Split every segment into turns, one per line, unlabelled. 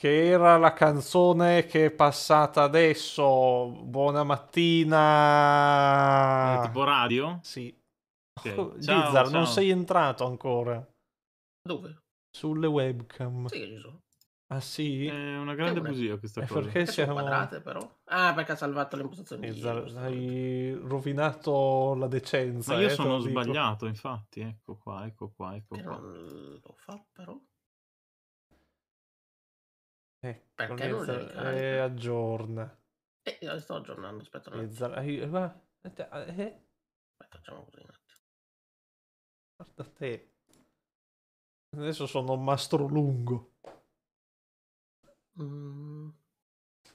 che era la canzone che è passata adesso, Buona mattina... Eh, tipo
radio? Sì. Okay. ciao, Gizzar, ciao. non
sei entrato ancora. Dove? Sulle webcam. Sì, ci sono. Ah sì? È una grande una... bugia questa è cosa. Perché siamo... quadrate però?
Ah, perché ha salvato le impostazioni.
Esatto, hai rovinato la decenza. Ma io eh, sono sbagliato,
dico. infatti. Ecco qua, ecco qua, ecco eh, qua. Però lo fa però. Ecco, Perché non le Eh, aggiorna.
Eh, sto aggiornando, aspetta un attimo. Eh, aspetta, ah, eh. facciamo così un attimo.
Guarda te. Adesso sono un mastro lungo.
Mm.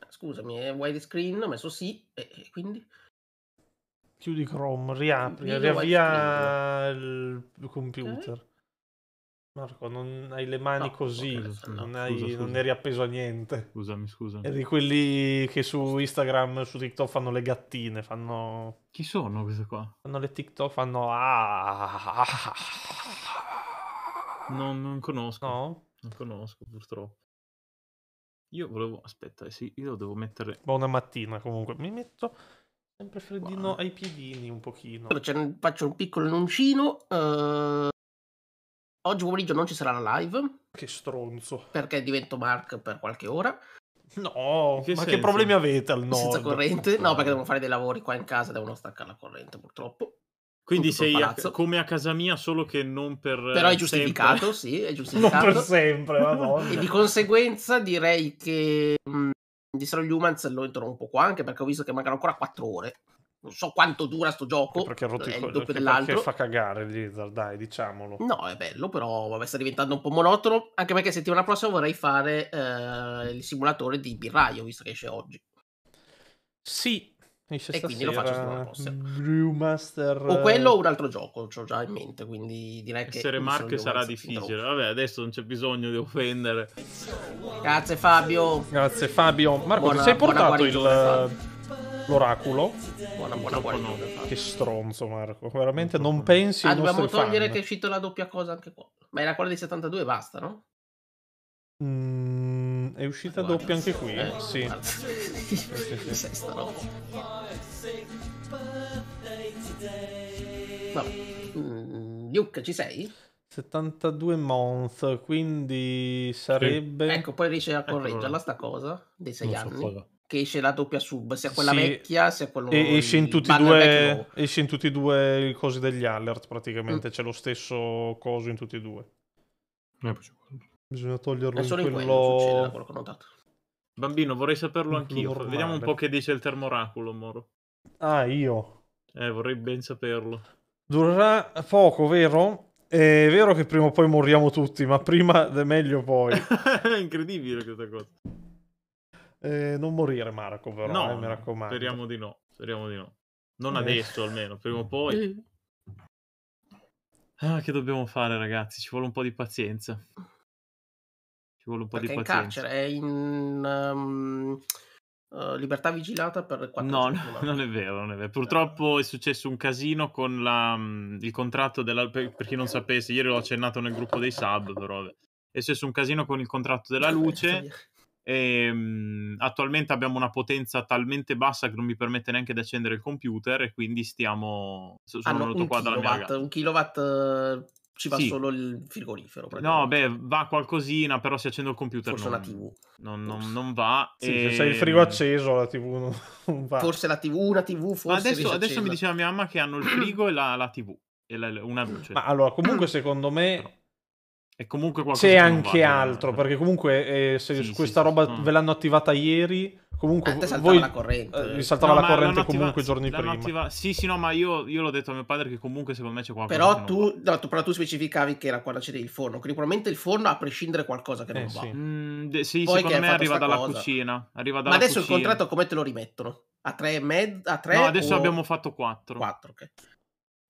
Scusami, è eh, widescreen, ho messo sì, e, e quindi...
Chiudi Chrome, riapri, riavvia il computer. Okay. Marco, ecco, non hai le mani no, così, okay, non, no. hai, scusa, scusa. eri appeso a niente. Scusami, scusami. di quelli che su Instagram, su TikTok fanno le gattine, fanno...
Chi sono queste
qua? Fanno le TikTok, fanno... Ah".
Non, non conosco. No? Non conosco, purtroppo. Io volevo... Aspetta, eh, sì, io devo mettere... Buona mattina, comunque. Mi metto...
Sempre freddino wow. ai piedini un pochino.
Faccio un piccolo enuncino. Uh
eh, Oggi pomeriggio non ci sarà la live. Che stronzo. Perché divento Mark per qualche ora. No, che ma senso? che problemi
avete al nord? Senza corrente?
No, perché devono eh. fare dei
lavori qua in casa, devono staccare la corrente purtroppo. Quindi sei a, come a casa mia, solo che non per eh, Però è giustificato, sempre. sì, è giustificato. non per sempre, madonna. e di
conseguenza direi che mh, mm, di Solo Humans lo interrompo qua, anche perché ho visto che mancano ancora 4 ore non so quanto dura sto gioco. Perché, rotto il, co- doppio perché fa cagare Blizzard, dai, diciamolo. No, è bello, però vabbè, sta diventando un po' monotono. Anche perché settimana prossima vorrei fare eh, il simulatore di Birraio, visto che esce oggi. Sì, esce e quindi lo faccio settimana prossima. Brewmaster. O quello o un eh, altro gioco, ho già in mente, quindi
direi che... Essere Mark sarà difficile, vabbè, adesso non c'è bisogno di offendere.
Grazie Fabio.
Grazie Fabio. Marco, buona, ti sei portato il... Fabio l'oraculo. Buona, buona, buona. Che stronzo, Marco. Veramente non pensi. Ah, dobbiamo togliere fan. che è
uscito la doppia cosa anche qua. Ma era quella di 72 basta, no?
Mm,
è uscita Guarda, doppia anche qui. Eh, sì. Sei sta roba. No. Mm, Luke, ci sei? 72 month, quindi sarebbe...
Sì. Ecco, poi riesce a correggerla sta cosa dei 6 anni. So che esce la doppia sub, sia quella sì. vecchia sia quella
e, esce, in tutti esce in tutti e due i cosi degli alert praticamente, mm. c'è lo stesso coso in tutti e due.
Eh,
Bisogna
toglierlo eh, in quello... In quello succede,
quello che ho notato. Bambino, vorrei saperlo anch'io. Normale. Vediamo un po' che dice il termoraculo, Moro.
Ah, io?
Eh, vorrei ben saperlo.
Durerà poco, vero? È vero che prima o poi moriamo tutti, ma prima è meglio poi.
È incredibile questa cosa.
Eh, non morire Marco però, no, eh, mi raccomando. Speriamo
di no, speriamo di no. Non eh. adesso almeno, prima o poi. Ah, che dobbiamo fare ragazzi? Ci vuole un po' di pazienza. Ci vuole un po' Perché di pazienza.
È in carcere, è in... Um... Uh, libertà vigilata per quattro
no, no, non è vero, non è vero. Purtroppo è successo un casino con la, mm, il contratto della... Per, per, chi non sapesse, ieri l'ho accennato nel gruppo dei sub, però... È successo un casino con il contratto della luce e, ehm, mh, attualmente abbiamo una potenza talmente bassa che non mi permette neanche di accendere il computer e quindi stiamo... Sono Hanno venuto qua kilowatt, mia
Un kilowatt eh, ci va sì. solo il frigorifero.
No, beh, va qualcosina, però se accendo il computer Forse non, la TV. Non, non, non va. Sì, e... se hai il frigo ehm,
acceso la TV non, va. Forse la TV, una
TV, forse... Ma adesso, adesso mi diceva mia mamma che hanno il frigo e la, la TV, e la, una luce. Ma allora, comunque secondo me... Però è comunque qualcosa C'è anche va, eh.
altro, no? perché comunque eh, se sì, questa sì, roba no. ve l'hanno attivata ieri, comunque eh, saltava voi, la corrente. Eh, vi saltava no, la corrente comunque
attiva... giorni prima. Attiva... sì, sì, no, ma io, io, l'ho detto a mio padre che comunque secondo me c'è qualcosa Però tu, no, tu, però
tu specificavi che era quando c'era il forno, quindi probabilmente il forno a prescindere qualcosa che eh, non sì. va. Mm, de- sì, Poi secondo me arriva dalla cosa. cucina. Arriva dalla ma adesso cucina. il contratto come te lo rimettono? A tre e mezzo? A 3 no, adesso abbiamo fatto quattro 4, ok.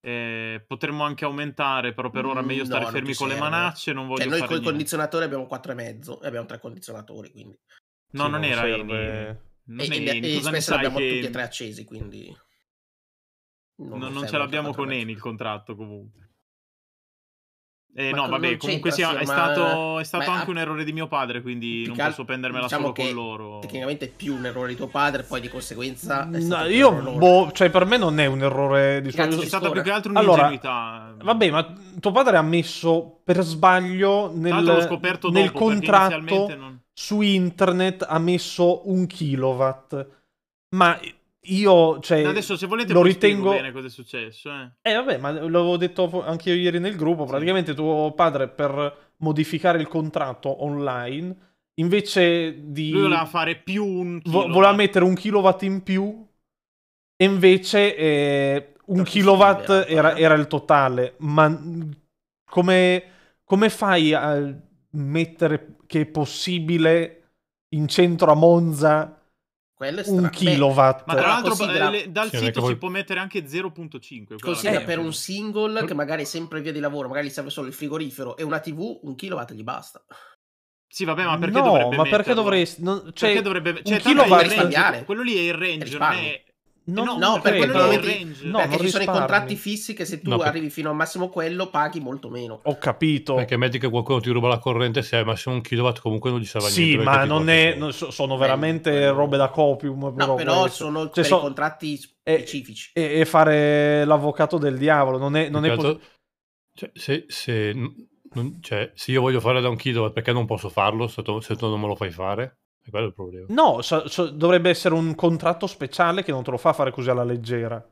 Eh, potremmo anche aumentare, però per ora è meglio mm, stare no, fermi con serve. le manacce. Non voglio cioè, noi col niente. condizionatore
abbiamo 4,5 e mezzo e abbiamo tre condizionatori, quindi... No, sì, non, non, era serve... Non e, Eni. E, e spesso abbiamo che... tutti e tre accesi, quindi...
Non, non ce l'abbiamo con Eni il contratto comunque. Eh, no, vabbè, comunque sia, sì, è, ma... stato, è stato anche un errore di mio padre, quindi Più non posso prendermela diciamo solo con
loro. Tecnicamente è più un errore di tuo padre, poi di conseguenza. È no, io, boh,
cioè, per me non è un errore di suo padre. È stata più che altro un'ingenuità. Allora, vabbè, ma tuo padre ha messo per sbaglio nel, nel dopo, contratto non... su internet ha messo un kilowatt. Ma io, cioè, adesso se volete lo ritengo bene
cosa è successo. Eh.
eh vabbè, ma l'avevo detto anche io ieri nel gruppo, praticamente sì. tuo padre per modificare il contratto online, invece di... Lui voleva
fare più un... Kilowatt. Voleva
mettere un kilowatt in più, e invece eh, un Perché kilowatt era, eh. era, il totale, ma come, come fai a mettere che è possibile in centro a Monza quello è stra- un kilowatt. Beh, ma tra l'altro considera... Eh,
le,
dal sì, sito si può mettere anche 0.5. Considera per un single che magari è sempre via di lavoro, magari serve solo il frigorifero e una TV, un kilowatt gli basta.
Sì, vabbè, ma perché no, dovrebbe ma
perché dovresti...
Non... Cioè, perché dovrebbe... Cioè, un kilowatt... Range, quello lì è il range, non è
non, no, no per quello non range. No, perché ci risparmi. sono i contratti fissi che se tu no, arrivi fino al massimo quello paghi molto meno.
Ho capito. Perché metti che qualcuno ti ruba la corrente, se hai massimo un kilowatt comunque non gli serve sì, niente. Sì, ma non
è, non sono eh, veramente eh, robe da copium. no, però sono cioè, so... contratti eh, specifici. E, eh, e, fare l'avvocato del diavolo non è... Non è pos-
cioè, se, se, non, cioè, se, io voglio fare da un kilowatt, perché non posso farlo se tu, se tu non me lo fai fare? È quello il problema. No,
so, so, dovrebbe essere un contratto speciale che non te lo fa fare così alla leggera.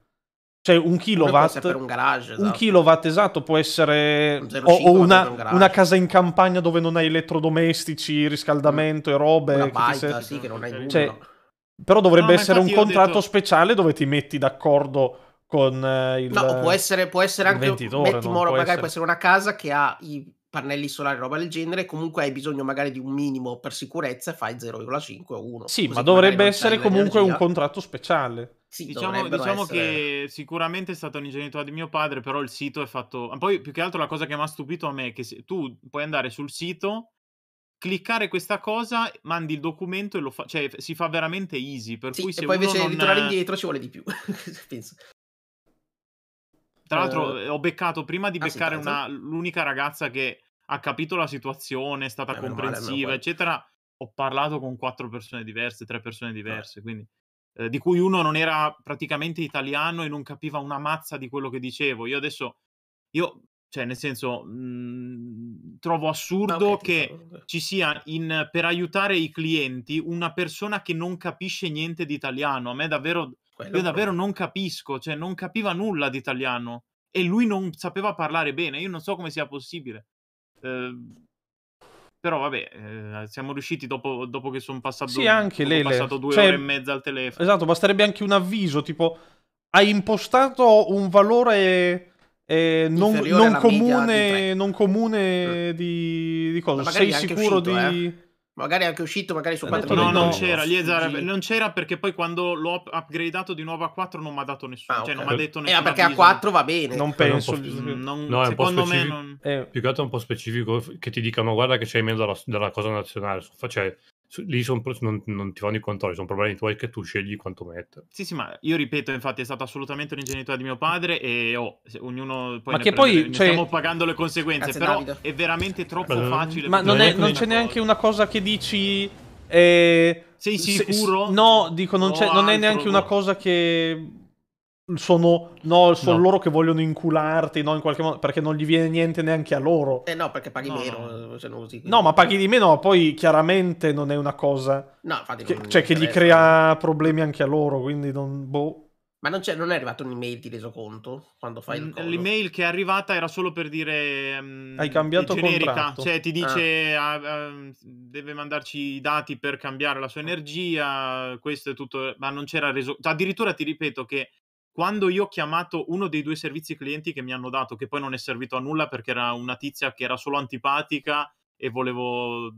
Cioè, un kilowatt. Per
un, garage, esatto. un
kilowatt esatto può essere.
Un o, o una, un una,
casa in campagna dove non hai elettrodomestici, riscaldamento mm. e robe. Una che baita, sì, che non hai cioè, nulla. però dovrebbe no, essere un contratto detto... speciale dove ti metti d'accordo con eh, il. No, può essere, può essere anche. Venditore, metti, può magari essere... può essere
una casa che ha i pannelli solari, roba del genere, comunque hai bisogno magari di un minimo per sicurezza,
e fai 0,5 o 1. Sì, ma dovrebbe essere comunque un
contratto speciale. Sì, diciamo, diciamo essere...
che sicuramente è stata un'ingenuità di mio padre, però il sito è fatto... Poi più che altro la cosa che mi ha stupito a me è che se... tu puoi andare sul sito, cliccare questa cosa, mandi il documento e lo fa... Cioè si fa veramente easy, per sì, cui se poi invece non... ritornare indietro
ci vuole di più, penso.
Tra l'altro eh. ho beccato, prima di beccare ah, sì, una... l'unica ragazza che ha capito la situazione, è stata eh, comprensiva, male, eccetera. Ho parlato con quattro persone diverse, tre persone diverse, eh. quindi, eh, di cui uno non era praticamente italiano e non capiva una mazza di quello che dicevo. Io adesso, io, cioè, nel senso, mh, mhmm, ah, trovo assurdo okay, che ci sia in, per aiutare i clienti una persona che non capisce niente di italiano. A me davvero, Quello io davvero non capisco, cioè, non capiva nulla di italiano e lui non sapeva parlare bene. Io non so come sia possibile. Ehm, però vabbè, eh, siamo riusciti dopo, dopo che sono passato, sì, anche lei, passato due cioè, ore e mezza al telefono.
Esatto, basterebbe anche un avviso, tipo hai impostato un valore eh, non, non, comune, non, mm. comune, di, di cosa? Sei sicuro uscito, di...
Eh magari è anche uscito magari su 4 no non c'era Liezar G... non c'era perché poi quando l'ho upgradato di nuovo a 4 non mi ha dato nessuno ah, okay. cioè non mi ha detto eh, nessuno eh, perché a 4 va bene non penso non, no, secondo me non...
Eh. più che altro è un po' specifico che ti dicano guarda che c'hai meno della, della cosa nazionale cioè lì son, non, non, ti fanno i controlli, sono problemi tuoi che tu scegli quanto mettere. Sì, sì, ma io ripeto,
infatti è stata assolutamente un'ingenuità di mio padre e oh, ognuno poi ma che prende, poi cioè... stiamo pagando le conseguenze, Grazie, però Davide.
è
veramente
troppo ma facile. Ma non, è, non
c'è neanche una cosa che dici eh, sei sicuro? Se, no, dico non, non è neanche una boh. cosa che sono, no, sono no. loro che vogliono incularti, no, in qualche modo, perché non gli viene niente neanche a loro.
Eh no, perché paghi no, meno, eh, se non così.
No, ma paghi di meno, poi chiaramente non è una cosa...
No, infatti... Che, cioè, che gli crea
problemi anche a loro, quindi non... Boh.
Ma non, non, è arrivata un'email di resoconto quando fai il call?
L'email che è arrivata era solo per dire... Um, Hai cambiato generica, contratto. Cioè ti ah. dice ah. uh, uh, deve mandarci i dati per cambiare la sua ah. energia, questo è tutto... Ma non c'era reso... Cioè, addirittura ti ripeto che quando io ho chiamato uno dei due servizi clienti che mi hanno dato, che poi non è servito a nulla perché era una tizia che era solo antipatica e volevo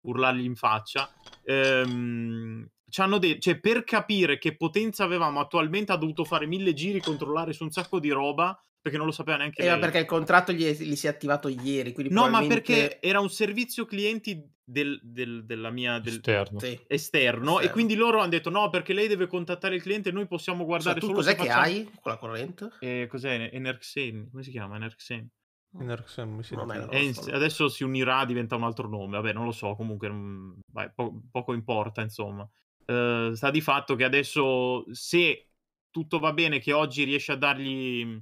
urlargli in faccia, ehm, ci hanno detto, cioè per capire che potenza avevamo attualmente ha dovuto fare mille giri, controllare su un sacco di roba perché non lo sapeva neanche era eh, lei. perché il contratto gli, gli, si è attivato ieri, quindi No, probabilmente... ma perché era un servizio clienti del, del, della mia... Del... Esterno. Sì. Esterno, esterno. e quindi loro hanno detto no, perché lei deve contattare il cliente e noi possiamo cioè, guardare cioè, tu solo... cos'è che facciamo... hai con la corrente? Eh, cos'è? Enerxen, come si chiama? Enerxen. Enerxen, mi sembra. Eh, adesso si unirà, diventa un altro nome, vabbè, non lo so, comunque mm, vai, po- poco importa, insomma. Uh, sta di fatto che adesso se tutto va bene, che oggi riesce a dargli mm,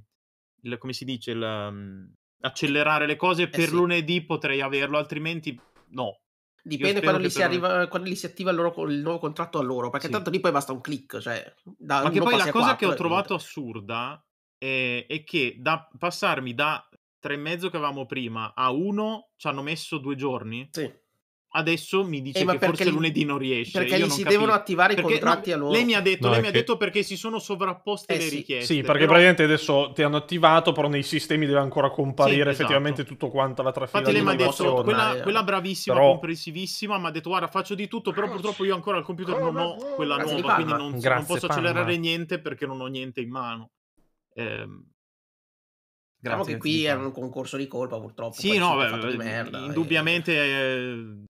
il, come si dice, il, mhmm, accelerare le cose eh per sì. lunedì potrei averlo, altrimenti no. Dipende quando li, si arriva,
quando li si attiva il, loro, il, nuovo contratto a loro, perché sì. tanto lì poi basta un click. Cioè, da Ma che poi la cosa che ho trovato
assurda è, eh, è, che da passarmi da tre e mezzo che avevamo prima a uno ci hanno messo due giorni. Sì adesso mi eh, dice eh, che forse li, lunedì non riesce. Perché gli si capisco. devono attivare perché, i contratti no, a loro. Lei mi ha detto, no, mi che... detto perché si sono sovrapposte eh, le richieste. Sì, perché però...
praticamente adesso ti hanno attivato, però nei sistemi deve ancora comparire sì, esatto. effettivamente tutto quanto la trafila. Infatti lei mi ha detto, quella, quella, bravissima, però...
comprensivissima, mi ha detto guarda faccio di tutto, però purtroppo io ancora al computer non ho quella Grazie nuova, quindi non, non posso Panna. accelerare niente perché non ho niente in mano. Ehm...
Grazie, diciamo che qui era un
concorso di colpa,
purtroppo. Sì, no, beh, beh merda, eh.
indubbiamente e... Eh,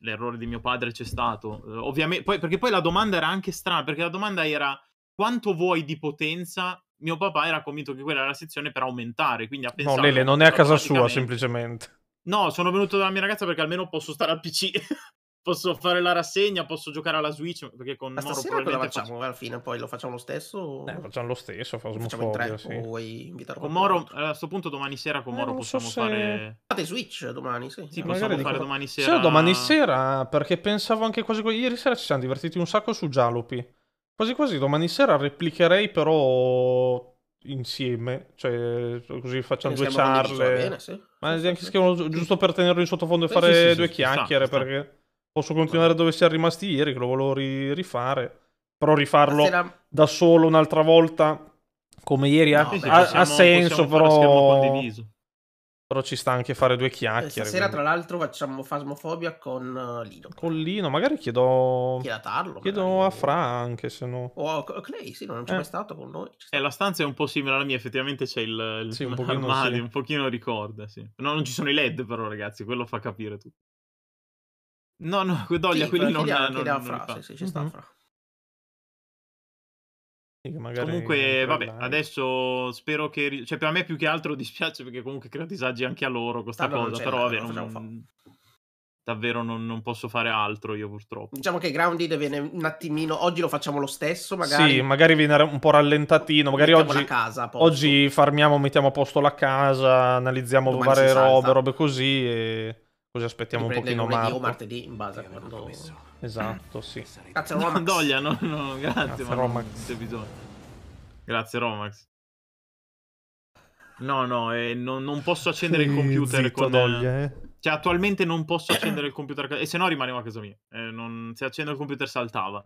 l'errore di mio padre c'è stato. Uh, eh, ovviamente, poi, perché poi la domanda era anche strana, perché la domanda era quanto vuoi di potenza? Mio papà era convinto che quella era la sezione per aumentare, quindi ha pensato... No, Lele, non è a casa sua,
semplicemente.
No, sono venuto dalla mia ragazza perché almeno posso stare al PC. posso fare la rassegna, posso giocare alla Switch, perché con Ma Moro probabilmente facciamo, facciamo alla fine, poi lo facciamo lo stesso? Eh, facciamo lo stesso, facciamo tre, sì. o vuoi invitarlo? Con Moro, eh, a questo punto domani sera con eh, Moro eh, possiamo so se... fare... Fate Switch domani, sì. Sì, eh, possiamo fare dico... domani sera. Sì, domani
sera, perché pensavo anche quasi... Ieri sera ci siamo divertiti un sacco su Jalopy. Quasi quasi domani sera replicherei però insieme, cioè così facciamo due charle. Bene, sì. Ma sì, anche sì. giusto per tenerlo in sottofondo e fare due chiacchiere perché... Posso continuare dove si è rimasti ieri, che lo volevo ri- rifare. Però rifarlo sera... da solo un'altra volta, come ieri, no, ha, beh, possiamo, ha senso, però... Però ci sta anche fare due eh, chiacchiere. Stasera, quindi. tra
l'altro, facciamo Fasmofobia con eh, Lino. Con Lino,
magari chiedo. Chiedo a Tarlo. Chiedo magari. a Fra anche se no.
O a Clay, sì, non c'è eh. mai stato
con noi. Eh, la stanza è un po' simile alla mia, effettivamente c'è il, il sì, un pochino, armadio, sì. un pochino ricorda. Sì. No, non ci sono i LED, però, ragazzi, quello fa capire tutto. No, no, Doglia, sì, quelli non hanno. Chiedeva Fra, sì, sì, ci sta mm-hmm. Fra. Comunque, vabbè, online. adesso spero che... Cioè, per me più che altro dispiace perché comunque crea disagi anche a loro questa allora, cosa, però vabbè, non... non davvero non, non, posso fare altro io purtroppo.
Diciamo che Grounded viene un attimino, oggi lo facciamo lo stesso magari. Sì,
magari viene un po' rallentatino, magari mettiamo oggi, casa, oggi farmiamo, mettiamo a posto la casa, analizziamo Domani varie robe, robe così e... Così aspettiamo un pochino marzo. o
martedì in base a quando... Esatto,
sì. Grazie Romax. No, doglia, no, no, grazie, grazie ma Romax. non c'è bisogno. Grazie Romax. No, no, eh, no non posso accendere il computer Zitto, con... Doglia, eh, eh. Cioè, attualmente non posso accendere il computer e se no rimanevo a casa mia. Eh, non... Se accendo il computer saltava.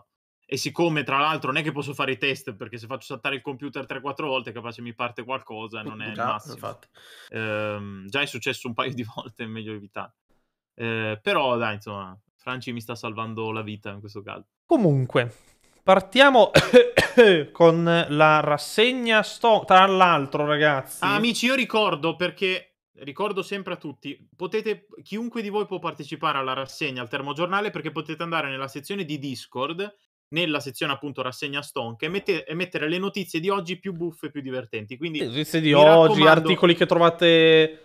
E siccome, tra l'altro, non è che posso fare i test, perché se faccio saltare il computer 3-4 volte, capace mi parte qualcosa, non è il massimo. Ehm, già è successo un paio di volte, è meglio evitare. Eh, però dai, insomma, Franci mi sta salvando la vita in questo caso.
Comunque, partiamo con la rassegna storica. Tra l'altro, ragazzi. Ah, amici,
io ricordo perché ricordo sempre a tutti, potete, chiunque di voi può partecipare alla rassegna, al termogiornale, perché potete andare nella sezione di Discord, nella sezione appunto rassegna stonca, e, mette, e mettere le notizie di oggi più buffe, più divertenti. Quindi, notizie di oggi, articoli
che trovate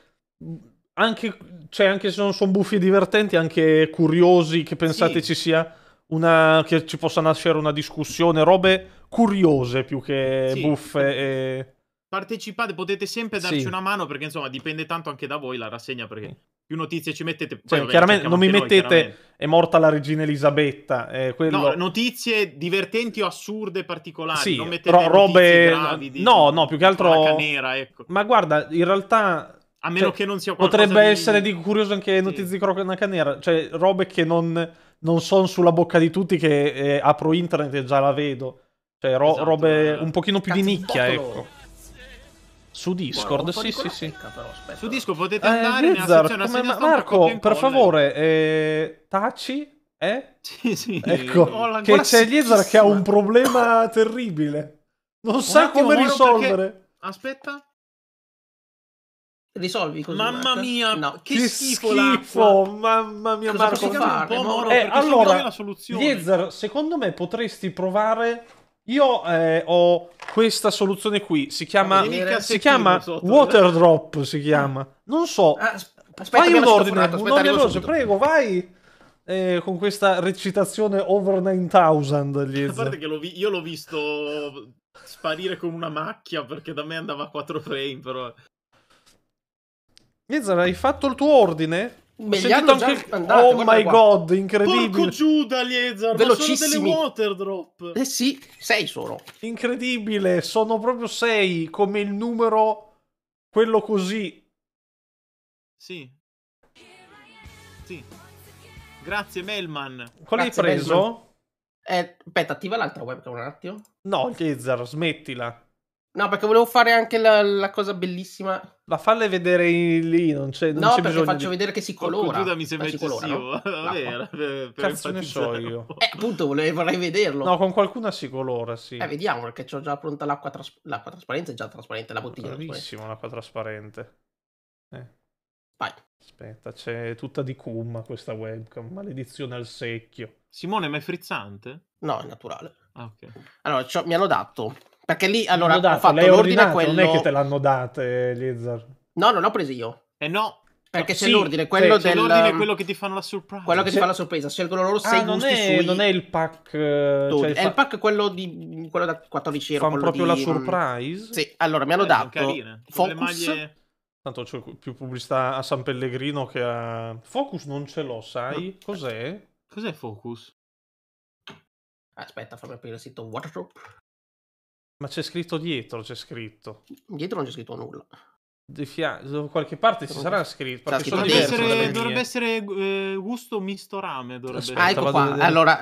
anche, cioè, anche se non sono buffi e divertenti, anche curiosi che pensate sì. ci sia una, che ci possa nascere una discussione, robe curiose più che sì. buffe e...
Partecipate, potete sempre darci sì. una mano perché insomma dipende tanto anche da voi la rassegna perché più notizie ci mettete. Poi, cioè, vabbè, chiaramente non mi noi, mettete
è morta la regina Elisabetta. Eh, quello... No,
notizie divertenti o assurde particolari. Sì, non mettete ro- robe... Gravi, no, no, più che altro... Nera, ecco. Ma guarda, in realtà a meno cioè, che non
sia qualcosa Potrebbe di... essere di curioso anche notizie sì. di cronaca nera, cioè robe che non, non sono sulla bocca di tutti, che eh, apro internet e già la vedo. Cioè ro- esatto, robe un pochino più di nicchia, ecco. Su Discord, Buono, sì, sì, sì.
Però, Su Discord potete eh,
andare Blizzard, nella sezione come, ma, Marco, per favore, eh, taci, eh? Sì, sì. Ecco, che c'è Lizard che ha un problema terribile. Non un
sa attimo, come risolvere. Perché...
Aspetta. Risolvi così.
Mamma Mark. Eh? mia, no, che, che schifo, schifo
Mamma mia, Cosa Marco. Fare, un po' moro, eh, allora,
la soluzione.
Yezer, secondo me potresti provare io eh, ho questa soluzione qui, si chiama, si chiama eh. Water Drop, si chiama. Non so,
ah, fai un ordine, un ordine
prego, vai eh, con questa recitazione over 9000. Lieser. A parte
che l'ho vi- io l'ho visto sparire con una macchia perché da me andava a 4 frame, però... Niente,
hai fatto il tuo ordine? Beh, Ho sentito anche... Andate, oh my qua. god, incredibile. Porco
Giuda, Liezar, Velocissimi. sono delle water drop. Eh sì, sei solo.
Incredibile, sono proprio sei, come il numero... Quello così.
Sì. Sì. Grazie, Melman. Quale hai preso?
Eh, aspetta, attiva l'altra webcam un attimo. No, Liezar, smettila. No, perché volevo fare anche la, la cosa bellissima. Ma falle vedere lì, non c'è, non no, c'è perché faccio di... vedere che si colora. Giuda mi sembra si colora, no? Vabbè, eh,
per, Cazzo ne so io.
Eh, appunto, volevo, vorrei vederlo. No, con qualcuna si colora, sì. Eh, vediamo, perché ho già pronta l'acqua, tras- l'acqua trasparente, è già trasparente, la bottiglia Bravissimo, l'acqua trasparente. Eh. Vai. Aspetta,
c'è tutta di cum questa webcam, maledizione al secchio.
Simone, ma è frizzante? No, è naturale. Ah, ok. Allora, mi hanno dato perché lì
allora dato, ho fatto l'ordine ordinato, quello... Non è che te l'hanno date, Lizard.
No, non l'ho preso io. Eh no. Perché no, c'è sì, l'ordine, quello c'è del... l'ordine è quello che ti fanno la sorpresa. Quello che ti fa la sorpresa, scelgono loro 6 ah, non è, sui... non è
il pack... Eh, cioè è fa... il
pack quello, di, quello da 14 euro. Fanno proprio di... la surprise? Sì, allora mi hanno eh, dato carine. Focus... Maglie... Tanto c'è più pubblicità
a San Pellegrino che a... Focus non ce l'ho, sai? No. Cos'è? Cos'è Focus? Aspetta, fammi aprire il sito Watertop. Ma c'è scritto dietro, c'è scritto. Dietro non c'è scritto nulla. Di fia- da qualche parte ci sarà
scritto. Perché scritto dovrebbe, essere, dovrebbe essere eh, gusto misto rame. Dovrebbe Aspetta, ah, ecco qua. Allora,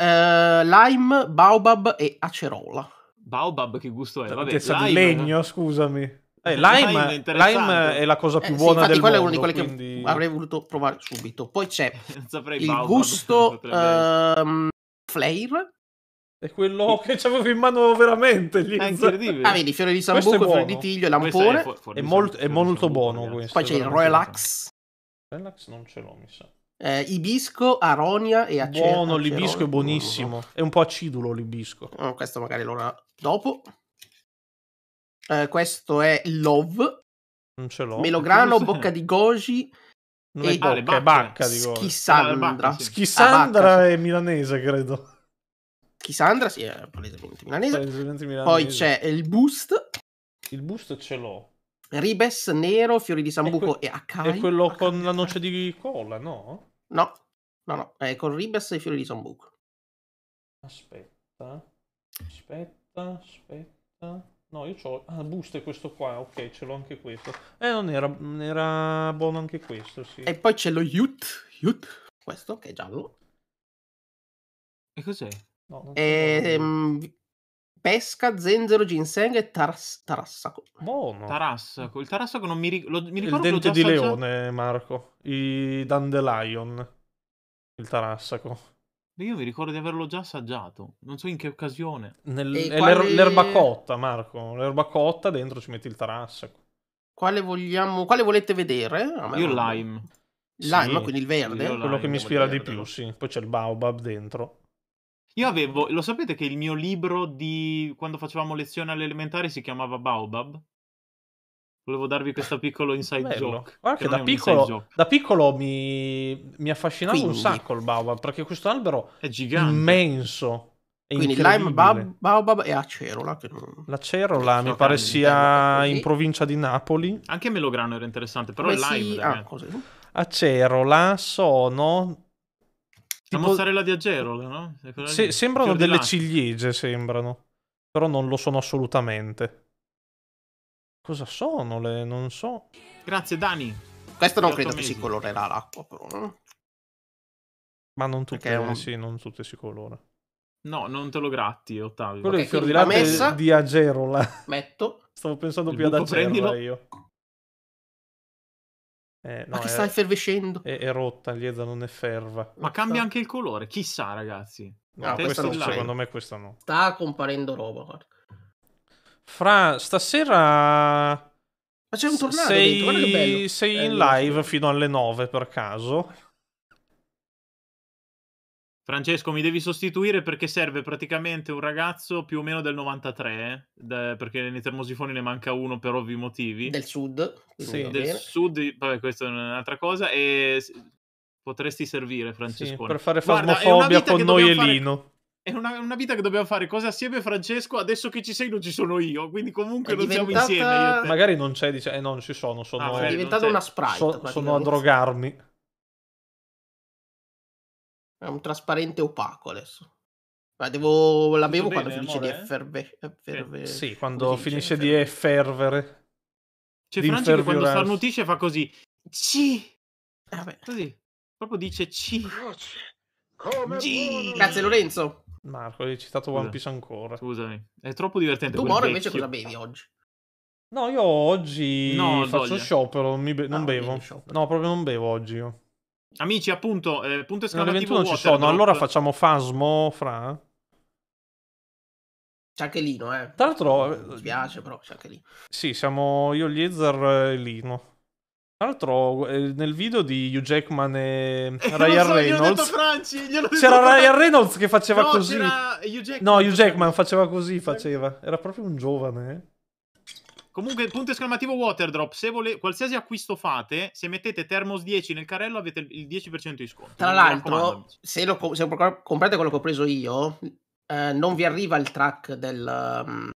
eh, lime, baobab e acerola.
Baobab che gusto è? Cioè, Vabbè, Tezza lime... di legno,
scusami. Eh, lime, lime, lime, è la cosa più eh, buona sì, del quello mondo. Quello è uno di quelle quindi... che avrei voluto provare subito. Poi c'è il baobab, gusto uh, ehm, flair è quello
che avevo in mano veramente lì. È incredibile. Ah, vedi, fiore di sambuco, fiore di tiglio, lampone. È, fu- fu- è, mol- è molto buono ragazzi. questo. Poi c'è il Royal Axe.
Royal Axe non ce l'ho, mi sa. Eh, ibisco, aronia e aceto. Buono, acer- l'ibisco è buonissimo. È un po' acidulo l'ibisco. Oh, questo magari allora dopo. Eh, questo è Love. Non ce l'ho. Melograno, bocca di goji.
Non e è bocca, ah, è bacca di goji. Schissandra. Schissandra ah, è milanese,
credo. Chisandra, sì, è palesemente milanese. Palesemente milanese. Poi c'è il boost. Il boost ce l'ho. Ribes, Nero, Fiori di Sambuco que- e Akai. È quello Akai. con la noce di colla, no? No, no, no, è con Ribes e Fiori di Sambuco.
Aspetta, aspetta, aspetta. No, io ho. Ah, boost è questo qua, ok, ce l'ho anche questo. Eh, non era, era buono anche
questo, sì. E
poi c'è lo Yut, Yut, questo che è giallo.
E cos'è?
No, e,
ehm, pesca, zenzero, ginseng e
taras- tarassaco. Buono. Tarassaco. Il tarassaco non mi, ri- lo, mi ricordo. Il dente di assaggiato. leone,
Marco. I dandelion. Il tarassaco.
Io mi ricordo di averlo già assaggiato, non so in che occasione. Nel, quale... l'er- l'erba cotta, Marco.
L'erba cotta dentro ci metti il tarassaco. Quale, vogliamo... quale volete vedere?
Io il lime. Lime, sì. quindi il verde. Quello che mi ispira di più, sì. Poi c'è il baobab dentro.
Io avevo, lo sapete che il mio libro di quando facevamo lezione all'elementare si chiamava Baobab? Volevo darvi questo piccolo inside Bello. joke. Guarda che, da, piccolo,
da piccolo, mi, mi affascinava Quindi. un sacco il Baobab, perché questo albero è gigante. immenso. È Quindi lime, baobab,
baobab e acerola. Che non...
L'acerola mi pare sia in provincia di Napoli.
Anche Melograno era interessante, però Come il lime... Si... Eh. Ah,
Acerola sono
Tipo... La mozzarella di Agerola, no? Cioè, Se, sembrano delle
ciliegie, sembrano. Però non lo sono assolutamente. Cosa sono le... non so.
Grazie, Dani. Questo non credo mesi. che si colorerà l'acqua, però. Eh.
Ma non tutte, un... Eh, sì,
non tutte si colora. No, non te lo gratti, Ottavio. Quello okay, è il fior di latte messa...
di Agerola.
Metto. Stavo pensando più ad Agerola prendilo. io. Eh, no, Ma che è, sta effervescendo? È, è rotta, Lieza non è ferva. Ma cambia anche il colore, chissà ragazzi.
No, questo secondo me questo no.
Sta comparendo roba,
Fra, stasera... Ma c'è un tornado sei, dentro, Sei è in live fino
alle 9 per caso? Francesco, mi devi sostituire perché serve praticamente un ragazzo più o meno del 93, de- perché nei termosifoni ne manca uno per ovvi motivi. Del sud. Sì, del bene. sud, vabbè, questa è un'altra cosa, e potresti servire, Francesco. Sì, per fare fasmofobia con noi e Lino. Fare... È una, una, vita che dobbiamo fare cose assieme, Francesco. Adesso che ci sei, non ci sono io. Quindi, comunque, è non diventata... siamo insieme.
Magari non c'è, dice, eh, non ci sono. Sono ah, è eh, diventata una sprite. So, sono a drogarmi.
È un trasparente opaco
adesso. Ma devo... L'avevo quando finisce amore? di efferve... Eh, efferve... sì, quando dice, finisce di effervere. C'è cioè, Franci che quando starnutisce fa così. Ci! Eh, vabbè. Così. Proprio dice ci. Come Grazie Lorenzo.
Marco, hai citato One Piece ancora. Scusami, è troppo divertente. Tu Moro invece cosa bevi oggi? No, io oggi no, faccio sciopero, be- non ah, bevo. Sciopero. No, proprio non bevo oggi io.
Amici, appunto, eh, punto esclamativo. No, non ci sono, allora
facciamo Fasmo fra.
C'è anche Lino, eh. Tra l'altro. Mi eh, piace,
però c'è anche Lino.
Sì, siamo io, Lizard e Lino. Tra l'altro, eh, nel video di Hugh Jackman e Ryan eh, so, Reynolds,
Franci, c'era Ryan Reynolds che faceva no, così. Hugh no, Hugh
Jackman faceva così. Faceva. Era proprio un giovane.
Comunque, punto esclamativo Waterdrop. Se vole... qualsiasi acquisto fate, se mettete Thermos 10 nel carrello avete il 10% di sconto. Tra l'altro,
se, co- se, comprate quello che ho preso io, eh, non vi arriva il track del... Um,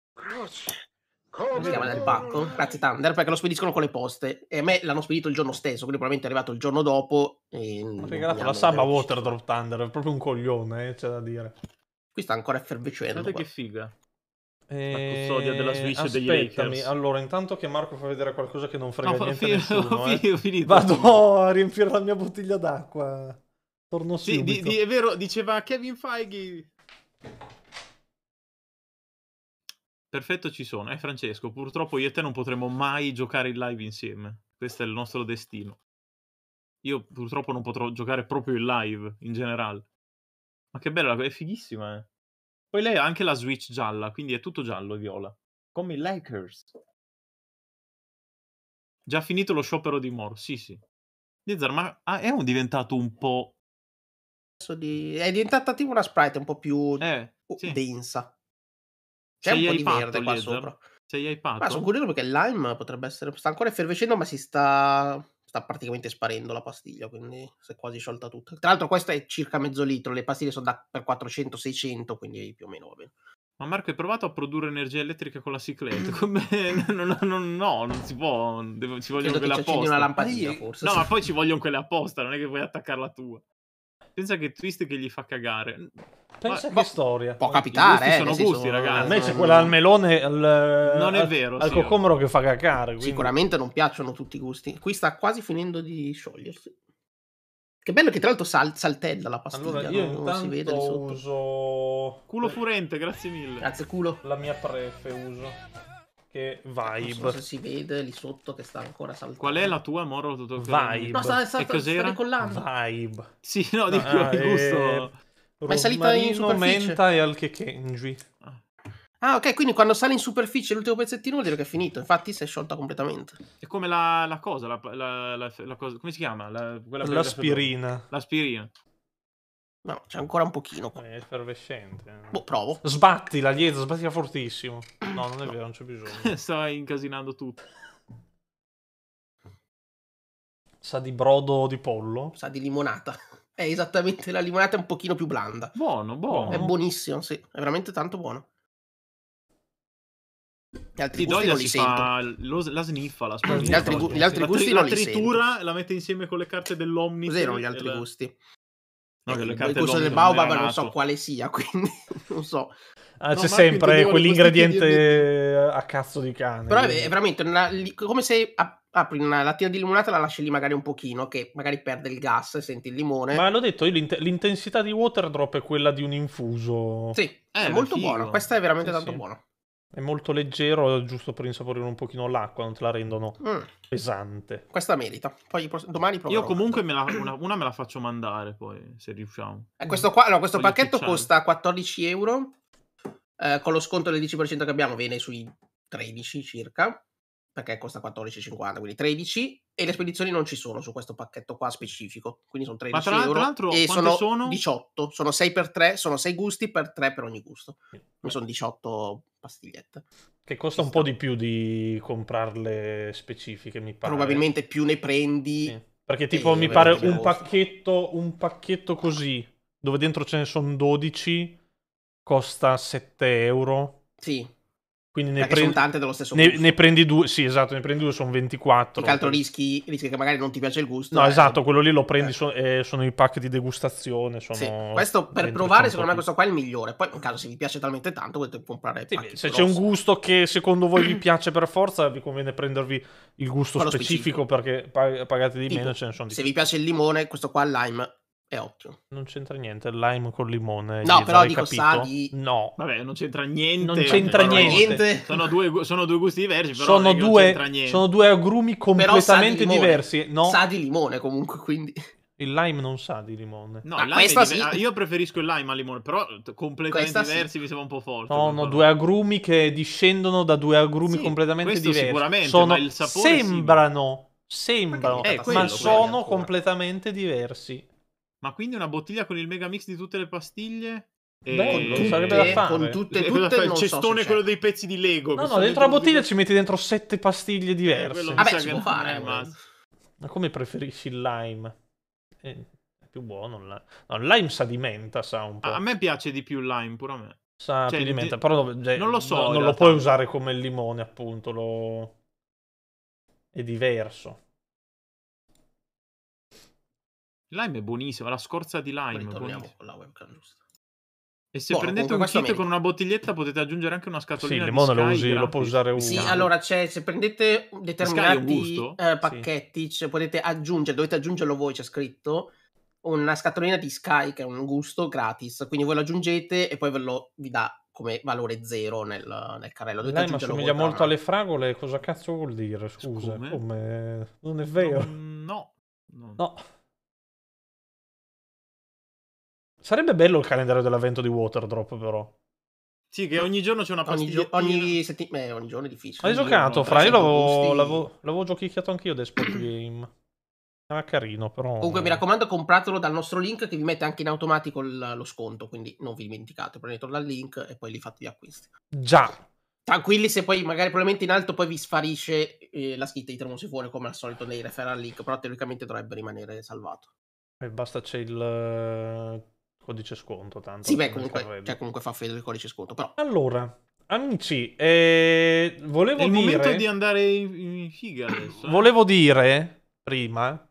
come si chiama del
pacco? Grazie Thunder, perché lo spediscono con le poste. E a me l'hanno spedito il giorno stesso, quindi probabilmente è arrivato il giorno dopo. E... Ho regalato la Saba
Waterdrop Thunder, è proprio un coglione, eh, c'è da dire. Qui sta ancora effervescendo. Guardate che figa.
Eh, la custodia della Switch aspettami. e degli Lakers.
Allora, intanto che Marco fa vedere qualcosa che non frega no, niente fi- nessuno, fi- eh. finito. Vado a riempire la mia bottiglia d'acqua. Torno sì, subito. Di, di,
è vero, diceva Kevin Feige. Perfetto, ci sono. Eh, Francesco, purtroppo io e te non potremo mai giocare in live insieme. Questo è il nostro destino. Io purtroppo non potrò giocare proprio in live, in generale. Ma che bella, è fighissima, eh. Poi lei ha anche la Switch gialla, quindi è tutto giallo e viola. Come i Lakers. Già finito lo sciopero di Moro, sì sì. Blizzard, ma ah, è un diventato un po'...
Di... È diventata tipo una sprite un po' più eh, sì. densa. C'è Se un po' di verde patto, qua Lizard.
sopra. Sei iPad? Ma sono
curioso perché il Lime potrebbe essere. Sta ancora effervescendo, ma si sta sta praticamente sparendo
la pastiglia, quindi si è quasi sciolta tutta.
Tra l'altro questa è circa mezzo litro, le pastiglie sono da, per 400-600, quindi più o meno va bene.
Ma Marco, hai provato a produrre energia elettrica con la cicletta? Come... No, no, no, no, non si può. Devo, ci vogliono Credo quelle apposta. una lampadina, forse. No, sì. ma poi ci vogliono quelle apposta, non è che puoi attaccarla la tua. Pensa che twist che gli fa cagare.
Pensa Ma, che storia. Può
capitare, eh, sono gusti, sono... ragazzi. A me c'è mm. quella al melone
al, non è vero, al, sì, al cocomero che fa cagare. Quindi... Sicuramente non piacciono tutti i gusti. Qui sta quasi finendo di
sciogliersi.
Che bello che tra l'altro sal- saltella la pastiglia, allora, io no? non si vede lì sotto.
Uso... Culo furente, grazie mille. Grazie culo. La mia prefe uso che vibe. Eh, non so se si vede lì sotto che sta ancora saltando. Qual è la tua moral tutto Vibe. No, sta, sta, sta, sta ricollando. Vibe. Sì, no, dico ah, il gusto. Eh, Ma è salita in
superficie. menta e al Kenji. Ah. ah, ok, quindi quando sale in superficie l'ultimo pezzettino vuol dire che è finito. Infatti si è sciolta completamente.
È come la, la cosa, la, la, la, cosa, come si chiama? La, quella L'aspirina. L'aspirina.
No, c'è ancora un pochino.
È effervescente. Eh. Boh,
provo. Sbattila dietro, sbattila fortissimo. No, non è no. vero, non c'è bisogno.
Stai incasinando tutto.
Sa di brodo di pollo? Sa di limonata. È esattamente la limonata è un pochino più blanda. Buono, buono. È buonissimo, sì. È veramente tanto buono. Gli altri gusti non li sento.
Lo, la sniffa, la spugna. Gli altri, gli altri gusti la, non li sento. La tritura la mette insieme con le carte dell'Omni. Cos'erano gli altri gusti? No, delle carte il gusto del baobab non so quale
sia, quindi non so. Ah, c'è no, sempre eh, quell'ingrediente
a cazzo di cane. Però è
veramente una, come se apri una lattina di limonata e la lasci lì magari un pochino, che magari perde il gas, e senti il limone. Ma
l'ho detto, io, eh, l'int- l'intensità di water drop è quella di un infuso. Sì, eh, è eh, molto buono, questa è veramente sì, tanto sì. buona. È molto leggero, giusto per insaporire un pochino l'acqua, non te la rendono mm. pesante.
Questa merita. Poi domani proverò. Io comunque me la, una,
una, me la faccio mandare poi, se riusciamo. Eh, questo,
qua, no, questo pacchetto costa 14 euro. Eh, con lo sconto del 10% che abbiamo viene sui 13 circa perché costa 14,50, quindi 13 e le spedizioni non ci sono su questo pacchetto qua specifico, quindi sono 13 Ma tra, euro l'altro, e sono, sono, 18, sono 6 per 3, sono 6 gusti per 3 per ogni gusto, quindi sono 18 pastigliette. Che costa un po' di più
di comprarle specifiche, mi pare. Probabilmente
più ne prendi... Sì. Perché
tipo mi pare un pacchetto, un pacchetto così, dove dentro ce ne sono 12, costa 7 euro. Sì. Quindi ne prendi, tante dello stesso ne, ne, prendi due, sì esatto, ne prendi due, sono 24. Che altro
rischi, rischi, che magari non ti piace il gusto. No, eh, esatto,
quello lì lo prendi, eh. so, eh, sono i pack di degustazione. Sì. Questo per provare, secondo me
questo qua è il migliore. Poi in caso se vi piace talmente tanto potete comprare... Sì, se grosso. c'è un
gusto che secondo voi vi piace per forza, vi conviene prendervi il gusto specifico, specifico, perché pagate di tipo, meno ce ne sono di Se più. vi
piace il limone, questo qua al lime è occhio. Non c'entra niente, il lime con limone. No,
però dico capito. sa No. Vabbè, non c'entra niente. Non c'entra vabbè, niente.
Sono due, sono due, gusti diversi, però sono due, Sono
due agrumi completamente di diversi. No? Sa di limone comunque, quindi... Il lime non sa di limone. No, ah, diver- sì. Ah,
io preferisco il lime al limone, però completamente questa diversi sì. mi sembra un po' forte. No, no, due
agrumi che discendono da due agrumi sì, completamente diversi. Sicuramente, sono... il sapore sembrano,
sembrano,
eh, ma sono
completamente diversi. Ma quindi una bottiglia con il megamix di tutte le pastiglie? E... Beh, non sarebbe da fare. Con tutte, tutte il cestone so quello dei pezzi di Lego. No, no, dentro la bottiglia
ci metti dentro sette pastiglie eh, diverse. Eh, Vabbè, si può fare. Eh, ma... ma... come preferisci il lime? Eh, è più buono il lime. No, il lime sa di menta, sa un po'. A
me piace di più il lime, pure a me.
Sa cioè, più di menta, però cioè, non lo so. No, non lo puoi usare come il limone, appunto. Lo... È diverso.
Il lime è buonissimo, la scorza di lime. Ritorniamo con la webcam giusta.
E se Buono, prendete un kit con
una bottiglietta potete aggiungere anche una
scatolina sì, di Sky. Lo, usi, lo può usare uno. Sì, allora c'è, se prendete determinati eh, pacchetti sì. potete aggiungere, dovete aggiungerlo voi, c'è scritto, una scatolina di Sky che è un gusto gratis. Quindi voi lo aggiungete e poi ve lo vi dà come valore zero nel, nel carrello. Dovete Lei ma somiglia molto no?
alle fragole, cosa cazzo vuol dire? Scusa, come? come?
Non è vero. No. no. no.
Sarebbe bello il calendario dell'avvento di Waterdrop, però.
Sì, che ogni giorno c'è una pastiglia. Ogni, gio- ogni settimana. ogni giorno è difficile. Hai giocato, giorno, fra. Io l'avevo, l'avevo,
l'avevo giochicchiato anch'io The Spot Game. Era carino, però. Comunque, mi
raccomando, compratelo dal nostro link che vi mette anche in automatico il, lo sconto. Quindi non vi dimenticate. Prendete dal link e poi li fate gli acquisti.
Già.
Tranquilli se poi, magari, probabilmente in alto poi vi sparisce eh, la scritta di Tremosi fuori come al solito nei referral link. Però teoricamente dovrebbe rimanere salvato.
E basta, c'è il Codice sconto, tanto. Sì, beh, comunque, cioè, comunque fa fede il codice sconto, però. Allora, amici, eh, volevo dire... È il momento di
andare in figa adesso. Eh?
Volevo dire, prima,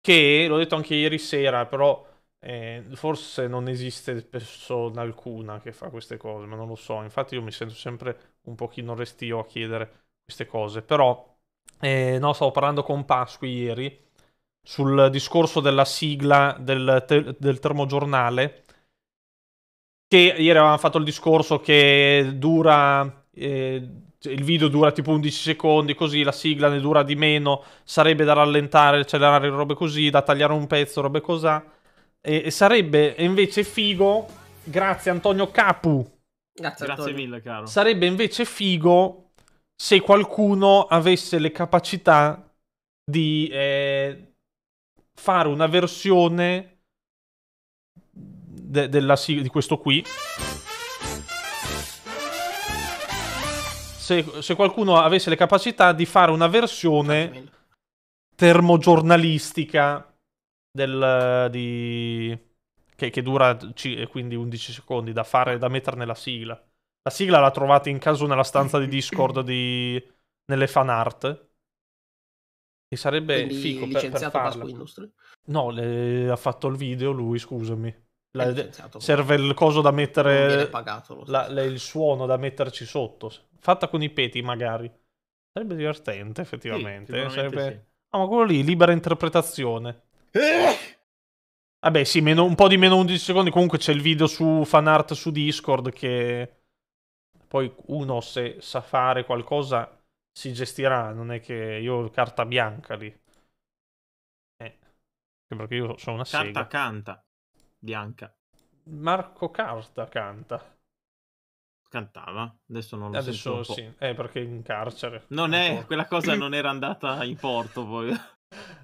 che, l'ho detto anche ieri sera, però eh, forse non esiste persona alcuna che fa queste cose, ma non lo so. Infatti io mi sento sempre un pochino restio a chiedere queste cose, però... Eh, no, stavo parlando con Pasqui ieri sul discorso della sigla del, te- del termogiornale, che ieri avevamo fatto il discorso che dura, eh, il video dura tipo 11 secondi, così la sigla ne dura di meno, sarebbe da rallentare, accelerare, robe così, da tagliare un pezzo, robe così. E, e sarebbe invece figo, grazie Antonio Capu.
Grazie, Antonio. mille, caro.
Sarebbe invece figo se qualcuno avesse le capacità di... Eh, fare una versione de- della sig- di questo qui. Se, se, qualcuno avesse le capacità di fare una versione termogiornalistica del, di, che, che, dura c- eh, quindi 11 secondi da, fare, da mettere nella sigla. La sigla la trovate in caso nella stanza di Discord di, nelle fan art che
sarebbe Quindi fico licenziato per, per Industry?
No, le... ha fatto il video lui, scusami. La... serve il coso da mettere pagato, la... La... il suono da metterci sotto fatta con i peti magari sarebbe divertente effettivamente sì, eh, sarebbe... Sì. Ah, ma quello lì libera interpretazione eh! vabbè sì meno... un po' di meno 11 secondi comunque c'è il video su fanart su discord che poi uno se sa fare qualcosa si gestirà, non è che io ho carta bianca lì.
Eh, perché io sono una carta sega. canta, bianca.
Marco Carta
canta. Cantava, adesso non lo Adesso sì,
eh, perché in carcere.
Non è, po'. quella cosa non era andata in porto poi.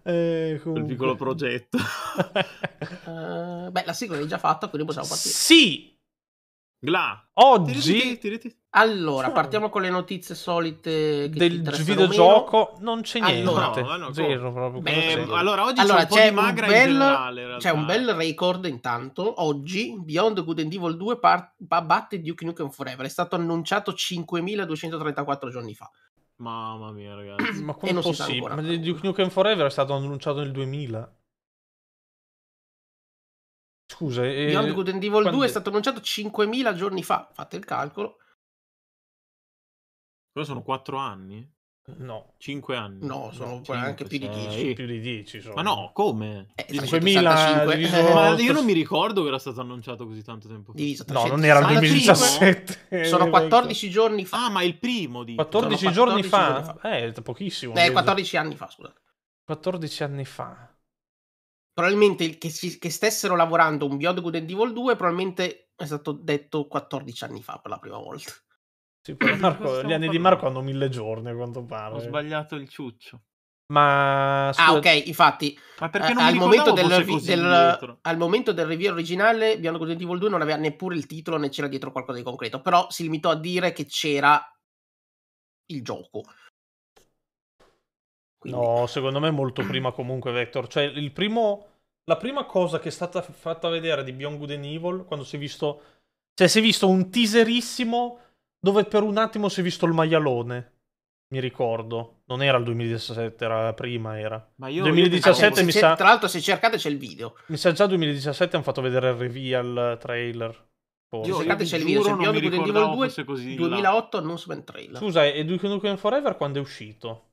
Eh, comunque... Il piccolo progetto. uh, beh, la sigla l'hai già fatta, quindi possiamo partire. Sì! Gla. Oggi... Allora, partiamo con le notizie solite del videogioco.
Non c'è niente. Allora, oggi allora, c'è, un, c'è un, bel, generale, c'è
un bel record intanto. Oggi Beyond Good and Evil 2 part- batte Duke Nukem Forever. È stato annunciato 5234 giorni fa. Mamma mia, ragazzi. Ma come è possibile?
Ma Duke Nukem Forever è stato annunciato nel 2000
scusa. Eh, Beyond Good and Evil 2 è, stato annunciato 5.000 giorni fa. Fate il calcolo. Però sono 4
anni? No. 5 anni? No, sono no, 5, anche più di 10. Più di 10 sono. Ma no, come? Eh, 5.000 Ma io non mi ricordo che era stato annunciato così tanto tempo fa. Diviso, no, non era il 2017. Ah, sono 14 eh, giorni fa. Ah, ma il primo di 14, 14,
giorni, fa? giorni
fa? Eh, pochissimo. Beh, 14
anni fa, scusa. 14 anni fa probabilmente che, si, che stessero lavorando un Beyond e Evil 2, probabilmente è stato detto 14 anni fa per la prima volta. Sì, Marco, gli anni di
Marco hanno mille giorni,
a quanto
pare. Ho sbagliato il ciuccio. Ma ah, ok, infatti,
Ma perché eh, al, momento del, del, al, momento del, review originale, Bianco Good Evil 2 non aveva neppure il titolo né c'era dietro qualcosa di concreto. Però si limitò a dire che c'era il gioco.
Quindi... No, secondo me molto prima comunque Vector. Cioè, il primo, la prima cosa che è stata fatta vedere di Beyond Good and Evil, quando si è visto... Cioè, si è visto un teaserissimo dove per un attimo si è visto il maialone. Mi ricordo. Non era il 2017, era prima, era. Ma io... 2017 mi sa... Tra
l'altro se cercate c'è il video.
Mi sa già 2017 hanno fatto vedere il reveal trailer. Forse. Io, cercate c'è il video, c'è il Beyond Good and Evil 2, così, non no.
announcement trailer. Scusa, e Duke Nukem Forever quando è uscito?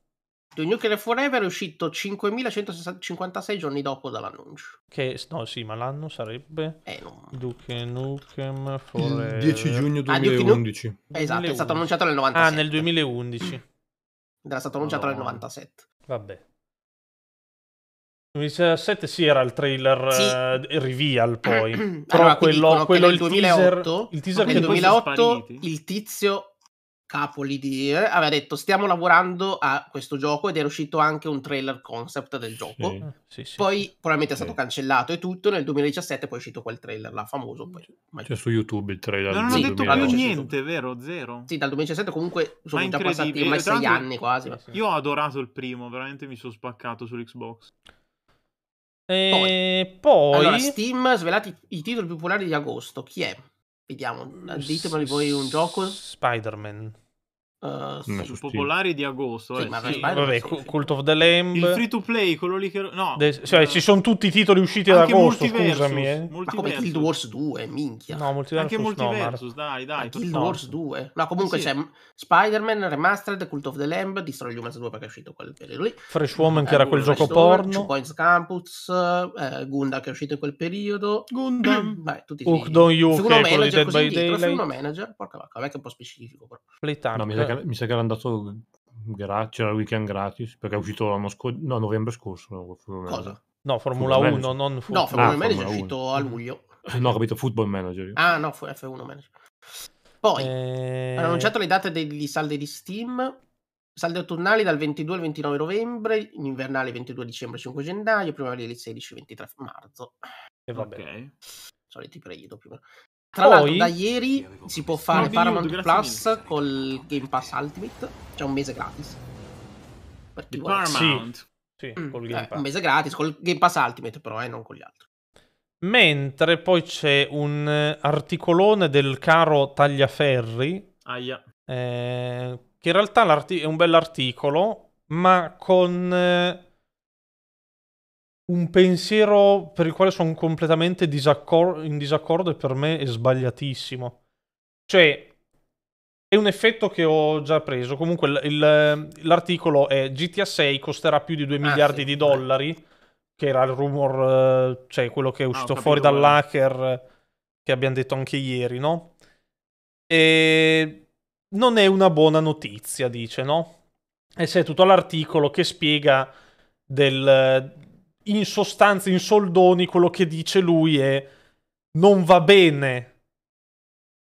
The Nuclear Forever è uscito 5156 giorni dopo dall'annuncio.
Che no, sì, ma l'anno sarebbe eh, no. Duke
Nukem
Forever.
Il 10 giugno
2011. Ah, Duke... Esatto, 2011. è ah, stato annunciato nel 97. Ah, nel 2011. Era stato annunciato no. nel 97.
Vabbè.
2017 sì era il trailer sì. uh, Reveal poi. allora, però quello, quello il 2008, teaser,
il teaser nel 2008 il tizio capo l'IDE eh, aveva detto stiamo lavorando a questo gioco ed era uscito anche un trailer concept del gioco ah, sì, sì, poi sì, probabilmente è stato cancellato e tutto nel 2017 poi è uscito quel trailer là famoso poi,
ma... c'è su YouTube il trailer no, non ho detto più
niente vero? zero sì dal 2017 comunque sono già passati ormai sei anni quasi
io ho adorato il primo veramente mi sono spaccato sull'Xbox e poi, poi... Allora, Steam svelati i titoli popolari di agosto chi è?
Vediamo, mm, ditemelo voi un
gioco. Spider-Man. Uh, sì, popolari
di agosto sì, eh, sì. Vabbè, Cult of the Lamb il free to play quello lì che no, De... cioè, uh... ci
sono tutti i titoli usciti ad agosto scusami eh. ma come Guild
Wars 2 minchia no, Multiversus, anche Multiversus no, dai dai Guild Wars 2 no comunque eh, sì. c'è Spider-Man Remastered Cult of the Lamb Destroy Humans 2 perché è uscito quel periodo lì Fresh Woman che eh, era quel gioco porno Two Points Campus eh, Gundam che è uscito in quel periodo Gundam Vai, tutti Hook Don't You che è quello di Dead by Daylight Manager porca vacca vabbè che è un po' specifico però
Playtime che, mi sa che era andato gratis, c'era il weekend gratis, perché è uscito l'anno scorso, no, novembre scorso. Cosa? No, Formula Football 1, manager. non Formula No, Formula ah, Manager è uscito 1. a luglio. No, ho capito, Football Manager.
Ah, no, F1 Manager. Poi, e... Eh, hanno annunciato le date degli saldi di Steam. Saldi autunnali dal 22 al 29 novembre, invernale 22 dicembre 5 gennaio, primaverile 16 23 marzo. E va bene. Okay. Soliti periodo più o meno. Tra Poi, l'altro, da ieri si può fare Paramount YouTube, Plus col Game Pass Ultimate, cioè un mese gratis. Per chi vuole. Paramount. Sì, sì mm, col eh, Game eh, un mese gratis, col Game Pass Ultimate però, eh, non con gli altri.
Mentre poi c'è un articolone del caro Tagliaferri. Aia. Eh, che in realtà è un bell'articolo, ma con eh, un pensiero per il quale sono completamente disaccor- in disaccordo e per me è sbagliatissimo. Cioè, è un effetto che ho già preso. Comunque l- il, l'articolo è GTA 6 costerà più di 2 ah, miliardi sì, di dollari, beh. che era il rumor, cioè quello che è ah, uscito ah, fuori dall'hacker che abbiamo detto anche ieri, no? E non è una buona notizia, dice, no? E c'è tutto l'articolo che spiega del, in sostanza, in soldoni, quello che dice lui è non va bene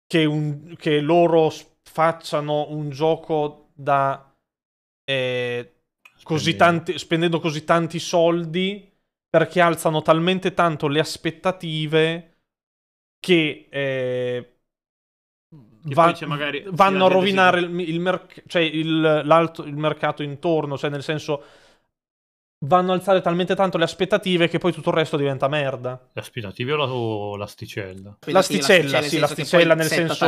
che, un, che loro facciano un gioco da... Eh, così tanti, spendendo così tanti soldi perché alzano talmente tanto le aspettative che, eh, che va, vanno a rovinare il, il, merc- cioè il, il mercato intorno, cioè nel senso vanno a alzare talmente tanto le aspettative che poi tutto il resto diventa merda.
Le aspettative o, l'asticella? L'asticella, sì, l'asticella nel senso...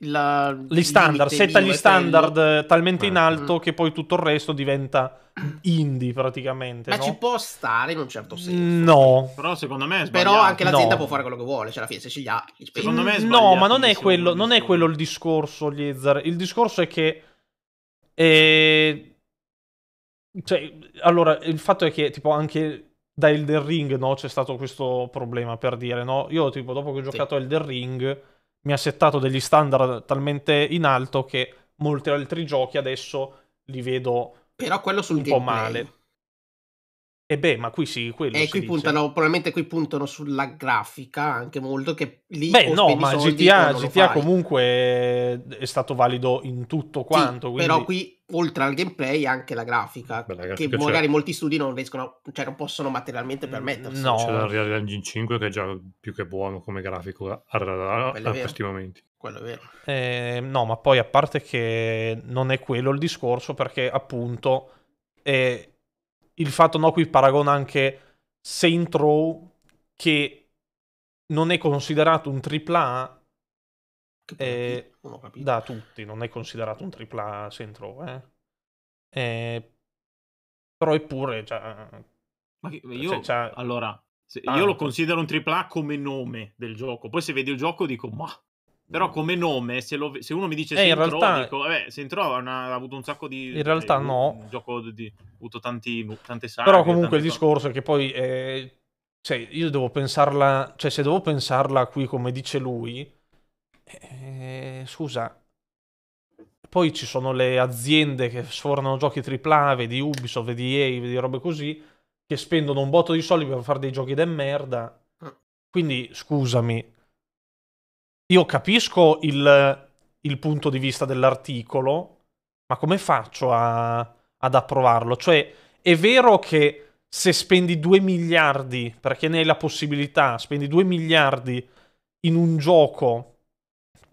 La, gli standard, setta gli standard talmente in certo. alto
che poi tutto il resto diventa indie praticamente. Ma no? ci
può stare in un certo senso. No. Però secondo me È Però anche l'azienda no. può fare quello che vuole, cioè alla fine se ci gli ha... Gli secondo me È No,
ma non è, quello, non è quello il discorso, Liezer. Il discorso è che... Eh, cioè, allora, il fatto è che, tipo, anche da Elden Ring, no, c'è stato questo problema, per dire, no? Io, tipo, dopo che ho giocato sì. Elden Ring, mi ha settato degli standard talmente in alto che molti altri giochi adesso li vedo Però quello sul un gameplay. po' male. E eh beh, ma qui sì, quello E qui dice. puntano,
probabilmente qui puntano sulla grafica anche molto, che lì... Beh no, ma GTA, GTA
comunque è stato valido in tutto quanto. Sì, quindi... Però qui,
oltre al gameplay, anche la grafica, Beh, la grafica che cioè... magari molti studi non riescono, cioè non possono materialmente mm, permettersi. No, c'è la
Real Engine 5 che è già più che buono come grafico a, a, a questi momenti quello è vero.
Eh, no, ma poi a parte che non è quello il discorso, perché appunto eh, il fatto no qui paragona anche Saint Row che non è considerato un AAA eh, da tutti, non è considerato un AAA Saint Row, eh.
eh però eppure già, cioè, Ma che, cioè, io, cioè, cioè allora, ah, io lo considero un tripla A come nome del gioco, poi se vedi il gioco dico ma però come nome, se, lo, se uno mi dice eh, Saint realtà... Eh, vabbè, Saint ha avuto un sacco di... In realtà eh, no. Un gioco di... ha avuto tanti, tante sale. Però comunque il cose.
discorso è che poi... Eh, cioè, io devo pensarla... Cioè, se devo pensarla qui come dice lui... Eh, scusa. Poi ci sono le aziende che sfornano giochi AAA, vedi Ubisoft, vedi EA, vedi robe così, che spendono un botto di soldi per fare dei giochi da merda. Ah. Quindi, scusami, io capisco il, il punto di vista dell'articolo, ma come faccio a, ad approvarlo? Cioè, è vero che se spendi 2 miliardi, perché ne hai la possibilità, spendi 2 miliardi in un gioco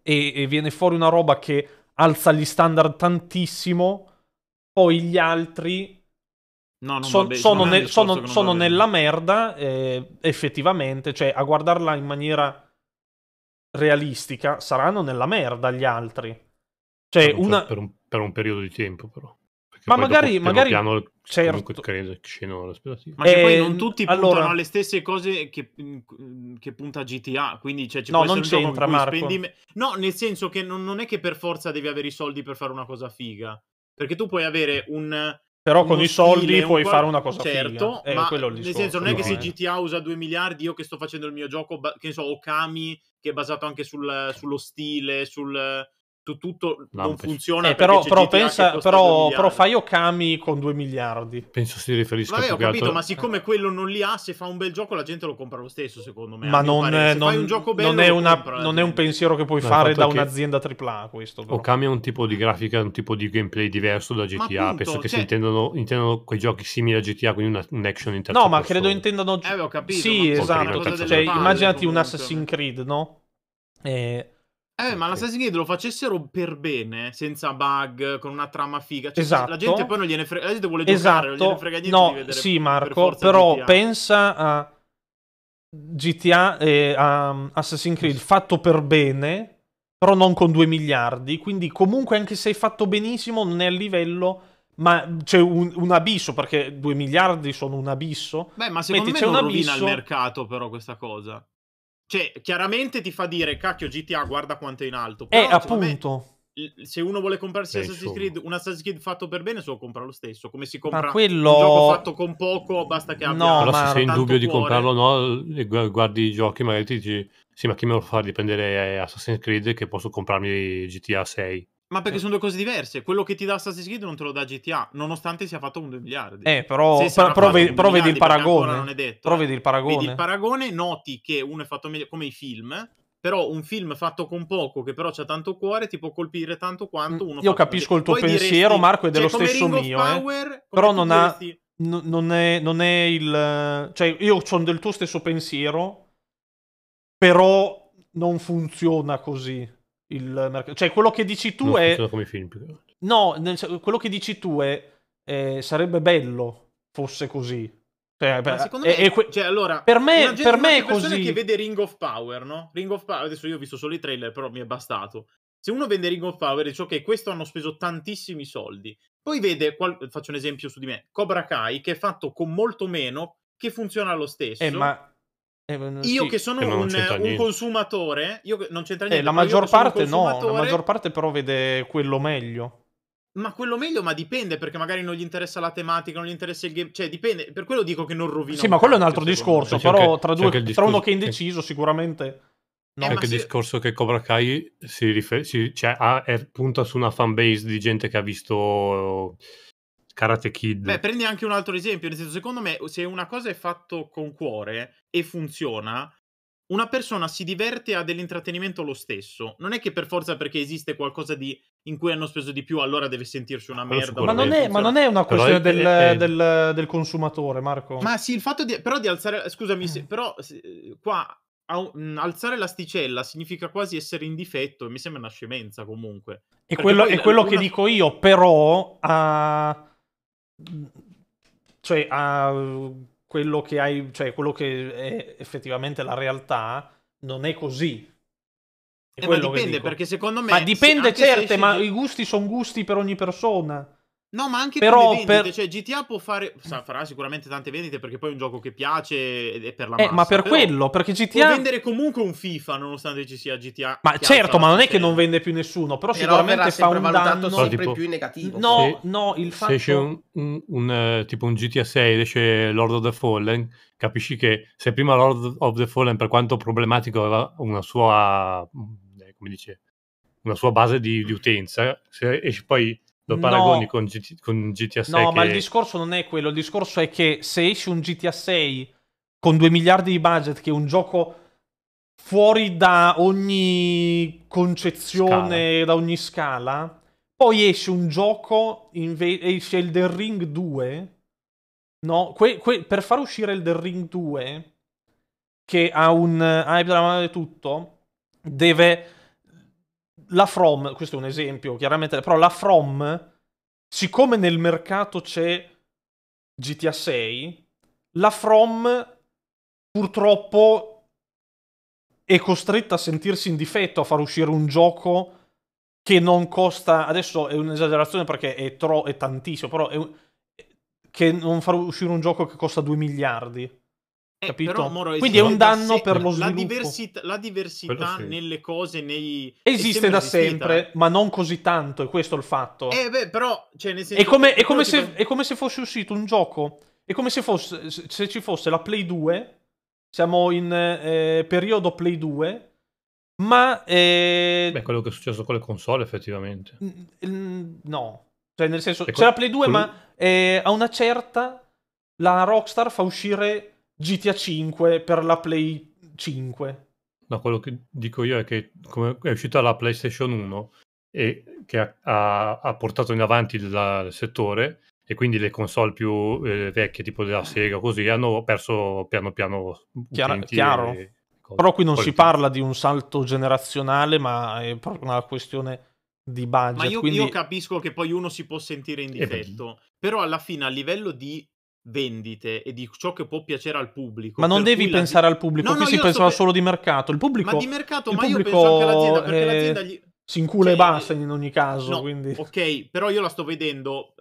e, e viene fuori una roba che alza gli standard tantissimo, poi gli altri No, so, vabbè, sono, nel, sono, sono nella merda, eh, effettivamente, cioè a guardarla in maniera realistica, saranno nella merda gli altri.
Cioè, una... per, un, per un periodo di tempo, però. Perché ma magari, dopo, magari piano, certo. credo scendono la aspettativa. Ma eh, poi non ehm,
tutti allora... puntano alle stesse cose che, mm, che punta GTA, quindi cioè, ci no, non c'entra Marco. Spendi... No, nel senso che non, non, è che per forza devi avere i soldi per fare una cosa figa, perché tu puoi avere un però con i soldi stile, puoi un... fare una cosa certo, figa. Eh, ma nel senso non è che se eh. GTA usa 2 miliardi io che sto facendo il mio gioco, che ne so, Okami che è basato anche sul, sullo stile, sul, tutto non funziona. Eh, però, però, pensa, però, però,
fai Okami con 2 miliardi. Penso si riferisca Vabbè, ho capito, altro... ma
siccome eh. quello non li ha, se fa un bel gioco la gente lo compra lo stesso, secondo me. Ma non, se non, un gioco bello, non è, una,
compra, non è un pensiero che puoi no, fare da un'azienda AAA questo. Però.
Okami è un tipo di grafica, un tipo di gameplay diverso da GTA. Appunto, Penso che cioè... si intendano, intendano, quei giochi simili a GTA, quindi una, un action in No, ma persona.
credo intendano...
Eh, ho capito. Sì, esatto. Cioè immaginati un Assassin's
Creed, no? Eh,
eh, ma l'Assassin's Creed lo facessero per bene, senza bug, con una trama figa. Cioè, esatto. La gente poi non gliene frega, la gente vuole esatto. non gliene esatto. frega niente no, di vedere Sì, Marco, per però GTA.
pensa a GTA e a um, Assassin's Creed fatto per bene, però non con 2 miliardi, quindi comunque anche se è fatto benissimo non è a livello ma c'è un, un, abisso perché 2 miliardi sono un abisso. Beh, ma secondo Metti, me c'è non un rovina abisso... il
mercato però questa cosa. Cioè, chiaramente ti fa dire, cacchio, GTA, guarda quanto è in alto. Eh, però, eh, appunto. Me, se uno vuole comprarsi Beh, Assassin's Creed, un Assassin's Creed fatto per bene, se lo compra lo stesso. Come si compra quello... un gioco fatto con poco, basta che abbia... No,
però ma... se sei in dubbio cuore...
di comprarlo
o no, guardi i giochi, magari ti dici, sì, ma chi me lo fa di prendere eh, Assassin's Creed che posso comprarmi GTA 6?
Ma perché sì. sono due cose diverse. Quello che ti dà Assassin's Creed non te lo dà GTA, nonostante sia fatto con 2 miliardi.
Eh, però,
però, però, vedi, però vedi il paragone. Non è detto, però eh. vedi il paragone. Vedi il
paragone, noti che uno è fatto meglio come i film, però un film fatto con poco, che però c'ha tanto cuore, ti può colpire tanto quanto mm, uno. Io capisco il tuo Poi pensiero, diresti, Marco, è cioè, dello cioè, stesso mio. Eh. Power, eh. Però non ha.
Non è, non è il. Cioè, io ho del tuo stesso pensiero, però non funziona così il mercato. Cioè, quello che dici tu non è. Come film, più no, nel... quello che dici tu è. Eh, sarebbe bello fosse così. Cioè, per, secondo me, e, cioè, allora, per me, gente, per me è così. che vede
Ring of Power, no? Ring of Power, adesso io ho visto solo i trailer, però mi è bastato. Se uno vende Ring of Power e dice, ok, questo hanno speso tantissimi soldi, poi vede, qual... faccio un esempio su di me, Cobra Kai, che è fatto con molto meno, che funziona lo stesso. Eh, ma
eh, io sì, che sono un, un,
consumatore, io non c'entra eh, niente. Eh, la maggior parte no, la maggior
parte però vede quello meglio.
Ma quello meglio, ma dipende perché magari non gli interessa la tematica, non gli interessa il game, cioè dipende, per quello dico che non rovina. Sì, ma quello è un altro
discorso, me. però tra, due, discorso tra, uno che è indeciso
che... sicuramente... No.
Anche eh, il se... discorso che Cobra Kai si rifer- si, cioè, ha, è, punta su una fanbase di gente che ha visto... Eh, Karate Kid. Beh,
prendi anche un altro esempio, nel senso, secondo me, se una cosa è fatta con cuore e funziona, una persona si diverte a dell'intrattenimento lo stesso. Non è che per forza perché esiste qualcosa di, in cui hanno speso di più, allora deve sentirsi una merda. Ma non, è, ma
non, è, una questione è, del, è... Del, del, consumatore, Marco.
Ma sì, il fatto di, però di alzare, scusami, se, eh. però se, qua mm, alzare l'asticella significa quasi essere in difetto, e mi sembra una scemenza comunque. E quello, è quello una... che
dico io, però... Uh cioè, uh, quello che hai, cioè, quello che è effettivamente la realtà non è così. È eh, ma dipende, perché secondo me... Ma dipende, certo certe, ma di... i gusti sono gusti per ogni persona. No,
ma anche
Però, con le vendite, per... cioè GTA può fare, sa, farà sicuramente tante vendite perché poi è un gioco che piace ed è per la massa. Eh, ma per Però quello, perché GTA... Può vendere comunque un FIFA nonostante ci sia GTA. Ma certo, ma non è che
non vende più nessuno, però, però sicuramente fa un danno sempre tipo... più
negativo. No, se, no,
il fatto... Se esce un,
un, un, eh, tipo un GTA 6 ed esce Lord of the Fallen, capisci che se prima Lord of the Fallen, per quanto problematico, aveva una sua, mm, eh, come dice, una sua base di, di utenza, se esce poi lo paragoni no. con, G- con, GTA 6. No, che... ma il
discorso non è quello. Il discorso è che se esce un GTA 6 con 2 miliardi di budget, che è un gioco fuori da ogni concezione, scala. da ogni scala, poi esce un gioco, inve- esce il The Ring 2. No, que- que- per far uscire il The Ring 2, che ha un. ha ah, tutto, deve la From, questo è un esempio chiaramente, però la From, siccome nel mercato c'è GTA 6, la From purtroppo è costretta a sentirsi in difetto a far uscire un gioco che non costa, adesso è un'esagerazione perché è, tro- è tantissimo, però è un... che non far uscire un gioco che costa 2 miliardi eh, Capito? però, Moro, Quindi è un danno per lo sviluppo. La diversità,
la diversità sì. nelle cose, nei... Esiste da eh. sempre,
ma non così tanto, è questo il fatto. Eh
beh, però... Cioè, senso, è, come, è, come se,
è, come, se, fosse uscito un gioco, è come se, fosse, se ci fosse la Play 2, siamo in eh, periodo Play 2,
ma... Eh... Beh, quello che è successo con le console, effettivamente.
No.
Cioè, nel senso, c'è la
Play 2, con... ma eh, a una certa la Rockstar fa uscire GTA 5 per la Play 5.
No, quello che dico io è che come è uscita la PlayStation 1 e che ha, ha portato in avanti il, il settore e quindi le console più eh, vecchie tipo della Sega così hanno perso piano piano Chiara, chiaro e, cose, però qui non si
parla di un salto generazionale ma è proprio una questione di budget ma io, quindi... io
capisco che poi uno si può sentire in difetto però alla fine a livello di vendite e di ciò che può piacere al pubblico. Ma non devi pensare al
pubblico, no, qui no, si pensava so... solo di mercato. Il pubblico... Ma di mercato, il ma pubblico... io penso anche all'azienda, perché eh... l'azienda gli... Si incula cioè, e basta in ogni caso, no, quindi...
Ok, però io la sto vedendo,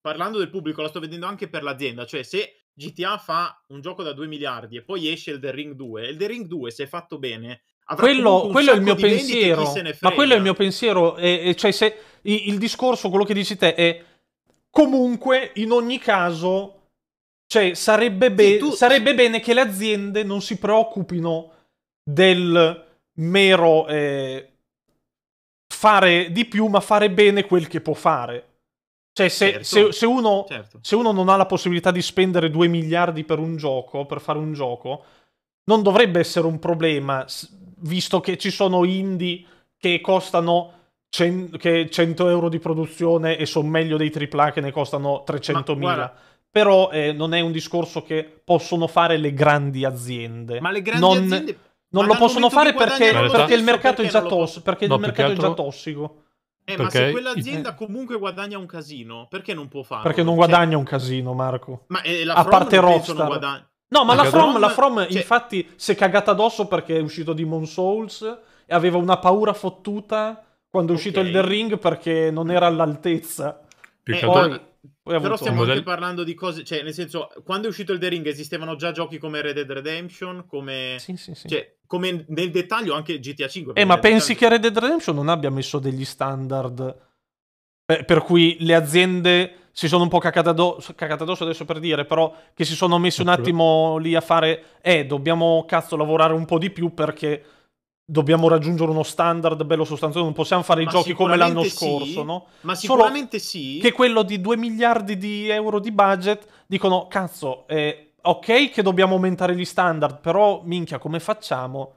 parlando del pubblico, la sto vedendo anche per l'azienda, cioè se... GTA fa un gioco da 2 miliardi e poi esce il The Ring 2. E il The Ring 2, se è fatto bene, avrà quello, quello è il mio pensiero. Ma quello è il
mio pensiero. E, e cioè, se, il, il discorso, quello che dici te, è comunque in ogni caso cioè, sarebbe, be- sì, tu... sarebbe bene che le aziende non si preoccupino del mero eh, fare di più, ma fare bene quel che può fare. Cioè, se, certo. se, se, uno, certo. se, uno, non ha la possibilità di spendere 2 miliardi per un gioco, per fare un gioco, non dovrebbe essere un problema, visto che ci sono indie che costano 100 euro di produzione e sono meglio dei AAA che ne costano 300.000 però eh, non è un discorso che possono fare le grandi aziende. Ma le grandi non, aziende... Non lo possono fare perché, perché il mercato, perché è, già tos- perché no, il mercato altro... è già tossico.
Eh, perché? ma se quell'azienda eh. comunque guadagna un casino, perché non può farlo? Perché non cioè guadagna
cioè... un casino, Marco. Ma eh, la From a parte Rockstar. Guadagna... No, ma la, From, la From cioè... infatti, si è cagata addosso perché è uscito Demon Souls e aveva una paura fottuta quando è uscito okay. il The Ring perché non era all'altezza.
Più eh, poi...
Però stiamo anche parlando di cose, cioè nel senso, quando è uscito il The Ring esistevano già giochi come Red Dead Redemption, come... Sì, sì, sì. Cioè, come nel dettaglio anche GTA 5. Eh, ma pensi che
Red Dead Redemption non abbia messo degli standard eh, per cui le aziende si sono un po' cacate addosso, cacate addosso adesso per dire, però che si sono messi un attimo lì a fare, eh, dobbiamo cazzo lavorare un po' di più perché dobbiamo raggiungere uno standard bello sostanziale, non possiamo fare ma i giochi come l'anno sì, scorso, no? Ma sicuramente Solo sì. Che quello di 2 miliardi di euro di budget dicono, cazzo, eh, ok che dobbiamo aumentare gli standard, però minchia, come facciamo?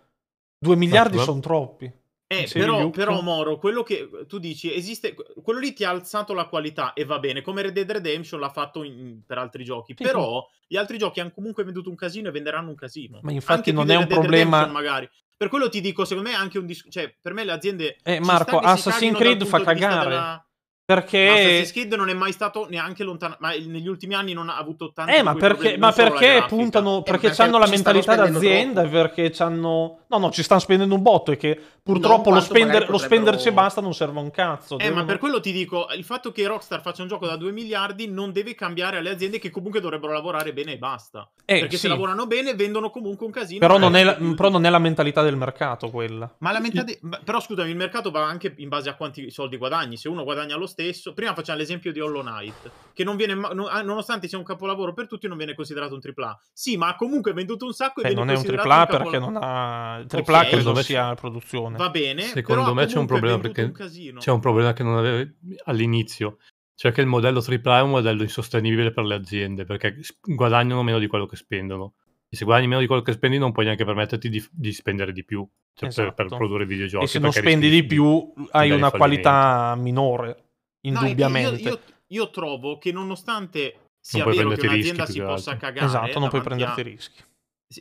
2 miliardi eh. sono troppi. Eh, però, però,
Moro, quello che tu dici esiste. Quello lì ti ha alzato la qualità e va bene, come Red Dead Redemption l'ha fatto in, per altri giochi. Sì, però gli altri giochi hanno comunque venduto un casino e venderanno un casino. Ma infatti Anche non è un problema. Magari. Per quello ti dico, secondo me è anche un discorso. Cioè, per me le aziende. Eh, Marco, Assassin's Creed fa cagare. Della...
Perché Assassin's
Creed non è mai stato neanche lontano, ma negli ultimi anni non ha avuto tanti Eh, ma eh, perché, ma perché
puntano perché, perché hanno la mentalità d'azienda troppo. perché hanno No, no, ci stanno spendendo un botto e che purtroppo lo, spender, potrebbero... lo, spenderci e basta non serve un cazzo.
Eh, devono... ma per quello ti dico, il fatto che Rockstar faccia un gioco da 2 miliardi non deve cambiare alle aziende che comunque dovrebbero lavorare bene e basta. Eh, perché sì. se lavorano bene vendono comunque un casino. Però, non è, la,
però non è, la, mentalità del mercato quella. Ma la
mentalità... Però scusami, il mercato va anche in base a quanti soldi guadagni. Se uno guadagna lo stesso stesso. Prima facciamo l'esempio di Hollow Knight, che non viene, ah, nonostante sia un capolavoro per tutti, non viene considerato un AAA. Sì, ma ha comunque venduto un sacco. E eh, non è un AAA un perché non ha.
Il AAA okay.
credo non sia
produzione. Va bene.
Secondo me c'è un problema perché un
c'è un problema che non aveva all'inizio. Cioè che il modello AAA è un modello insostenibile per le aziende perché guadagnano meno di quello che spendono. E se guadagni meno di quello che spendi non puoi neanche permetterti di, di spendere di più cioè esatto. per, per, esatto. produrre videogiochi. E se non spendi di più hai una qualità
minore indubbiamente. No, io, io,
io, trovo che nonostante sia non avvero che un'azienda si possa cagare, esatto, non puoi prenderti a... rischi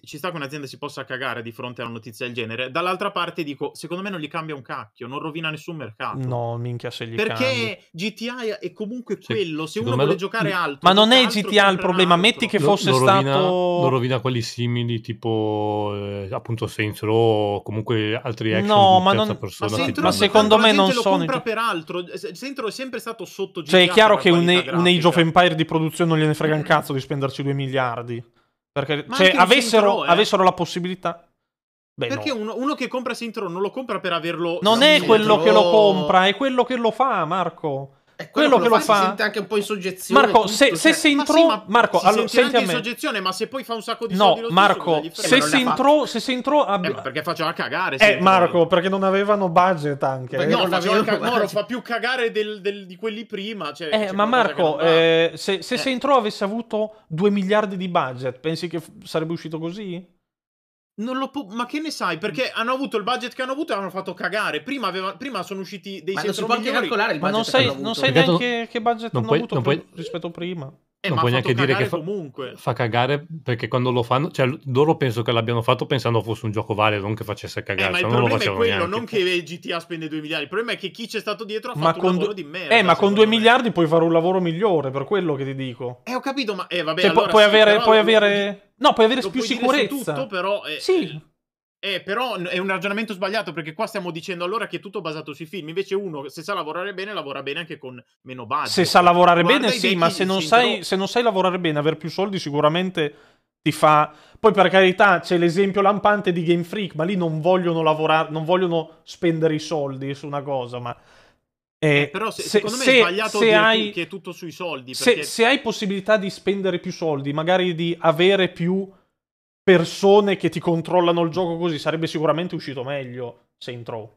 ci sta che un'azienda si possa cagare di fronte a una notizia del genere. Dall'altra parte dico, secondo me non gli cambia un cacchio, non rovina nessun mercato. No, minchia se gli Perché cambi. GTA è comunque se, quello, se uno vuole lo... giocare altro... Ma non è
GTA il problema, metti che fosse lo, lo stato... Rovina, lo rovina quelli simili tipo eh, appunto Saints Row o comunque altri action no, ma non... persona. Ma, Saints ma
secondo me non sono... compra gi- per altro, eh, Saints Row è sempre stato sotto GTA. Cioè è chiaro che un, un
Age of Empire di produzione non gliene frega un cazzo di spenderci 2 miliardi. Perché Ma cioè, avessero, Sintro, eh. avessero la possibilità... Beh, perché no.
uno, uno, che compra Sintro non lo compra per averlo... Non è quello che lo compra,
è quello che lo fa, Marco quello, quello che lo fa, fa si sente
anche un po' in soggezione. Marco, tutto, se, cioè... si entrò, Ma sì, ma Marco, si allora, senti in soggezione, ma se poi fa un sacco di no, Marco,
se si, entrò, se si intro... Eh, ab... Eh, perché faceva cagare. Eh, Marco, perché non avevano budget anche. Perché eh, no, non avevano ca- no, fa
più cagare del, del, di quelli prima. Cioè, eh, cioè, ma Marco,
eh, se, se eh. Saint Row avesse avuto 2 miliardi di budget, pensi che f- sarebbe uscito
così? Non lo può. Ma che ne sai? Perché mm. hanno avuto il budget che hanno avuto e hanno fatto cagare. Prima, aveva... Prima sono usciti dei ma non si può anche calcolare il budget. Ma non sai, non sai neanche che budget
non hanno puoi, avuto puoi...
rispetto a prima.
Eh,
non puoi neanche dire che fa, fa cagare perché quando lo fanno, cioè loro penso che l'abbiano fatto pensando fosse un gioco valido, non che facesse cagare. Eh, ma il cioè, non problema è quello, neanche. non
che GTA spende 2 miliardi, il problema è che chi c'è stato dietro ha ma fatto un lavoro di merda.
Eh, ma con 2 me. miliardi puoi fare un lavoro migliore, per quello che ti dico.
Eh, ho capito, ma eh, vabbè, cioè, allora, puoi, sì, avere, puoi avere... Di... No, puoi avere lo più sicurezza. Tutto, però, eh, sì. Eh, eh, però è un ragionamento sbagliato perché qua stiamo dicendo allora che è tutto basato sui film. Invece, uno se sa lavorare bene, lavora bene anche con meno base. Se sa lavorare Guarda bene, sì, ma se non, sai,
se non, sai, lavorare bene, avere più soldi sicuramente ti fa. Poi, per carità, c'è l'esempio lampante di Game Freak, ma lì non vogliono lavorare, non vogliono spendere i soldi su una cosa, ma. Eh, eh, però se, se, secondo me se, è sbagliato se hai,
che è tutto sui soldi. Perché... se
hai possibilità di spendere più soldi, magari di avere più persone che ti controllano il gioco così, sarebbe sicuramente uscito meglio se intro.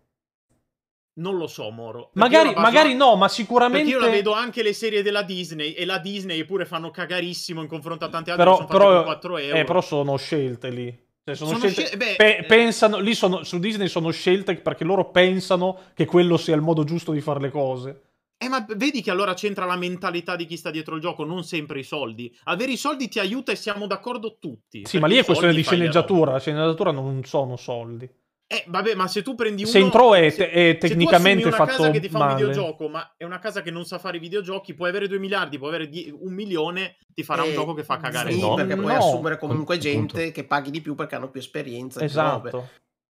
Non lo so, Moro. Magari, magari no,
ma sicuramente. Perché io la vedo
anche le serie della Disney. E la Disney pure fanno cagarissimo in confronto a tante altre però, però, 4 euro. Eh, però
sono scelte lì. Cioè, sono, sono scelte, scel- beh, pe- eh. pensano, lì sono, su Disney sono scelte perché loro pensano che quello sia il modo giusto di fare le cose.
Eh, ma vedi che allora c'entra la mentalità di chi sta dietro il gioco, non sempre i soldi. Avere i soldi ti aiuta e siamo d'accordo tutti. Sì, ma lì è questione di sceneggiatura.
La sceneggiatura non sono soldi.
Eh, vabbè, ma se tu prendi uno... Se intro è, se, è tecnicamente se tu fatto male... una casa che ti fa male. un videogioco, ma è una casa che non sa fare i videogiochi, puoi avere 2 miliardi, puoi avere die- un milione, ti farà eh, un gioco che fa cagare. Sì, no, perché puoi no, assumere comunque gente punto. che paghi
di più perché hanno più esperienza. Esatto.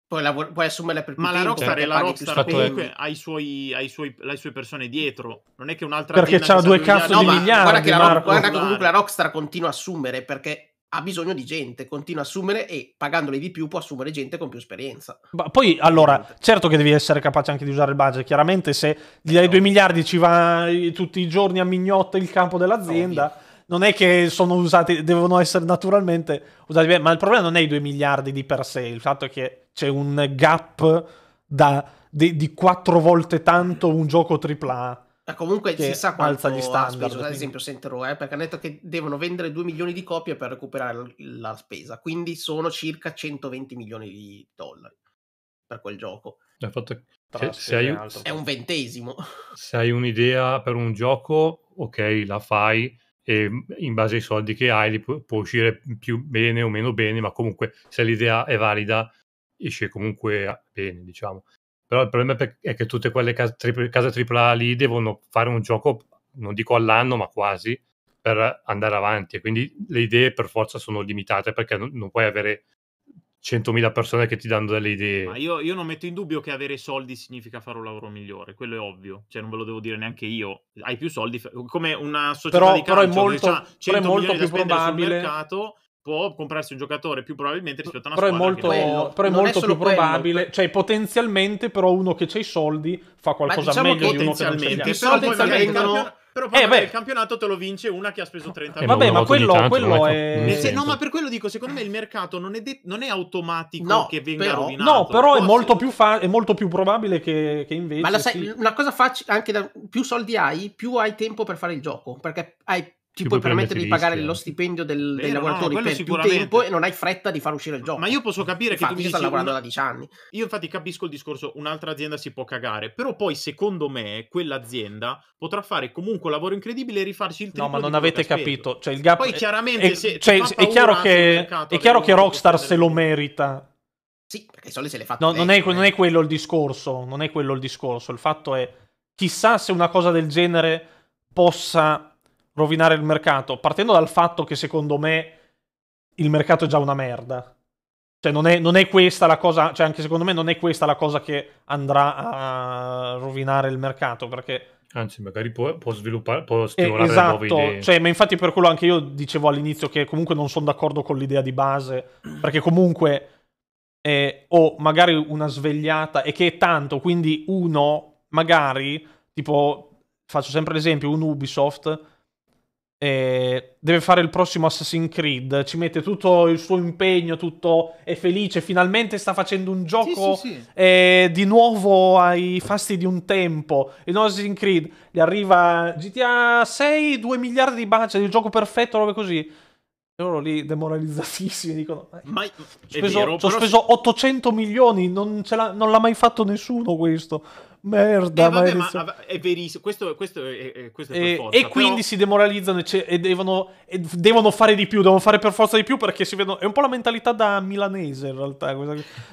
Poi lav- puoi assumerla per più Ma tempo, la Rockstar è la Rockstar, comunque ha, i suoi, ha, i suoi, ha le sue persone dietro. Non è che un'altra Perché c'ha due cazzo di
miliardi, guarda, che, la, Marco, guarda che comunque la Rockstar continua a assumere perché ha bisogno di gente, continua a assumere e pagandole di più può assumere gente con più esperienza.
Ma poi allora, certo che devi essere capace anche di usare il budget, chiaramente se gli dai 2 miliardi ci va tutti i giorni a mignotta il campo dell'azienda. Ovvio non è che sono usati, devono essere naturalmente usati bene, ma il problema non è i 2 miliardi di per sé, il fatto che c'è un gap da, di, di 4 volte tanto un gioco AAA.
Ma comunque si sa quanto alza gli standard, speso, ad esempio Sentro, eh, perché hanno detto che devono vendere 2 milioni di copie per recuperare la spesa, quindi sono circa 120 milioni di dollari per quel gioco.
Cioè, fatto se, se hai,
è un ventesimo.
Se hai un'idea per un gioco, ok, la fai, e mm, in base ai soldi che hai pu- può uscire più bene o meno bene, ma comunque se l'idea è valida esce comunque ah, bene, diciamo. Però il problema è che tutte quelle case, tri- case AAA lì devono fare un gioco, non dico all'anno, ma quasi, per andare avanti. quindi le idee per forza sono limitate perché non, non puoi avere 100.000 persone che ti danno delle idee. Ma
io, io, non metto in dubbio che avere soldi significa fare un lavoro migliore, quello è ovvio, cioè non ve lo devo dire neanche io. Hai più soldi, come una società però, di calcio però è molto, dove, diciamo, però è molto più probabile mercato, può comprarsi un giocatore più probabilmente rispetto a una però squadra. È molto, che... quello, però è molto è più probabile,
quello. cioè potenzialmente però uno che ha i soldi fa qualcosa diciamo meglio di uno che non ce li ha. Potenzialmente, però poi magari però poi eh, il
campionato te lo vince una che ha speso 30 eh, Vabbè, ma quello, tanto, quello è... Eh, Se, no, ma per quello dico, secondo me il mercato non è, de- non è automatico no, che venga però, rovinato. No, però
è molto, fa- è molto, più probabile che,
che invece... Ma la sai, sì. una cosa facile, anche da, più soldi hai, più hai tempo per fare il gioco, perché hai ti puoi permettere di pagare rischio. lo stipendio del, dei lavoratori no, per più tempo e non hai fretta di far
uscire il gioco. Ma io posso capire infatti, che tu mi sta lavorando una... da 10 anni. Io infatti capisco il discorso, un'altra azienda si può cagare, però poi secondo me quell'azienda potrà fare comunque un lavoro incredibile e rifarci il tempo. No, ma non avete capito, cioè il gap Poi chiaramente è, se, cioè, è chiaro che è chiaro che Rockstar
se lo merita.
Sì, perché i soldi se le fa
no, non, è, non eh. è quello il discorso, non è quello il discorso, il fatto è chissà se una cosa del genere possa rovinare il mercato, partendo dal fatto che secondo me il mercato è già una merda. Cioè non è, non è questa la cosa, cioè anche secondo me non è questa la cosa che andrà a rovinare il mercato, perché... Anzi, magari
può, può sviluppare, può eh, stimolare eh, esatto.
idee. Cioè, ma infatti per quello anche io dicevo all'inizio che comunque non sono d'accordo con l'idea di base, perché comunque... Eh, o magari una svegliata e che è tanto, quindi uno magari, tipo faccio sempre l'esempio, un Ubisoft eh, deve fare il prossimo Assassin's Creed, ci mette tutto il suo impegno, tutto è felice, finalmente sta facendo un gioco sì, sì, sì. Eh, di nuovo ai fasti di un tempo. In Assassin's Creed gli arriva GTA 6, 2 miliardi di budget, il gioco perfetto, robe così. E loro lì demoralizzatissimi dicono: eh, Ma
speso, vero, ho speso
800 milioni, non, non l'ha mai fatto nessuno questo
merda. Eh, vabbè, ma, ma è verissimo, questo, questo è, questo è e, forza, e però... quindi si
demoralizzano e, e, devono, e, devono, fare di più, devono fare per forza di più perché si vedono... È un po' la mentalità da milanese in realtà.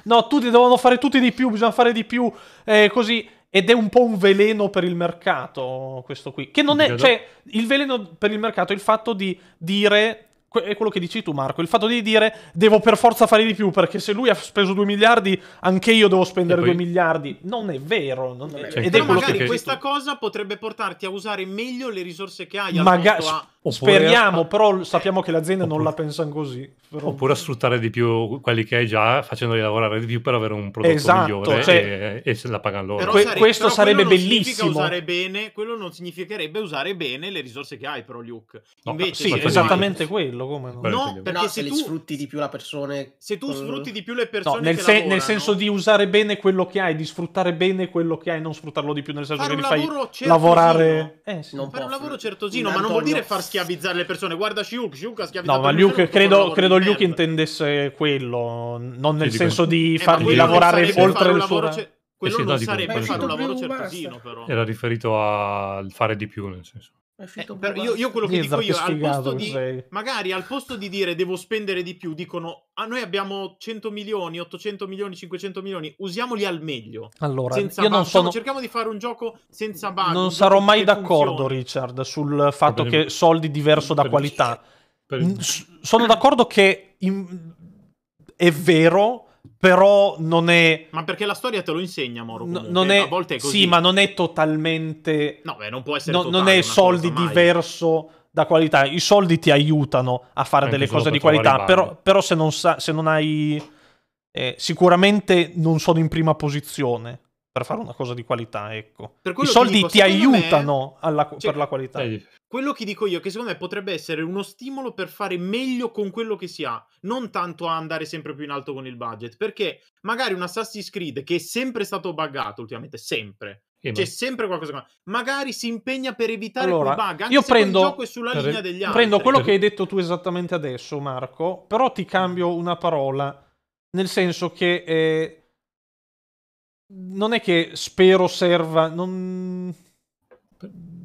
No, tutti devono fare tutti di più, bisogna fare di più, eh, così ed è un po' un veleno per il mercato questo qui. Che non è, cioè, il veleno per il mercato è il fatto di dire è quello che dici tu Marco, il fatto di dire devo per forza fare di più perché se lui ha speso 2 miliardi anche io devo spendere poi... 2 miliardi, non è vero. Non è...
Cioè, Ed è quello magari che questa
tu. cosa potrebbe portarti a usare meglio le risorse che hai. Magari... Oppure...
Speriamo,
però sappiamo che le aziende oppure... non la pensano così. Però... Oppure
sfruttare di più quelli che hai già, facendoli lavorare di più per avere un prodotto esatto, migliore cioè... e, e, se la pagano loro. Però sare... questo però sarebbe
bellissimo. Usare
bene, quello non significherebbe usare bene le risorse che hai, però, Luke. Invece, no, sì, esattamente
quello. Come no, no
perché no, se, tu... sfrutti
di più la persona.
Se tu sfrutti di più le persone. No, nel, se... nel,
senso di usare bene quello che hai, di sfruttare bene quello che hai, non sfruttarlo di più, nel senso che li fai lavorare.
Eh, sì, non fare un lavoro certosino, ma non vuol dire far schiavizzare le persone. Guarda Shulk, Shulk ha schiavizzato No, ma Luke, credo, credo Luke
intendesse
quello, non nel sì, senso di eh, fargli lavorare
oltre il suo... Ce... Quello non sarebbe eh fare un lavoro certosino, però.
Era riferito al fare di più, nel senso.
Eh, io, io,
quello che Dio, dico io, al posto di, magari al posto di dire devo spendere di più, dicono ah, noi abbiamo 100 milioni, 800 milioni, 500 milioni, usiamoli al meglio. Allora, senza io bug. non sono... cerchiamo di fare un gioco senza bug. Non sarò mai
d'accordo, funzioni. Richard, sul fatto che soldi diverso da Perché... qualità. Perché... Sono d'accordo che in... è vero però non è.
Ma perché la storia te lo insegna, Moro? Non è... A volte è così. Sì, ma non è totalmente. No, beh, non può essere. No, totale, non è soldi
diverso da qualità. I soldi ti aiutano a fare Anche delle cose di qualità, però, però, se, non, sa... se non hai. Eh, sicuramente non sono in prima posizione per fare una cosa di qualità, ecco. I soldi dico, ti aiutano me... alla... cioè, per la qualità. Eh,
quello che dico io, che secondo me potrebbe essere uno stimolo per fare meglio con quello che si ha, non tanto a andare sempre più in alto con il budget, perché magari un Assassin's Creed che è sempre stato buggato ultimamente, sempre. Eh C'è sempre qualcosa magari si impegna per evitare allora, quel bug, anche io se prendo, il gioco è sulla
linea degli altri. Prendo quello che hai
detto tu esattamente adesso, Marco, però ti cambio una parola, nel senso che eh, non è che spero serva, non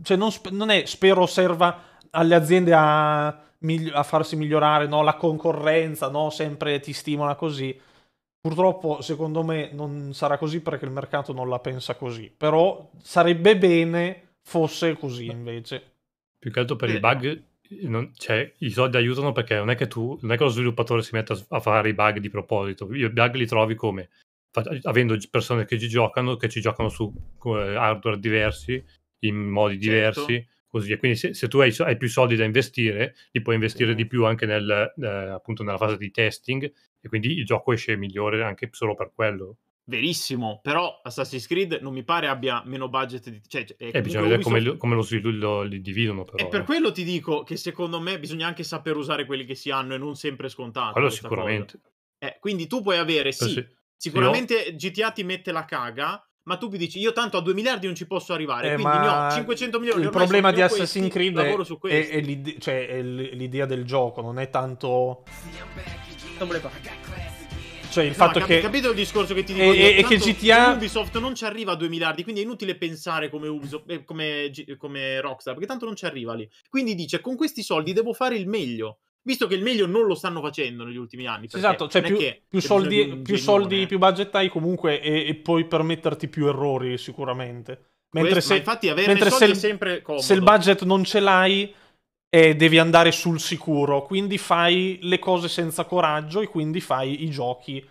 cioè non, non, è spero serva alle aziende a, a farsi migliorare, no? la concorrenza, no? sempre ti stimola così. Purtroppo secondo me non sarà così perché il mercato non la pensa così, però sarebbe bene fosse così invece.
Più che altro per eh. i bug, non, cioè, i soldi aiutano perché non è che tu, non è che lo sviluppatore si metta a fare i bug di proposito, i bug li trovi come? avendo persone che ci giocano, che ci giocano su hardware diversi, in modi certo. diversi, così E Quindi se, se tu hai, hai, più soldi da investire, li puoi investire sì. di più anche nel, eh, appunto nella fase di testing e quindi il gioco esce migliore anche solo per quello.
Verissimo, però Assassin's Creed non mi pare abbia meno budget. Di... Cioè, cioè eh, bisogna vedere come,
come, lo, sviluppo li dividono. Però, e per eh.
quello ti dico che secondo me bisogna anche saper usare quelli che si hanno e non sempre scontato. Quello sicuramente. Eh, quindi tu puoi avere, sì, sì. sicuramente sì, no. GTA ti mette la caga, ma tu mi dici io tanto a 2 miliardi non ci posso arrivare, eh, quindi ne ho 500 milioni. Il problema di Assassin's questi, Creed è, è,
l'ide- cioè, è, l'idea del gioco, non è tanto... Non volevo cioè il no, fatto cap- che capito il discorso che ti dico e, io, e che GTA
Ubisoft non ci arriva a 2 miliardi quindi è inutile pensare come Ubisoft eh, come, come Rockstar perché tanto non ci arriva lì quindi dice con questi soldi devo fare il meglio visto che il meglio non lo stanno facendo negli ultimi anni. Esatto, cioè più, più, soldi, più, soldi,
più budget hai comunque e, e puoi permetterti più errori sicuramente. Mentre Questo, se, infatti avere mentre soldi se, è sempre comodo. Se il budget non ce l'hai eh, devi andare sul sicuro, quindi fai le cose senza coraggio e quindi fai i giochi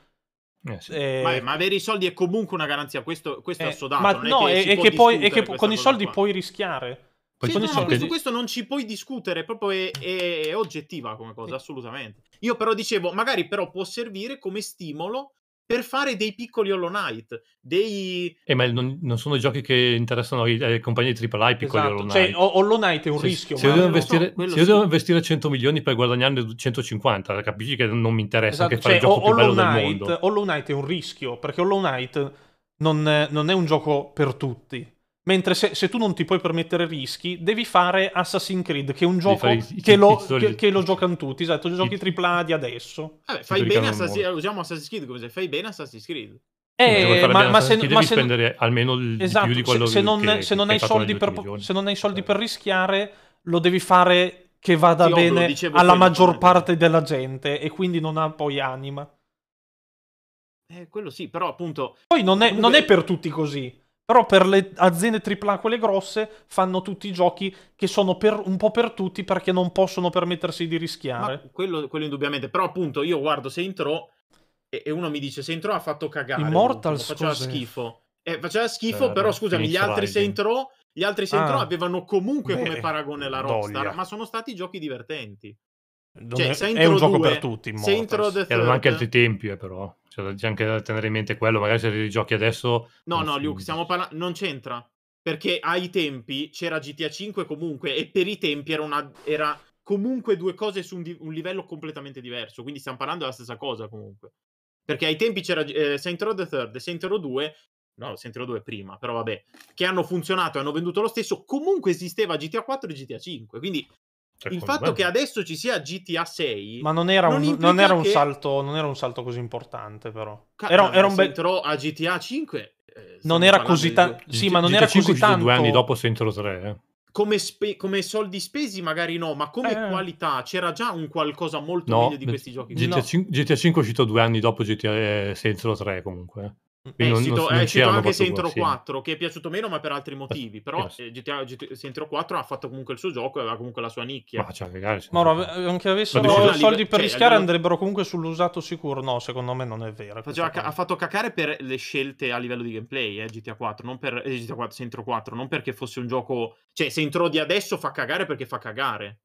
eh sì.
eh, ma, ma, avere i soldi è comunque una garanzia, questo, questo eh, è assodato. Ma no, è che, è che poi, è che con i soldi
qua. puoi rischiare. Poi sì, no, so
questo, che... questo, non ci puoi discutere, proprio è, è oggettiva come cosa, sì. assolutamente. Io però dicevo, magari però può servire come stimolo per fare dei piccoli Hollow Knight, dei...
Eh, ma non, non sono giochi che interessano alle compagnie di AAA, i piccoli esatto. Hollow cioè, Knight. Cioè, Hollow Knight è un sì, rischio. Se, io devo, investire, so, se io devo, investire, 100 milioni per guadagnarne 150, capisci che non mi interessa esatto. che fare cioè, il
gioco Hollow più bello Knight, del mondo. Hollow Knight è un rischio, perché Hollow Knight non, non è un gioco per tutti Mentre se, se, tu non ti puoi permettere rischi, devi fare Assassin's Creed, che è un gioco i, che, i, lo, che,
che, lo, giocano
tutti. Esatto, giochi AAA di adesso. Vabbè, fai bene Assassin's,
usiamo Assassin's Creed come se fai bene Assassin's Creed. Eh,
cioè, ma, ma, ma, se, ma se
spendere almeno il,
esatto, più di esatto, quello se, non, che, se, non hai soldi per, se non hai soldi cioè. per rischiare, lo devi
fare che vada sì, bene alla maggior parte della gente e quindi non ha poi anima.
Eh, quello sì, però appunto...
Poi non è, non è per tutti così. Però per le aziende AAA, quelle grosse, fanno tutti i giochi che sono per, un po' per tutti perché non possono permettersi di rischiare.
Ma quello, quello indubbiamente. Però appunto io guardo se intro e, e uno mi dice se intro ha fatto cagare. Immortals faceva schifo. Eh, faceva schifo, eh, però scusami, gli altri se intro, gli altri se ah, avevano comunque beh, come paragone la Rockstar, doglia. ma sono stati giochi divertenti. Cioè, è, è un gioco 2, per tutti. Immortals. E aveva anche altri
tempi, eh, però. Cioè, anche da tenere in mente quello. Magari se li giochi adesso. No,
no, Luke, stiamo parlando. Non c'entra. Perché ai tempi c'era GTA 5 comunque. E per i tempi era, una... era comunque due cose su un, di... un, livello completamente diverso. Quindi stiamo parlando della stessa cosa comunque. Perché ai tempi c'era eh, Saint Row the Third e Saint Row 2 no, Saints Row 2 prima, però vabbè, che hanno funzionato e hanno venduto lo stesso, comunque esisteva GTA 4 e GTA 5, quindi cioè, il fatto bello. che adesso ci sia GTA 6 ma non era, non un, non era un
salto non era un salto
così importante però Car- era, era un bel entrò a GTA 5 eh, non era così tanto di... sì G- ma non GTA era così tanto due anni
dopo se 3 eh.
Come, spe- come, soldi spesi magari no, ma come eh. eh. qualità c'era già un qualcosa molto no, meglio di questi giochi. GTA, no. 5,
GTA 5 è uscito due anni dopo GTA eh, Sensolo 3 comunque. Eh. Quindi eh, eh, è uscito, anche se entro 4,
che è piaciuto meno, ma per altri eh, motivi. Però yes. GTA, GTA, se 4 ha fatto comunque il suo gioco e aveva comunque la sua nicchia. Ma cioè, magari, Mauro, anche avessero no, soldi per cioè, rischiare, livello...
andrebbero comunque sull'usato sicuro. No, secondo me non è vero.
Faceva, ha fatto cacare per le scelte a livello di gameplay, eh, GTA 4, non per eh, GTA 4, 4, non perché fosse un gioco. Cioè, se entro di adesso fa cagare perché fa cagare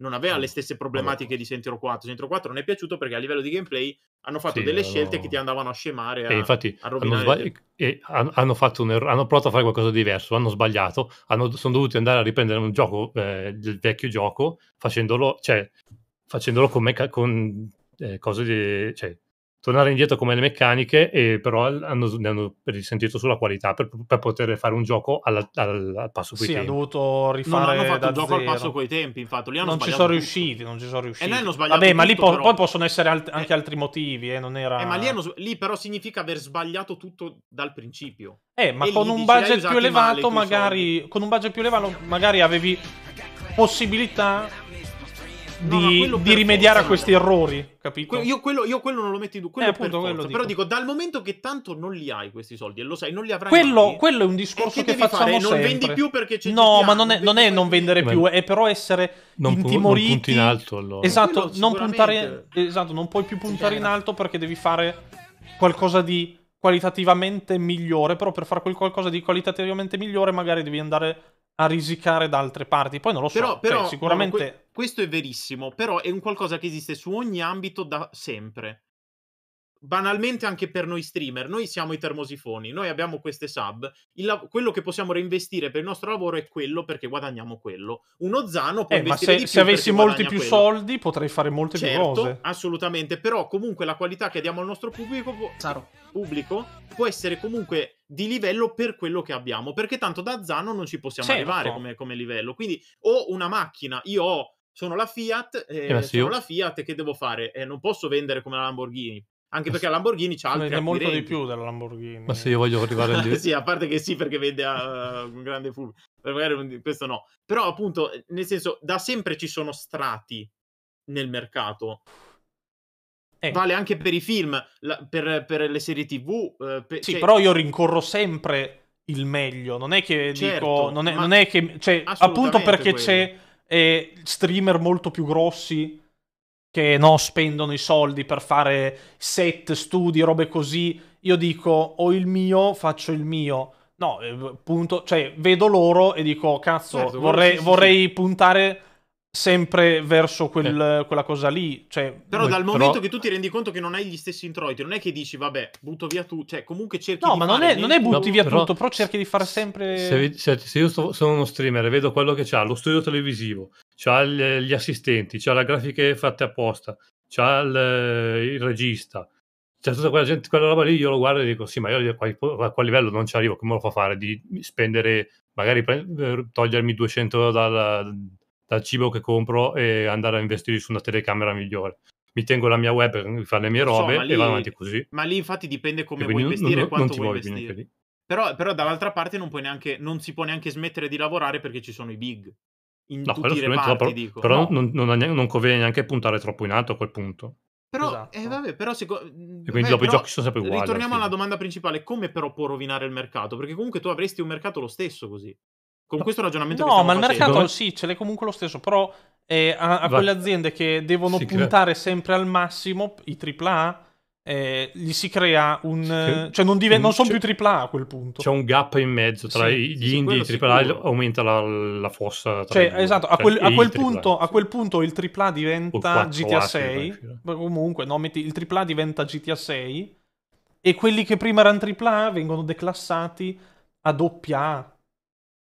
non aveva le stesse problematiche di Sentiro 4. Sentiro 4 non è piaciuto perché a livello di gameplay hanno fatto sì, delle hanno... scelte che ti andavano a scemare. A, e infatti a hanno, sbagli-
e hanno, er- hanno, provato a fare qualcosa di diverso, hanno sbagliato, hanno, sono dovuti andare a riprendere un gioco, eh, il vecchio gioco, facendolo, cioè, facendolo con, meca- con eh, cose di... Cioè, tornare indietro come le meccaniche, e però hanno, ne hanno risentito sulla qualità per, per poter fare un gioco alla, al, al passo coi sì, tempi. Sì, ha
dovuto rifare non hanno fatto un gioco al passo coi tempi, infatti. non ci sono riusciti, non ci sono eh, riusciti. E hanno sbagliato Vabbè, tutto, ma lì po- poi possono essere alt- eh. anche eh, altri motivi, eh, non era... Eh, ma lì, hanno,
lì però significa aver sbagliato tutto dal principio. Eh, ma con un, elevato, magari,
con un budget più elevato magari avevi possibilità di, no, di rimediare forza, a questi errori, capito? Que- io,
quello, io, quello, non lo metto in dubbio, eh, per però dico. dal momento che tanto non li hai questi soldi e lo sai, non li avrai quello, mai, quello è
un eh, discorso che, che facciamo fare? sempre. Non vendi più perché c'è No, ma non, è, non è, non vendere più, è però essere
non intimoriti. Pu- non punti in alto allora. Esatto, non puntare
Esatto, non puoi più puntare in alto perché devi fare qualcosa di qualitativamente migliore, però per fare quel qualcosa di
qualitativamente migliore magari devi andare a risicare da altre parti. Poi non lo so, però, cioè, però cioè, sicuramente... No, que- questo è verissimo, però è un qualcosa che esiste su ogni ambito da sempre banalmente anche per noi streamer, noi siamo i termosifoni, noi abbiamo queste sub, il, quello che possiamo reinvestire per il nostro lavoro è quello perché guadagniamo quello. Uno Zano può eh, ma se, se avessi molti più quello.
soldi potrei fare molte certo, più cose.
assolutamente, però comunque la qualità che diamo al nostro pubblico può, pubblico può essere comunque di livello per quello che abbiamo, perché tanto da Zano non ci possiamo certo. arrivare come, come livello. Quindi ho una macchina, io ho sono la Fiat, eh, eh, sono la Fiat che devo fare? Eh, non posso vendere come la Lamborghini, anche perché la Lamborghini c'ha altri Vende molto di più della Lamborghini.
Ma
se io voglio arrivare lì. sì,
a parte che sì, perché vende a uh, un grande fulmine. Magari questo no. Però appunto, eh, nel senso, da sempre ci sono strati nel mercato. Eh. Vale anche per i film, la, per, per, le serie tv. Eh, per, sì, cioè... però io
rincorro sempre il
meglio. Non è che certo, dico... Non è, non è
che... Cioè, appunto perché quello. c'è eh, streamer molto più grossi che no, spendono i soldi per fare set, studi, robe così. Io dico, ho il mio, faccio il mio. No, eh, punto, cioè vedo loro e dico, cazzo, certo, vorrei, sì, vorrei sì. puntare sempre verso quel, eh. quella cosa lì. Cioè, però dal però... momento che
tu ti rendi conto che non hai gli stessi introiti, non è che dici, vabbè, butto via tu, cioè comunque cerchi no, di... No, ma non è, non, è, butti no, via
però... tutto, però cerchi di fare sempre... Se,
se, se io sto, sono uno streamer e vedo quello che c'ha, lo studio televisivo, c'ha gli, gli assistenti, c'ha le grafiche fatte apposta, c'ha il, il regista, c'è tutta quella, gente, quella roba lì, io lo guardo e dico, sì, ma io a quel, a quel livello non ci arrivo, come lo fa fare di spendere, magari pre- eh, togliermi 200 euro dal dal cibo che compro e andare a investire su una telecamera migliore. Mi tengo la mia web per fare le mie robe so, lì,
e vado avanti così. Ma lì infatti dipende come vuoi investire non, e quanto non vuoi investire. Però, però, dall'altra parte non, neanche, non, si può neanche smettere di lavorare perché ci sono i big. In no, tutti i reparti, no, però,
però no. non, non, non conviene neanche puntare troppo in alto a quel punto.
Però, eh, esatto. eh, vabbè, però se... Mm, quindi vabbè, dopo però, i giochi sono sempre uguali. Ritorniamo alla domanda principale, come però può rovinare il mercato? Perché comunque tu avresti un mercato lo stesso così. Con questo ragionamento no, ma il facendo... mercato sì, ce l'è comunque lo stesso, però
eh, a, a quelle aziende che devono si puntare crea... sempre al massimo, i AAA, eh, gli si crea un... Si cioè non, div- non sono più
AAA a quel punto. C'è un gap in mezzo tra sì, gli sì, indie e i AAA, sicuro. aumenta la, la fossa. cioè, esatto, a cioè, quel, a, quel punto,
a quel, punto, il AAA diventa GTA 6, comunque no, metti, il AAA diventa GTA 6 e quelli che prima erano AAA vengono declassati a doppia A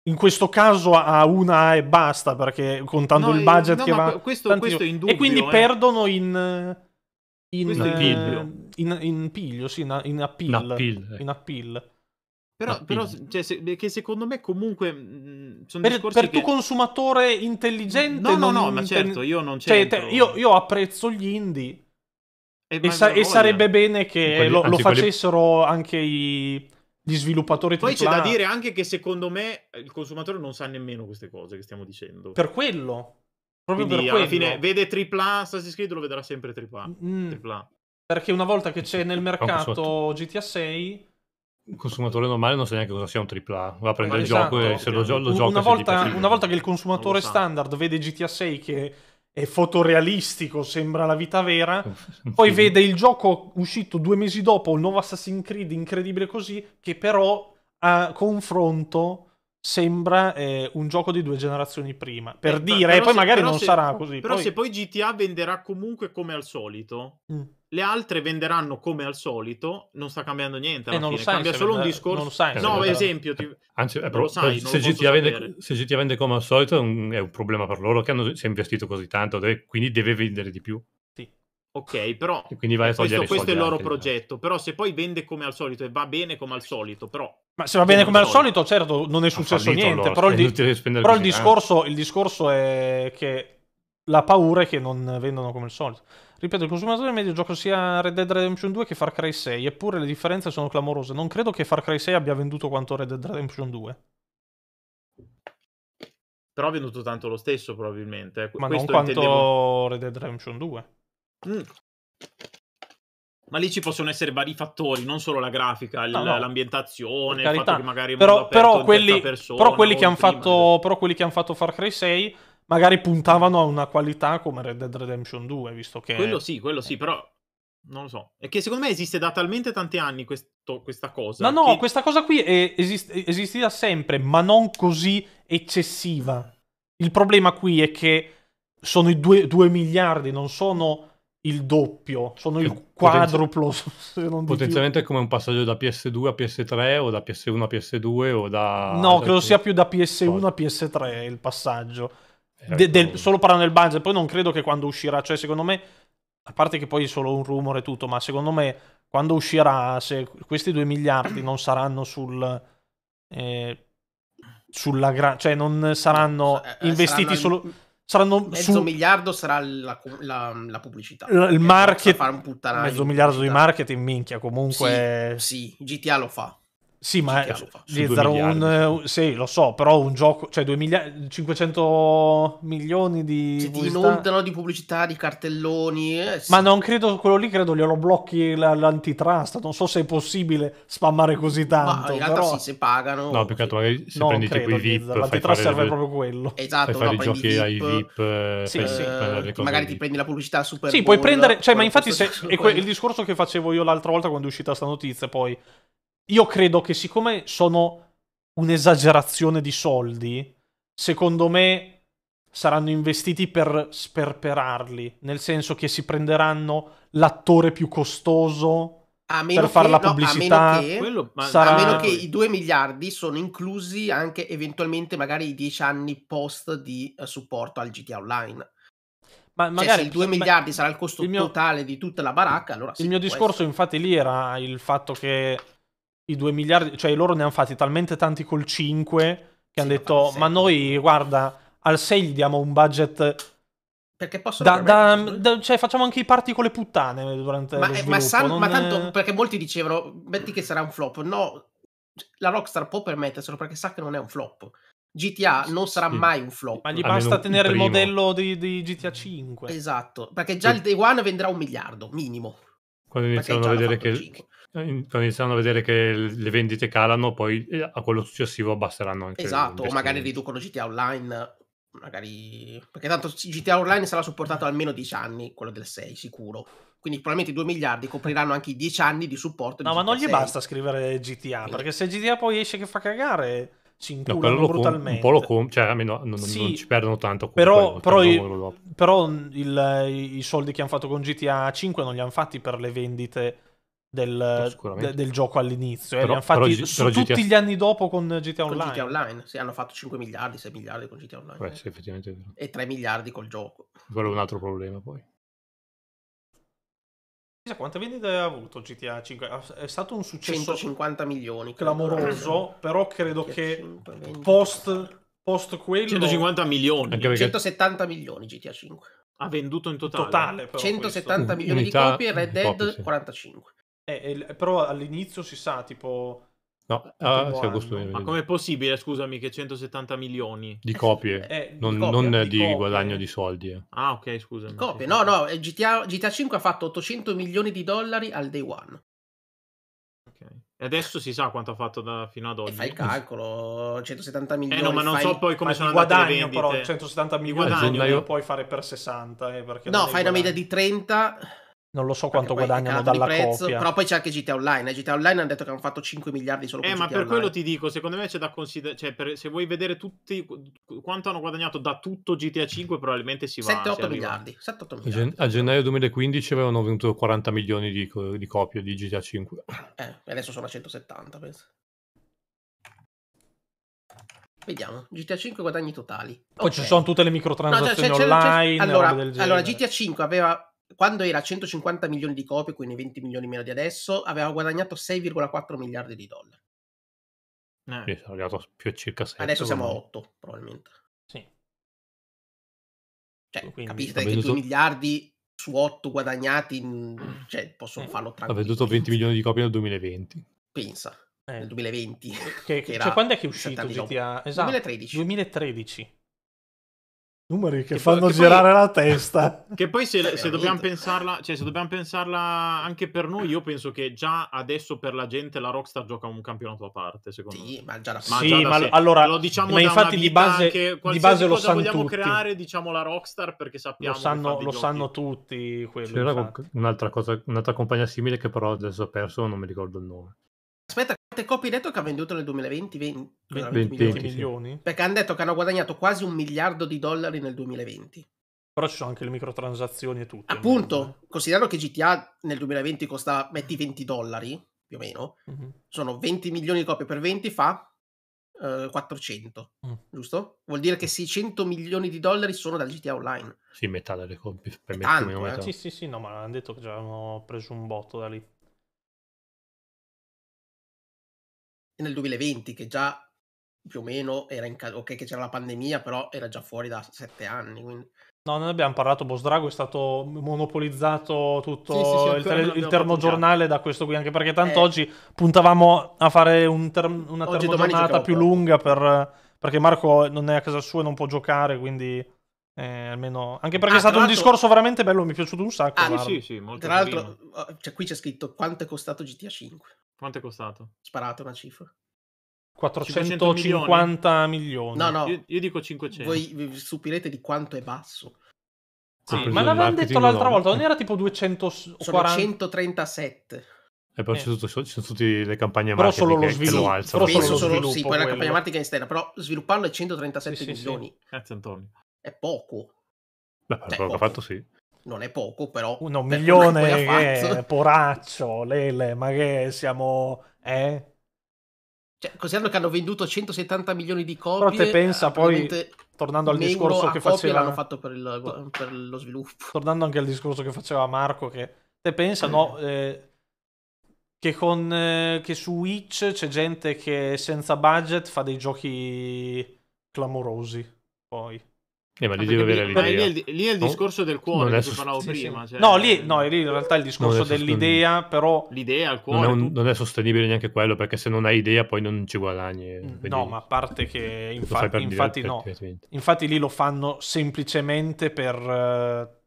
in questo caso a una e basta perché contando no, il eh, budget no, che va questo, questo dubbio, e quindi eh. perdono in in, eh, in, piglio. In, in, piglio sì in, in appeal, appeal, eh. appeal.
Però, però cioè, se, che secondo me comunque mh, per, per che... tu consumatore intelligente no no no ma certo io non c'è cioè,
io, io apprezzo gli indie e, e, sa- e, sarebbe bene che quelli, lo, anzi, lo, facessero quelli... anche i gli sviluppatori Poi c'è da dire anche
che secondo me eh, il consumatore non sa nemmeno queste cose che stiamo dicendo. Per quello. Proprio Quindi, per alla quello. fine vede tripla Assassin's Creed lo vedrà sempre tripla Mm. Perché una volta che c'è
nel mercato
GTA 6
il consumatore normale non sa neanche cosa sia un AAA. Va a prendere il esatto, gioco e se lo, gioca. Una, volta,
una volta che il consumatore standard vede GTA 6 che è fotorealistico, sembra la vita vera. Poi vede il gioco uscito due mesi dopo, il nuovo Assassin's Creed, incredibile così, che però a confronto sembra eh, un gioco di due generazioni prima. Per eh, dire, e poi se, magari non se,
sarà così. Però poi... se poi GTA venderà comunque come al solito, mm. le altre venderanno come al solito, non sta cambiando niente. Alla eh, non Lo sai Cambia solo vendere, un discorso. Non sai, no, venderà. esempio. Ti... Anzi, eh, però, sai, se, GTA vende,
se, GTA vende, come al solito è un, è un problema per loro che hanno, si è investito così tanto, deve, quindi deve vendere di più.
Ok, però quindi vai a eh, questo, questo è il loro progetto. Però se poi vende come al solito e va bene come al solito, però... Ma se va bene come al
solito,
certo, non è successo niente. però, il, però eh. il, discorso, il discorso è che la paura è che non vendono come al solito. Ripeto, il consumatore medio gioca sia Red Dead Redemption 2 che Far Cry 6, eppure le differenze sono clamorose. Non credo che Far Cry 6 abbia venduto quanto Red Dead Redemption 2.
Però ha venduto tanto lo stesso, probabilmente. Eh. Ma Questo non quanto intendevo...
Red Dead Redemption 2. Mm.
Ma lì ci possono essere vari fattori, non solo la grafica, no, no. l'ambientazione, il fatto che magari però, però quelli, persona, però quelli che hanno fatto,
però quelli che hanno fatto Far Cry 6 magari puntavano a una qualità come Red Dead Redemption 2, visto che Quello sì,
quello sì, eh. però non lo so. È che secondo me esiste da talmente tanti anni questo, questa cosa. No, no, che...
questa cosa qui è esist- esistita sempre, ma non così eccessiva. Il problema qui è che sono i 2 miliardi, non sono il doppio, sono che il quadruplo. Potenzial...
Potenzialmente è come un passaggio da PS2 a PS3 o da PS1 a PS2 o da... No, credo sia
più da PS1 a PS3 il passaggio. De, del, solo parlando del budget, poi non credo che quando uscirà, cioè secondo me, a parte che poi è solo un rumore tutto, ma secondo me quando uscirà, se questi 2 miliardi non saranno sul... Eh, sulla gra- cioè non saranno eh, investiti saranno... solo saranno mezzo su...
miliardo sarà la, la, la pubblicità il market... fare un mezzo miliardo di
marketing minchia comunque
sì, sì, GTA lo fa
sì, ma è Zero eh, sì, lo so, però un gioco, cioè 2 mili- 500 milioni di... Sì, inondano
di pubblicità, di cartelloni. Eh, sì.
Ma non credo, quello lì credo glielo blocchi l'antitrust, non so se è possibile spammare così tanto. Ma in realtà però... sì,
se pagano... No, più che altro magari se prendi tipo i VIP... L'antitrust serve le... proprio quello. Esatto, fai no, fare i giochi VIP, ai
VIP, sì, sì. Eh, magari
ti prendi la pubblicità super... Sì, puoi prendere, cioè ma infatti se, il
discorso che facevo
io l'altra volta quando è uscita sta notizia poi io credo che siccome sono un'esagerazione di soldi, secondo me saranno investiti per sperperarli, nel senso che si prenderanno l'attore più costoso
per fare la pubblicità. No, a meno, che, Quello, ma, sarà... a meno che i 2 miliardi sono inclusi anche eventualmente magari i 10 anni post di eh, supporto al GTA Online. Ma cioè, magari se il 2 ma, miliardi sarà il costo il mio, totale di tutta la baracca, allora sì, Il mio discorso essere.
infatti lì era il fatto che i 2 miliardi, cioè loro ne hanno fatti talmente tanti col 5 che sì, hanno detto, ma noi eh. guarda, al 6 gli diamo un budget...
Perché possono... Da, da, da, cioè facciamo anche i parti con le puttane durante ma, eh, ma, san, ma tanto, perché molti dicevano, metti che sarà un flop. No, cioè, la Rockstar può permetterselo perché sa che non è un flop. GTA non sarà sì. mai un flop. Ma gli Almeno basta tenere il, il modello di, di, GTA 5. Esatto, perché già sì. il Day One vendrà un miliardo, minimo.
Quando iniziano a vedere che, eh, quando iniziano a vedere che le vendite calano, poi eh, a quello successivo abbasseranno anche. Esatto, o magari riducono
GTA Online, magari... perché tanto GTA Online sarà supportato almeno 10 anni, quello del 6 sicuro. Quindi probabilmente i 2 miliardi copriranno anche i 10 anni di supporto. No,
di ma non gli 6. basta
scrivere GTA, perché
se GTA poi esce che fa cagare ci inculano no, brutalmente. un po'
lo com- cioè almeno non, sì, non ci perdono tanto. Però, però, i,
però il, i soldi che hanno fatto con GTA 5 non li hanno fatti per le vendite del, boh, de, del gioco all'inizio. Eh, però, eh, li però, fatti però tutti gli anni dopo con GTA
Online. Con GTA Online, sì, hanno fatto 5 miliardi, 6 miliardi con GTA Online. Beh, sì, effettivamente E 3 miliardi col gioco.
Quello è un altro problema poi.
Chissà quante vendite ha avuto GTA 5? È stato un successo 150 milioni clamoroso, però
credo che
120. post, post quello 150 milioni, perché... 170 milioni GTA 5 ha venduto in
totale, totale 170 questo. milioni Unità... di copie Red Dead
45
eh, eh, però all'inizio si sa, tipo...
No, ah, sì, agosto, ma com'è
possibile, scusami, che 170 milioni di copie, eh, non di, copie, non di, di
guadagno di soldi? Eh.
Ah, ok, scusami. Copie, no, no,
eh, GTA, GTA 5 ha fatto 800 milioni di dollari al day
one. Okay. E adesso si sa quanto ha fatto da, fino ad oggi. E fai il calcolo,
170 milioni. Eh no, ma non fai, so poi come sono andate guadagno, le vendite. però 170 milioni guadagno, guadagno, eh, lo
puoi fare per 60. Eh, no, fai guadagno. una media di
30 non lo so quanto guadagnano dalla prezzo, copia. Però poi c'è anche GTA Online. Eh. GTA Online hanno detto che hanno fatto 5 miliardi solo eh, per Eh, GTA ma per Online. quello
ti dico, secondo me c'è da considerare... Cioè, per, se vuoi vedere tutti quanto hanno guadagnato da tutto GTA 5, probabilmente si va... 7-8 miliardi.
miliardi.
a gennaio 2015 avevano venduto 40 milioni di, di copie di GTA 5.
Eh, adesso sono a 170, penso. Vediamo, GTA 5 guadagni totali. Poi
okay. ci sono tutte le microtransazioni no, cioè, c'è, online.
C'è, c'è... Allora, allora GTA 5 aveva quando era a 150 milioni di copie, quindi 20 milioni meno di adesso, aveva guadagnato 6,4 miliardi di dollari.
Eh. Sì, sono arrivato più circa 6. Adesso siamo a 8, probabilmente.
Sì. Cioè, quindi, capite che 2 miliardi su 8 guadagnati, in... Mm. cioè, possono eh. farlo tranquillo. Ha venduto
20 milioni di copie nel 2020.
Pensa, eh. nel 2020. Che, che cioè, quando è che è uscito GTA?
Esatto. 2013. 2013.
Numeri che, che fanno che girare poi,
la testa. Che poi se, se, dobbiamo pensarla, cioè se dobbiamo pensarla anche per noi, io penso che già adesso per la gente la Rockstar gioca un campionato a parte, secondo sì, me. Ma già la ma sì, già ma sé. allora, lo diciamo ma infatti di base, di base lo sanno vogliamo creare, diciamo la Rockstar perché sappiamo Lo sanno, lo sanno
tutti C'era esatto.
un'altra cosa, un'altra compagnia simile che però adesso ha perso, non mi ricordo il nome.
Aspetta, quante copie hai detto che ha venduto nel 2020? 20, 20, 20, 20 milioni? Sì. Perché hanno detto che hanno guadagnato quasi un miliardo di dollari nel 2020. Però ci sono anche le microtransazioni e tutto. Appunto, eh. considerando che GTA nel 2020 costa, metti 20 dollari, più o meno, mm-hmm. sono 20 milioni di copie per 20 fa 400, eh, mm. giusto? Vuol dire che 600 mm. milioni di dollari sono dal GTA Online.
Sì, metà delle copie. Per metà, tanto, metà. Eh? Sì,
sì, sì, no, ma hanno detto che già avevano preso un botto da lì. nel 2020, che già più o meno era in casa, ok che c'era la pandemia, però era già fuori da sette anni. Quindi... No, non
abbiamo parlato, Boss Drago è stato monopolizzato tutto sì, sì, sì, il, tele- il termogiornale da questo qui, anche perché tanto eh. oggi puntavamo a fare un term- una oggi termogiornata più lunga per... perché Marco non è a casa sua e non può giocare, quindi... Eh, almeno... Anche perché ah, è stato un discorso veramente bello, mi è piaciuto un sacco. Ah, sì, sì, molto tra l'altro,
oh, cioè, qui c'è scritto quanto è costato GTA 5. Quanto è costato? Sparate una cifra.
450 milioni. milioni. No, no. Io,
io, dico 500. Voi vi stupirete di quanto è basso.
Sì, ah, ma l'avevamo detto l'altra no. volta,
non era tipo 240? 137.
E poi eh. ci, sono, tutte le campagne però solo lo sviluppo, lo alzano. Però solo, lo sviluppo, sì, poi
la campagna marketing esterna, però svilupparlo è 137 sì, milioni. Sì,
eh, Grazie Antonio.
È poco.
Beh, per cioè, quello ha fatto sì
non è poco, però... Uno milione, eh,
poraccio,
Lele, ma che siamo... Eh? Cioè, considerando che hanno venduto 170 milioni di copie... Però te pensa poi, tornando al discorso che faceva... l'hanno fatto per, il,
per, lo sviluppo. Tornando anche al discorso che faceva Marco, che te pensa, eh. no... Eh, che, con, eh, che su Witch c'è gente che senza budget fa dei giochi clamorosi. Poi
eh, ma ah, lì deve avere l'idea. Lì è
il, lì è
il discorso no? del cuore non che parlavo sì, prima. Sì. Cioè... No, lì, no, lì, in realtà è il discorso dell'idea, però... L'idea, il cuore... Non è, un,
non è, sostenibile neanche quello, perché se non hai idea poi non ci guadagni. Quindi...
Mm, no, ma a parte che infa- infatti no. Infatti lì lo fanno semplicemente per... Eh,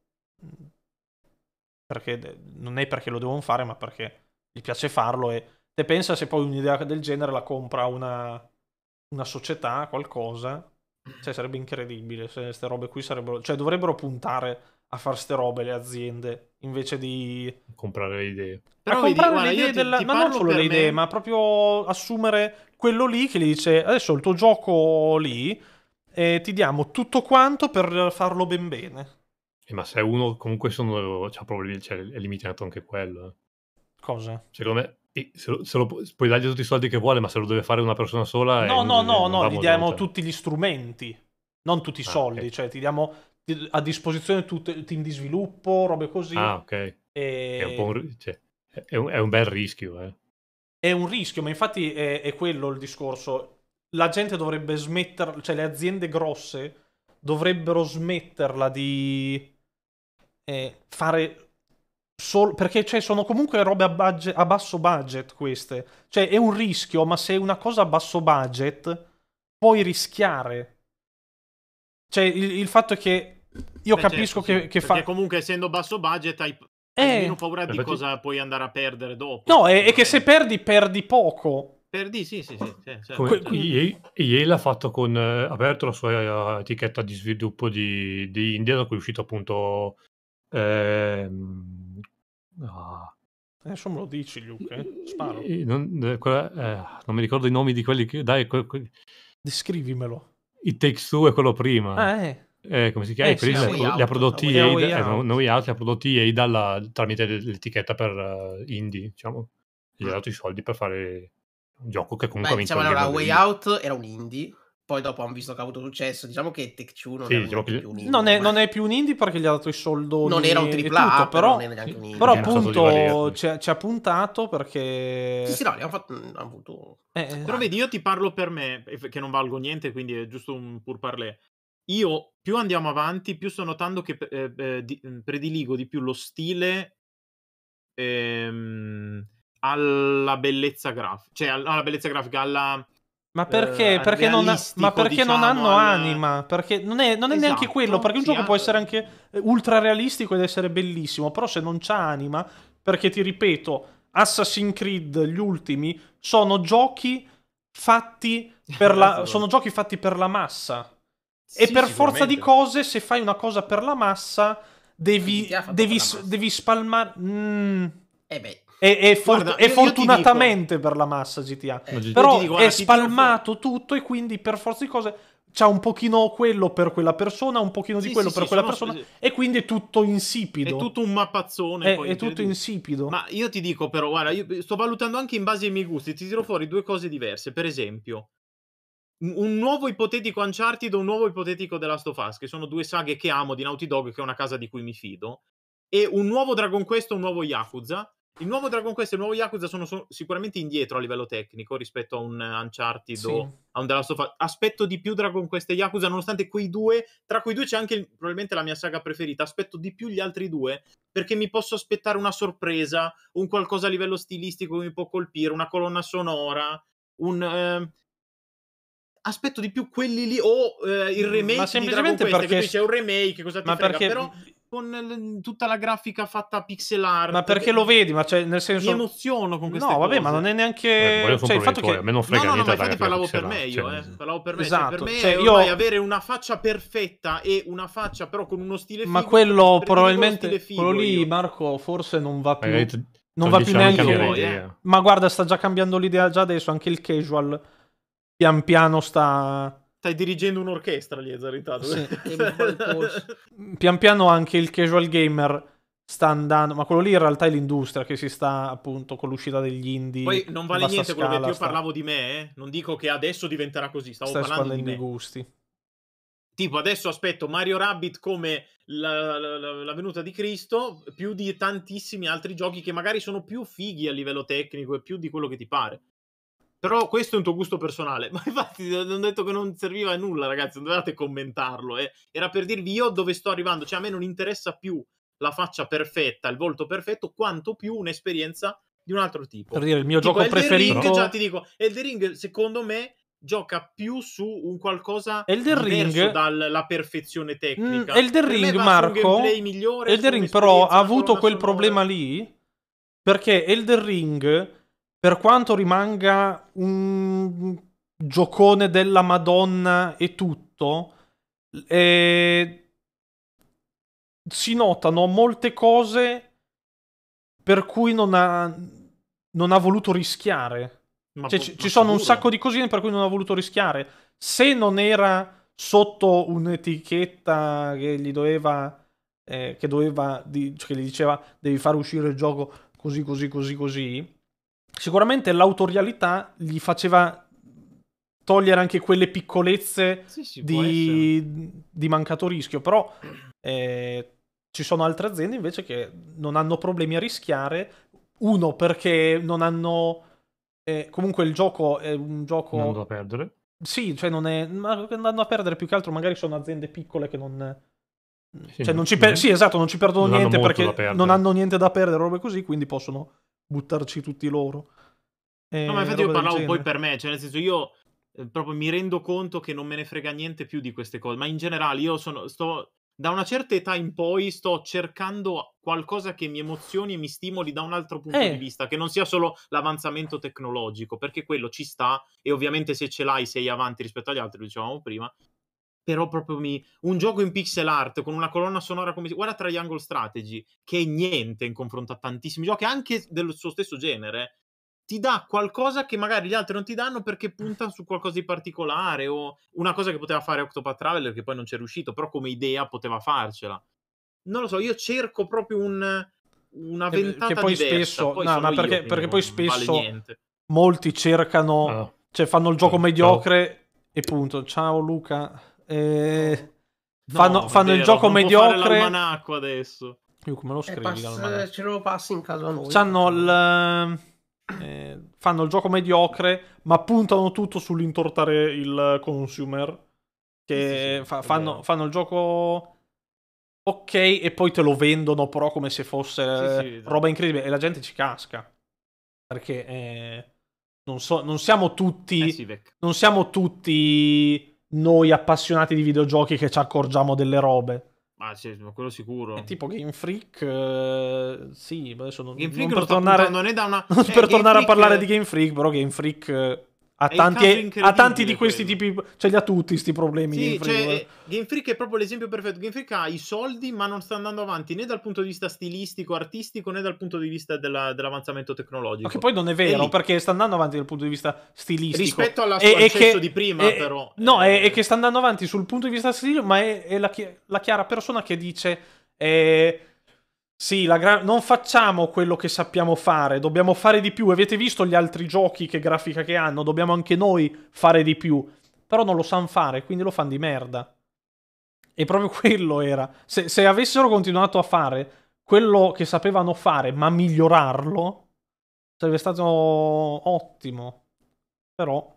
perché non è perché lo devono fare, ma perché gli piace farlo e te pensa se poi un'idea del genere la compra una, una società, qualcosa cioè, sarebbe incredibile se queste robe qui sarebbero. Cioè, dovrebbero puntare a fare ste robe le aziende invece di
comprare le idee.
Però a comprare vedi, le idee ti, della... ti ma non solo le idee, ma proprio assumere quello lì che gli dice adesso il tuo gioco lì e ti diamo tutto quanto per farlo ben bene.
Eh, ma se uno comunque sono... cioè, problemi... cioè, è limitato anche quello. Eh. Cosa? Secondo me se lo, se lo, puoi dargli tutti i soldi che vuole, ma se lo deve fare una persona sola. No, no, no, no, gli diamo cioè.
tutti gli strumenti, non tutti i ah, soldi, okay. cioè ti diamo a disposizione tutto il team di sviluppo, robe così. Ah, ok. E... È, un buon, cioè,
è, un, è, un bel rischio, eh. È
un rischio, ma infatti è, è quello il discorso. La gente dovrebbe smetterla, cioè le aziende grosse dovrebbero smetterla di eh, fare Sol- perché cioè, sono comunque robe a, budget, a, basso budget queste. Cioè è un rischio, ma se è una cosa a basso budget
puoi rischiare. Cioè il, il fatto è che io Beh, certo, capisco certo, che, sì. che fa... Perché comunque essendo basso budget hai eh, meno paura di cosa puoi andare a perdere dopo. No, è,
è che eh. se perdi, perdi poco.
Perdi, sì, sì, sì. Certo.
Come, EA, EA l'ha fatto con... Eh, aperto la sua eh, etichetta di sviluppo di, di India, da cui è uscito appunto... Eh,
Ah. Eh, no. Adesso me lo dici, Luke. Eh? Sparo.
Non, eh, quella, eh, non, mi ricordo i nomi di quelli che... Dai, que, que... Descrivimelo. It Takes Two è quello prima. Ah, eh. Eh, come si chiama? Eh, sì, li, ha, prodotti EA, way eh, ha prodotti EA tramite l'etichetta per uh, indie, diciamo. Gli ha dato i soldi per fare un gioco che comunque Beh, ha vinto. Diciamo, allora, Way
Out era un indie poi dopo hanno visto che ha avuto successo. Diciamo che Tech 2 non, sì, diciamo che... non, ma... non, è più un indie
perché gli ha dato i soldoni. Non era un AAA, però, però, però appunto ci ha puntato perché...
Sì, sì, no, hanno, fatto, mm, hanno avuto... Eh, eh, però vedi, io ti parlo per me, che non valgo niente, quindi è giusto un pur parlé. Io più andiamo avanti, più sto notando che eh, eh di, mm, prediligo di più lo stile ehm, alla bellezza grafica, cioè alla bellezza grafica, alla
ma perché? Eh, perché
non, ha, ma perché diciamo, non hanno al...
anima? Perché non è, non è esatto, neanche quello, perché un gioco può essere anche eh, ultra realistico ed essere bellissimo, però se non c'ha anima, perché ti ripeto, Assassin's Creed, gli ultimi, sono giochi fatti per la, giochi fatti per la massa. Sì, e per forza di cose, se fai una cosa per la massa, devi, devi, devi spalmare... Mm. Eh beh, e, e, for- Guarda, e io, fortunatamente io per la massa GTA.
Eh, Però dico, è
spalmato tutto e quindi per forza di cose c'ha un pochino quello per quella persona, un pochino sì, di quello sì, per sì, quella persona, spesi...
e quindi è tutto insipido. È tutto un mappazzone. È, poi, è tutto insipido. Ma io ti dico però, guarda, io sto valutando anche in base ai miei gusti, ti tiro fuori due cose diverse. Per esempio, un nuovo ipotetico Uncharted o un nuovo ipotetico The Last of Us, che sono due saghe che amo di Naughty Dog, che è una casa di cui mi fido, e un nuovo Dragon Quest o un nuovo Yakuza, il nuovo Dragon Quest e il nuovo Yakuza sono, sono sicuramente indietro a livello tecnico rispetto a un Uncharted sì. o a un The Last of Us. Aspetto di più Dragon Quest e Yakuza, nonostante quei due, tra quei due c'è anche il, probabilmente la mia saga preferita. Aspetto di più gli altri due perché mi posso aspettare una sorpresa, un qualcosa a livello stilistico che mi può colpire, una colonna sonora, un. Eh aspetto di più quelli lì o eh, il remake ma semplicemente Quest, perché c'è un remake cosa ti ma frega perché... però con tutta la grafica fatta a pixel art. Ma perché lo
vedi? Ma cioè, nel senso... Mi
emoziono con queste no, cose. No, vabbè, ma non è
neanche... Eh, cioè, il fatto che... A me non frega no, no, niente no, ma infatti parlavo per meglio, cioè... eh.
Parlavo per me. Cioè, esatto. Cioè, per me cioè, io... avere una faccia perfetta e una faccia però con uno stile figo... Ma quello probabilmente... quello lì, io.
Marco, forse non va più... Magari non va più neanche... Voi, eh. Ma guarda, sta già cambiando l'idea già adesso, anche il casual pian piano sta
Stai dirigendo un'orchestra lì a Zaritato. Sì,
Pian piano anche il casual gamer sta andando, ma quello lì in realtà è l'industria che si sta appunto con l'uscita degli indie. Poi non vale niente scala, quello che io sta... parlavo
di me, eh? non dico che adesso diventerà così, stavo Stai parlando di me. gusti. Tipo adesso aspetto Mario Rabbit come la, la, la, venuta di Cristo più di tantissimi altri giochi che magari sono più fighi a livello tecnico e più di quello che ti pare. Però questo è un tuo gusto personale. Ma infatti ti ho detto che non serviva a nulla, ragazzi, non dovevate commentarlo. Eh. Era per dirvi io dove sto arrivando. Cioè, a me non interessa più la faccia perfetta, il volto perfetto, quanto più un'esperienza di un altro
tipo. Per dire, il mio tipo gioco Elder preferito... Ring, già ti
dico, Elder Ring, secondo me, gioca più su un qualcosa Elder Ring dalla perfezione tecnica. Mm, Elder Ring, Marco, migliore,
Elder Ring però ha avuto quel sonora. problema lì perché Elder Ring per quanto rimanga un giocone della Madonna e tutto, eh, si notano molte cose per cui non ha, non ha voluto rischiare.
Ma, cioè, ma ci, ci sono un sacco
di cosine per cui non ha voluto rischiare. Se non era sotto un'etichetta che gli doveva, eh, che doveva, di, cioè che gli diceva devi fare uscire il gioco così, così, così, così, sicuramente l'autorialità gli faceva togliere anche quelle piccolezze sì, sì, di, di, mancato rischio, però eh, ci sono altre aziende invece che non hanno problemi a rischiare, uno perché non hanno... Eh, comunque il gioco è un gioco... Andando a perdere. Sì, cioè non è... Ma andando a perdere più che altro magari sono aziende piccole che non...
Sì, cioè non ci per... sì esatto, non ci perdono non niente perché non
hanno niente da perdere, robe così, quindi possono buttarci tutti loro. E no, ma eh, infatti io parlavo poi
per me, cioè nel senso io eh, proprio mi rendo conto che non me ne frega niente più di queste cose, ma in generale io sono, sto, da una certa età in poi sto cercando qualcosa che mi emozioni e mi stimoli da un altro punto eh. di vista, che non sia solo l'avanzamento tecnologico, perché quello ci sta e ovviamente se ce l'hai sei avanti rispetto agli altri, lo dicevamo prima, però proprio mi... Un gioco in pixel art con una colonna sonora come... Guarda Triangle Strategy, che è niente in confronto a tantissimi giochi, anche del suo stesso genere, ti dà qualcosa che magari gli altri non ti danno perché punta su qualcosa di particolare o una cosa che poteva fare Octopath Traveler che poi non c'è riuscito, però come idea poteva farcela. Non lo so, io cerco proprio un... una ventata che poi diversa. Spesso... Poi no, ma perché, io, perché poi spesso vale
molti cercano... No. Ah. Cioè fanno il gioco no, eh, mediocre no. e punto. Ciao Luca. Eh, no, fanno, fanno vero, il gioco mediocre. Ma
L'almanacco adesso. Io come lo eh, scrivi? Eh, pass- ce lo passi in casa noi. C'hanno
il, eh, eh, fanno il gioco mediocre, ma puntano tutto sull'intortare il consumer. Che sì, sì, fa- fanno, fanno il gioco ok e poi te lo vendono però come se fosse sì, sì, esatto. roba incredibile e la gente ci casca perché eh, non, so, non siamo tutti eh sì, non siamo tutti noi appassionati di videogiochi che ci accorgiamo delle robe.
Ma sì, quello
sicuro. È tipo Game Freak, eh, sì, adesso non, Game Freak non per tornare, non è da una... non eh, per tornare Freak... a parlare di Game Freak, però Game Freak eh, a tanti, a tanti, di questi quello. tipi, ce li ha tutti questi problemi. Sì, Game, cioè,
Game Freak è proprio l'esempio perfetto. Game Freak ha i soldi, ma non sta andando avanti né dal punto di vista stilistico, artistico, né dal punto di vista della, dell'avanzamento tecnologico. Ma che
poi non è vero, è perché sta andando avanti dal punto di vista stilistico. Rispetto alla e, di prima, è, però. No, è, è, eh. che sta andando avanti sul punto di vista stilistico, ma è, la, la, chiara persona che dice... Eh, sì, gra- non facciamo quello che sappiamo fare, dobbiamo fare di più. Avete visto gli altri giochi che grafica che hanno? Dobbiamo anche noi fare di più. Però non lo sanno fare, quindi lo fanno di merda. E proprio quello era. Se, se avessero continuato a fare quello che sapevano fare, ma migliorarlo, sarebbe stato ottimo. Però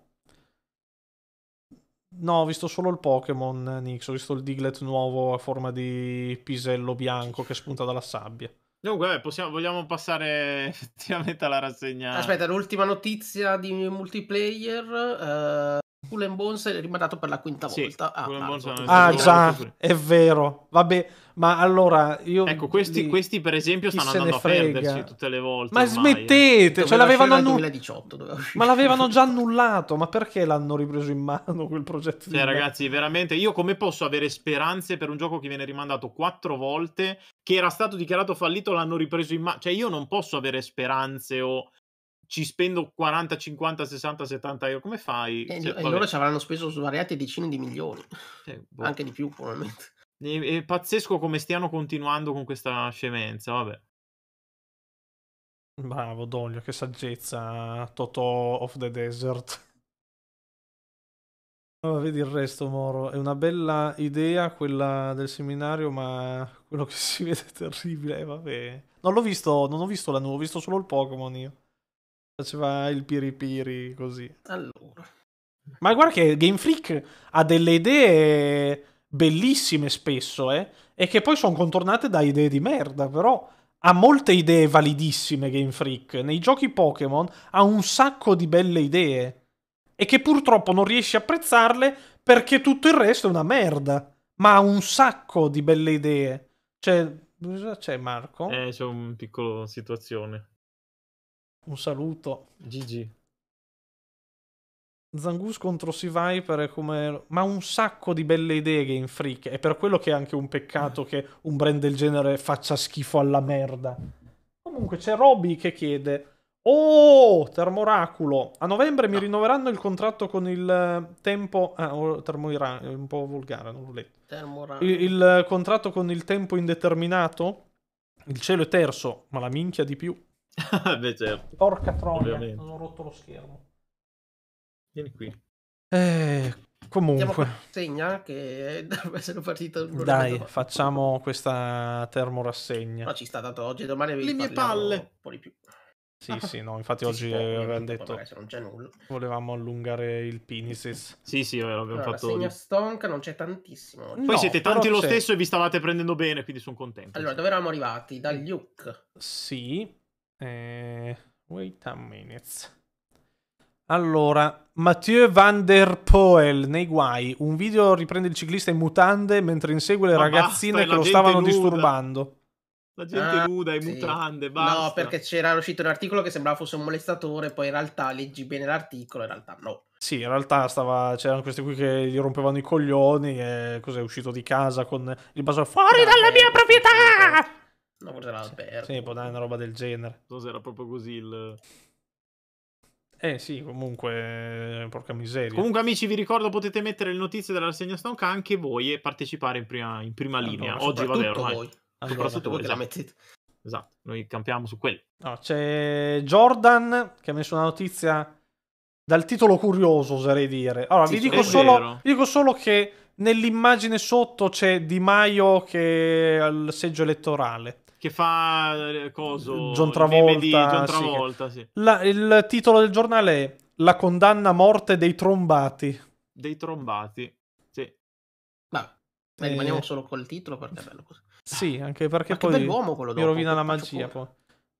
No, ho visto solo il Pokémon eh, Nix, ho visto il Diglett nuovo a forma di pisello
bianco che spunta dalla sabbia. Dunque, possiamo, vogliamo passare effettivamente alla rassegna. Aspetta,
l'ultima notizia di multiplayer. Eh, Cool and Bones è
rimandato per la quinta sì, volta. Ah, ah, già, è
vero. Vabbè, ma
allora io... Ecco, questi, li... questi per esempio stanno andando a perdersi tutte le volte. Ma ormai. Eh. smettete! Dove cioè, l'avevano annu... 2018, ma l'avevano
già annullato, ma perché l'hanno ripreso in mano quel progetto? Cioè, ragazzi,
veramente, io come posso avere speranze per un gioco che viene rimandato quattro volte, che era stato dichiarato fallito, l'hanno ripreso in mano? Cioè, io non posso avere speranze o ci spendo 40, 50, 60, 70 euro, come fai? E, cioè, e loro ci avranno speso
svariate decine di milioni, eh, boh. anche di
più probabilmente. È, è, pazzesco come stiano continuando con questa scemenza, vabbè.
Bravo Doglio, che
saggezza, Toto of the Desert. Oh, vedi il resto, Moro. È una bella idea quella del seminario, ma quello che si vede è terribile. Eh, vabbè. Non l'ho visto, non ho visto la nuova, ho visto solo il Pokémon io. Faceva il piripiri così. Allora. Ma guarda che Game Freak ha delle idee bellissime spesso, eh, e che poi sono contornate da idee di merda, però ha molte idee validissime Game Freak. Nei giochi Pokémon ha un sacco di belle idee e che purtroppo non riesce a apprezzarle perché tutto il resto è una merda. Ma ha un sacco di belle idee.
Cioè, c'è Marco? Eh, c'è un piccolo situazione.
Un saluto. GG. Zangus contro Sea è come... Ma un sacco di belle idee Game Freak. È per quello che è anche un peccato che un brand del genere faccia schifo alla merda. Comunque c'è Robby che chiede... Oh, Termoraculo! A novembre mi ah. rinnoveranno il contratto con il eh, tempo... Ah, oh, termoira... è un po' volgare, non l'ho letto. Il, il eh, contratto con il tempo indeterminato? Il cielo è terzo, ma la minchia di più. Beh, certo. Porca troia, Ovviamente.
non rotto lo schermo.
Vieni qui.
Eh,
comunque. Segna che dovrebbe essere partito. Dai,
facciamo questa termorassegna. Ma ci
sta dato oggi, domani Le mie palle. Un po' di più.
Sì, ah. sì, no, infatti oggi avevamo detto non c'è nulla. volevamo allungare il penises. Sì, sì, vero,
abbiamo allora, fatto... La segna
stonca non c'è tantissimo. Oggi. Poi siete tanti lo stesso e vi stavate prendendo bene, quindi sono contento. Allora,
dove eravamo arrivati? Da Luke. Sì, eh, wait
a minute. Allora, Mathieu van der Poel nei guai. Un video riprende il ciclista in mutande mentre insegue le Ma ragazzine basta, che lo stavano nuda. disturbando.
La gente ah, nuda, in sì. mutande, basta. No, perché c'era uscito un articolo che sembrava fosse un molestatore, poi in realtà leggi bene l'articolo, in realtà no.
Sì, in realtà stava, c'erano questi qui che gli rompevano i coglioni e cos'è uscito di casa con il basso fuori
Vabbè, dalla mia proprietà! Una volta l'albergo. Sì, può
dare una roba del genere.
Non so era proprio così il... Eh
sì, comunque, porca miseria. Comunque,
amici, vi ricordo potete mettere le notizie della rassegna stonca anche voi e partecipare in prima, in prima allora, ah, linea. Oggi va bene ormai. Allora, ah, soprattutto voi che la mettete. Esatto, noi campiamo su quello.
No, c'è Jordan che ha messo una notizia dal titolo curioso, oserei dire. Allora, sì, vi, dico solo, vi dico solo che nell'immagine sotto c'è Di Maio che è al seggio elettorale
che fa eh, coso John Travolta, di John Travolta sì, sì.
La, il titolo del giornale è La condanna a morte dei trombati.
Dei trombati. Sì. Ma e... Eh, rimaniamo eh, solo col titolo perché è bello così. Sì,
anche perché Ma poi uomo quello dopo, mi rovina la magia poi.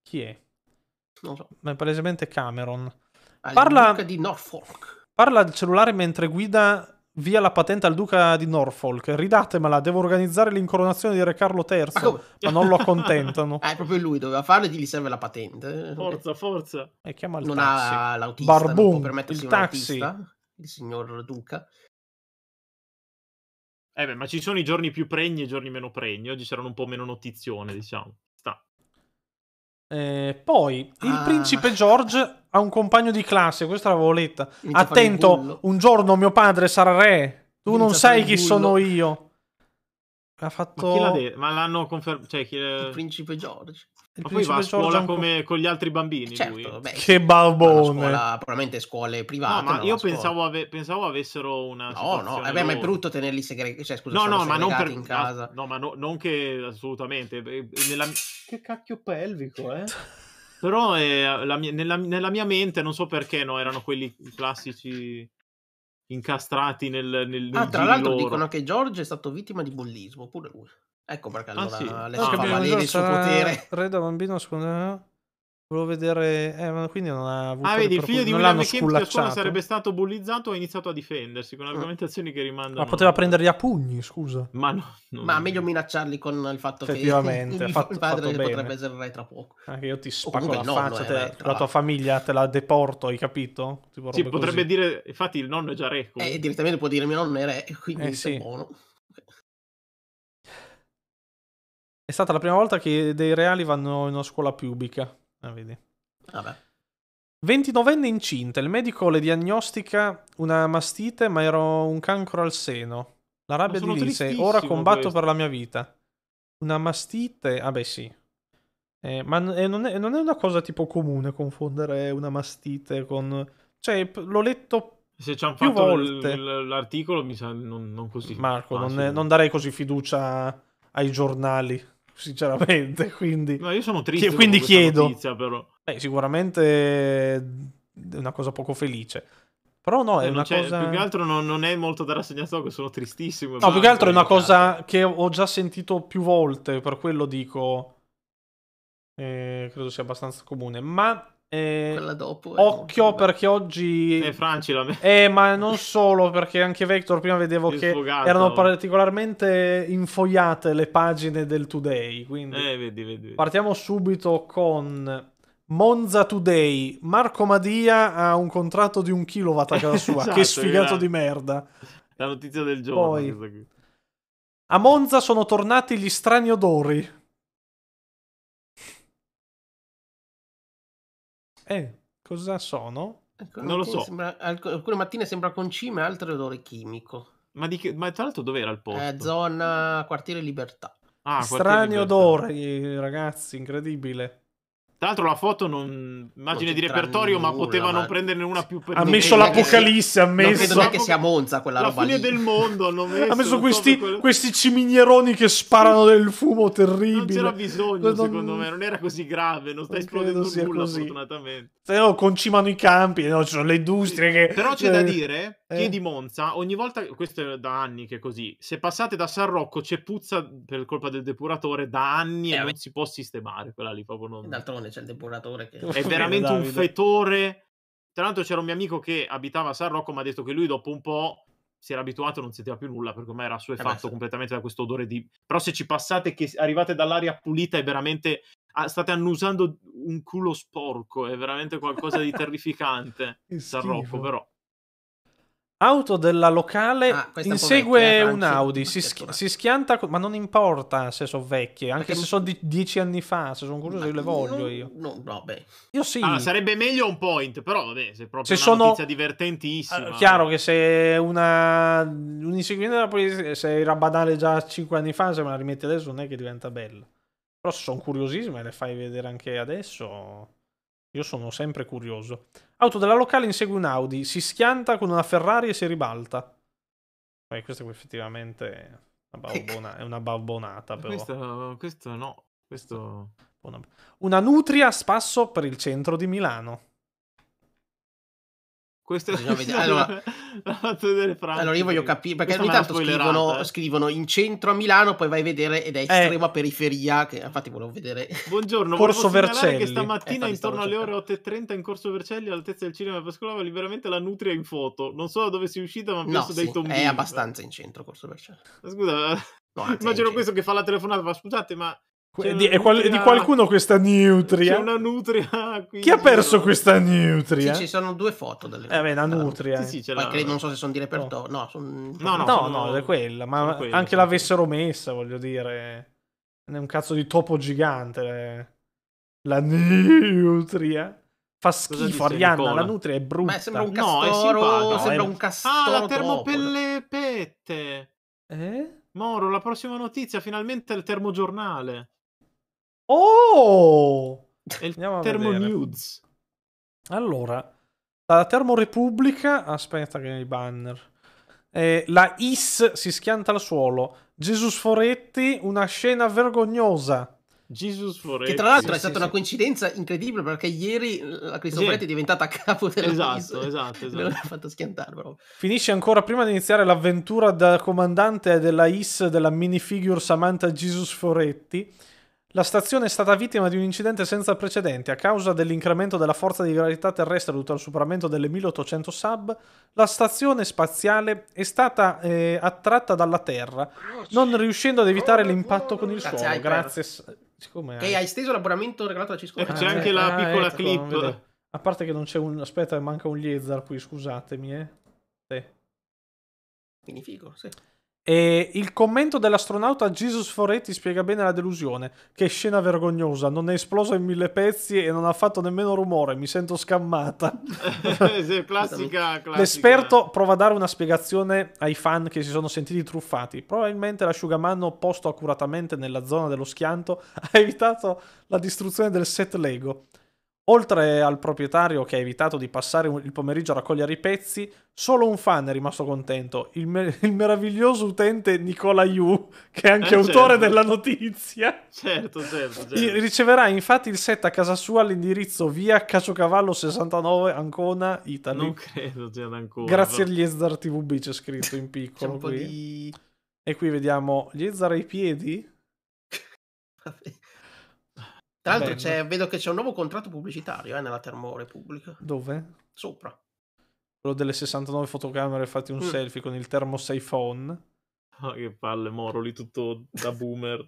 Chi è? Non so. Ma è palesemente Cameron.
Ah, Parla di Norfolk.
Parla al cellulare mentre guida via la patente al duca di Norfolk, ridatemela, devo organizzare l'incoronazione di Re Carlo III, ma,
ma non lo accontentano. ah, è proprio lui doveva farlo e gli serve la patente.
Forza, forza.
E chiama il non taxi. ha l'autista, Barbum, non può permettersi il taxi. Autista, il signor duca.
Eh beh, ma ci sono i giorni più pregni e i giorni meno pregni, oggi c'erano un po' meno notizione, diciamo. Sta.
Eh, poi, il ah. principe George a un compagno di classe, questa l'avevo letta. Inizia Attento, un giorno mio padre sarà re. Tu Inizia non sai chi bullo. sono io. Ha fatto... Ma,
l'ha Ma l'hanno confermato... Cioè, chi... Il principe George. Il Ma poi va a scuola come con gli altri bambini. Certo, beh,
che barbone. Scuola, probabilmente scuole private. No, ma io pensavo,
ave... pensavo, avessero una. No, no, vabbè, eh, ma è brutto tenerli segreti. Cioè, scusa, no, no, ma non per... in casa. No, ma no, non che assolutamente. Eh, nella... Che cacchio pelvico, eh? Però eh, mia, nella, nella, mia mente, non so perché, no, erano quelli classici incastrati nel, nel, ah, nel Ah, tra l'altro loro. dicono
che George è stato vittima di bullismo, pure lui.
Ecco perché ah, allora ah,
sì. le ah, fa valere il suo potere. Re da bambino, scusa. Eh? Volevo vedere, eh, ma quindi non ha avuto Ah, vedi, il figlio di William Kemp a scuola sarebbe
stato bullizzato ha iniziato a difendersi con mm. argomentazioni che rimandano. Ma poteva
prenderli a pugni, scusa. Ma no,
non... ma
meglio minacciarli con il fatto che
Effettivamente. il fatto, padre fatto potrebbe eserrare tra poco. Anche io ti spacco la faccia, te, la tua
famiglia te la deporto, hai capito? Tipo sì, potrebbe così.
dire, infatti il nonno è già re. Eh, comunque. Eh, direttamente può dire mio nonno è re,
quindi eh, sì. buono.
È stata la prima volta che dei reali vanno in una scuola piubica. Ah, vedi. Vabbè. 29enne incinta, il medico le diagnostica una mastite, ma era un cancro al seno. La rabbia di Lise, ora combatto questo. per la mia vita. Una mastite, ah beh sì. Eh, ma non, è, non, è, una cosa tipo comune confondere una mastite con... Cioè, l'ho letto Se ci hanno fatto volte.
L- l'articolo mi sa non, non così. Marco, non, ah, è, non darei
così fiducia ai giornali
sinceramente. Quindi, no, io sono triste. Che, quindi chiedo. Notizia, però. Beh,
sicuramente è una cosa poco felice. Però no, è eh, una cioè, cosa... Più che altro
non, non è molto da rassegnato che sono tristissimo. No, più che altro è una cioè,
cosa cioè. che ho già sentito più volte, per quello dico... Eh, credo sia abbastanza comune. Ma eh, Quella dopo. Eh, occhio perché oggi... è eh, Franci la me- Eh, ma non solo, perché anche Vector prima vedevo che sfogato. erano particolarmente infogliate le pagine del Today. Quindi
eh, vedi, vedi, vedi.
partiamo subito con Monza Today. Marco Madia ha un contratto di un kilowatt a casa sua. esatto, che sfigato di merda.
La notizia del giorno.
Poi,
a Monza sono tornati gli strani odori.
Eh, cosa sono?
Ecco, non lo so.
Sembra, alcune mattine sembra concime, altre odore chimico.
Ma, che, ma, tra l'altro dov'era il posto? Eh,
zona quartiere Libertà. Ah, Strani odori,
ragazzi, incredibile. Tra l'altro la foto non immagine non di repertorio, nulla, ma potevano ma... prenderne una più per Ha messo l'apocalisse, ha messo non credo neanche sia Monza quella la roba fine
del mondo, hanno messo, ha messo questi,
quello... questi ciminieroni che sparano del fumo terribile. Non c'era
bisogno, non... secondo me, non era così grave, non sta non esplodendo nulla così. fortunatamente. Se
no concimano i campi, no, ci sono le industrie sì. che Però c'è eh... da dire eh. chi di
Monza, ogni volta, questo è da anni che è così, se passate da San Rocco c'è puzza per colpa del depuratore da anni eh, e non si può sistemare quella lì proprio non... D'altronde c'è il depuratore che... È veramente un fetore. Tra l'altro c'era un mio amico che abitava a San Rocco, ma ha detto che lui dopo un po' si era abituato e non sentiva più nulla perché ormai era eh assuefatto eh, completamente da questo odore di... Però se ci passate che arrivate dall'aria pulita è veramente... Ah, state annusando un culo sporco, è veramente qualcosa di terrificante. San Rocco però.
Auto della locale ah, insegue eh, un Audi, si, schi- si, schianta, ma non importa se sono vecchie, anche Perché se sono di dieci anni fa, se sono curioso io le voglio io.
No,
vabbè. Io sì. Allora, ah, sarebbe meglio un point, però vabbè, se proprio se una sono... notizia divertentissima. Allora, ah, chiaro
che se una... un inseguimento della polizia, se era banale già cinque anni fa, se me la rimetti adesso non è che diventa bella. Però se sono curiosissima e le fai vedere anche adesso. Io sono sempre curioso. Auto della locale insegue un Audi, si schianta con una Ferrari e si ribalta. Beh, questa è effettivamente una babbona, è una babbonata, eh, però. Questo, questo
no. Questo...
Una nutria a spasso per il centro di Milano.
Questo è... Allora, la vedere Allora io voglio capire, perché ogni tanto scrivono, eh.
scrivono, in centro a Milano, poi vai a vedere ed è eh. estrema eh. periferia, che infatti volevo
vedere. Buongiorno, Corso Vercelli. che stamattina eh, intorno alle ore 8.30 in Corso Vercelli all'altezza del cinema Pascolava liberamente la Nutria in foto. Non so da dove sia uscita, ma penso no, dai sì, tombini. È
abbastanza in centro Corso Vercelli.
Scusa, no, immagino questo che fa la telefonata, ma scusate, ma cioè, di, nutria, qual- di, qualcuno
questa nutria. C'è una
nutria qui. Chi ha perso
questa nutria? Sì, ci
sono due foto delle foto. Eh beh, la nutria. Sì, sì, eh. la... Non so se sono di repertorio. No. No, son... no, no, no, sono... no, è quella. Ma quelle, anche
l'avessero messa, voglio dire. È un cazzo di topo gigante. Eh. La nutria. Fa schifo, Arianna, la nutria è brutta. Ma sembra un castoro. No, eh. sembra un
castoro. Ah, la termopellepette. Eh? Moro, la prossima notizia, finalmente è il termogiornale.
Oh!
È il Termo Nudes.
Allora, dalla Termo Repubblica, aspetta che i banner. Eh, la Is si schianta al suolo. Jesus Foretti, una scena vergognosa.
Jesus Foretti. Che tra l'altro sì, è stata sì, una coincidenza incredibile perché ieri la Cristo Foretti è diventata capo della Esatto, Is. esatto, esatto. l'ha fatto schiantare proprio.
Finisce ancora prima di iniziare l'avventura da comandante della IS della minifigure Samantha Jesus Foretti la stazione è stata vittima di un incidente senza precedenti. A causa dell'incremento della forza di gravità terrestre dovuto al superamento delle 1800 sub, la stazione spaziale è stata eh, attratta dalla Terra, non riuscendo ad evitare l'impatto con il Grazie, suolo. Hyper. Grazie.
Siccome che hai steso l'abbonamento regalato da Cisco. Eh, ah, c'è anche eh, la ah, piccola ecco, clip.
A parte che non c'è un... Aspetta, manca un Liezar qui, scusatemi, eh.
Sì. Quindi figo, sì.
E il commento dell'astronauta Jesus Foretti spiega bene la delusione. Che scena vergognosa, non è esploso in mille pezzi e non ha fatto nemmeno rumore, mi sento scammata.
classica, esatto. classica.
L'esperto prova a dare una spiegazione ai fan che si sono sentiti truffati. Probabilmente l'asciugamano posto accuratamente nella zona dello schianto ha evitato la distruzione del set Lego. Oltre al proprietario che ha evitato di passare il pomeriggio a raccogliere i pezzi, solo un fan è rimasto contento, il, me- il meraviglioso utente Nicola Yu, che è anche eh, autore certo. della notizia.
Certo, certo, certo.
Riceverà infatti il set a casa sua all'indirizzo via Caciocavallo 69 Ancona, Italy. Non credo sia da ancora. Grazie agli Ezzar TVB c'è scritto in piccolo qui. Di... E qui vediamo gli Ezzar ai piedi. Vabbè.
Tra l'altro vedo che c'è un nuovo contratto pubblicitario eh, nella Termo Repubblica. Dove? Sopra.
Quello delle 69 fotocamere fatti un mm. selfie con il termosaifone. Oh, ah, che palle, Moro lì tutto da boomer.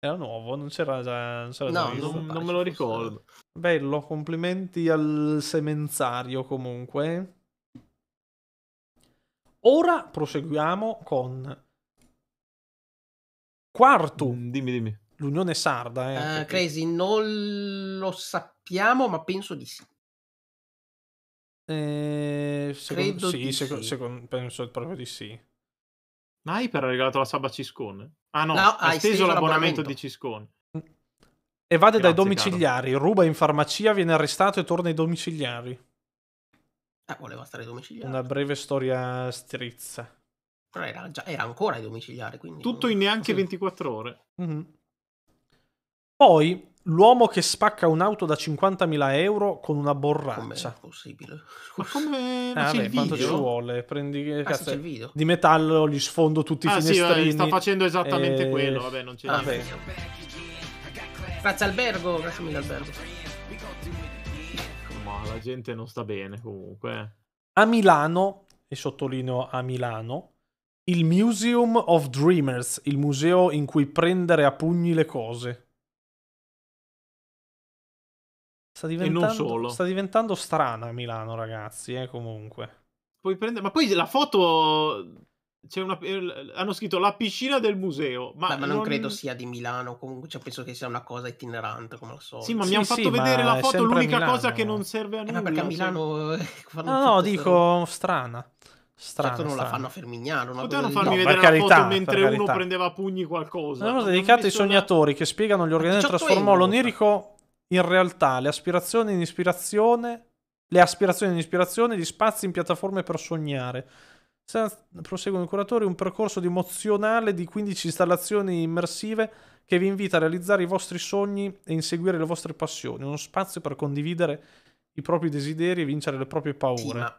Era nuovo, non c'era già. Non c'era no, non, non, me lo ricordo. Bello, complimenti al semenzario comunque. Ora
proseguiamo con Quartum. Mm, dimmi, dimmi. L'Unione Sarda, eh. Uh, crazy, non lo sappiamo, ma penso di sì.
Eh, secondo, sì, secondo, sì.
Secondo, penso proprio di sì. Ma Hyper ha regalato la Saba Ciscone? Ah no, no ha esteso l'abbonamento di Ciscone. Mm.
Evade Grazie, dai domiciliari, caro. ruba in farmacia, viene arrestato e torna ai domiciliari. Eh, voleva stare ai domiciliari. Una breve storia strizza.
Però era, già, era ancora ai domiciliari, quindi...
Tutto in neanche sì.
24 ore.
Mm-hmm.
Poi l'uomo che spacca un'auto da 50.000 euro con una borraccia. Com'è possibile? Ma come... Ma ah, beh, quanto ci vuole? Prendi ah, cazzo, il video. di metallo, gli sfondo tutti ah, i finestrini. Sì, sta facendo esattamente e... Eh, quello, vabbè, non c'è ah,
Grazie albergo, grazie mille albergo. Ma la
gente non sta bene comunque. Eh. A Milano, e sottolineo a Milano, il Museum of Dreamers, il museo in cui prendere a pugni le cose. Sta diventando, sta diventando strana Milano, ragazzi, eh, comunque.
Puoi prendere... Ma poi la foto... C'è Una... Eh, hanno scritto la piscina del museo. Ma, Beh, ma non... non... credo sia di Milano. Comunque, cioè,
penso che sia una cosa itinerante come lo so. Sì, ma mi hanno fatto sì, vedere la foto. L'unica cosa che non
serve a nulla. Eh, perché a Milano.
Eh, no, no, dico strana. Strana, certo non la fanno a Fermignano. Potevano farmi no, vedere la carità, foto mentre uno
prendeva pugni qualcosa. Sono dedicato ai
sognatori una... che spiegano gli organi del trasformo onirico in realtà le aspirazioni in ispirazione, le aspirazioni in ispirazione gli spazi in piattaforme per sognare. Proseguono i curatori un percorso emozionale di 15 installazioni immersive che vi invita a realizzare i vostri sogni e inseguire le vostre passioni, uno spazio per condividere i propri desideri e vincere le proprie paure. Sì, ma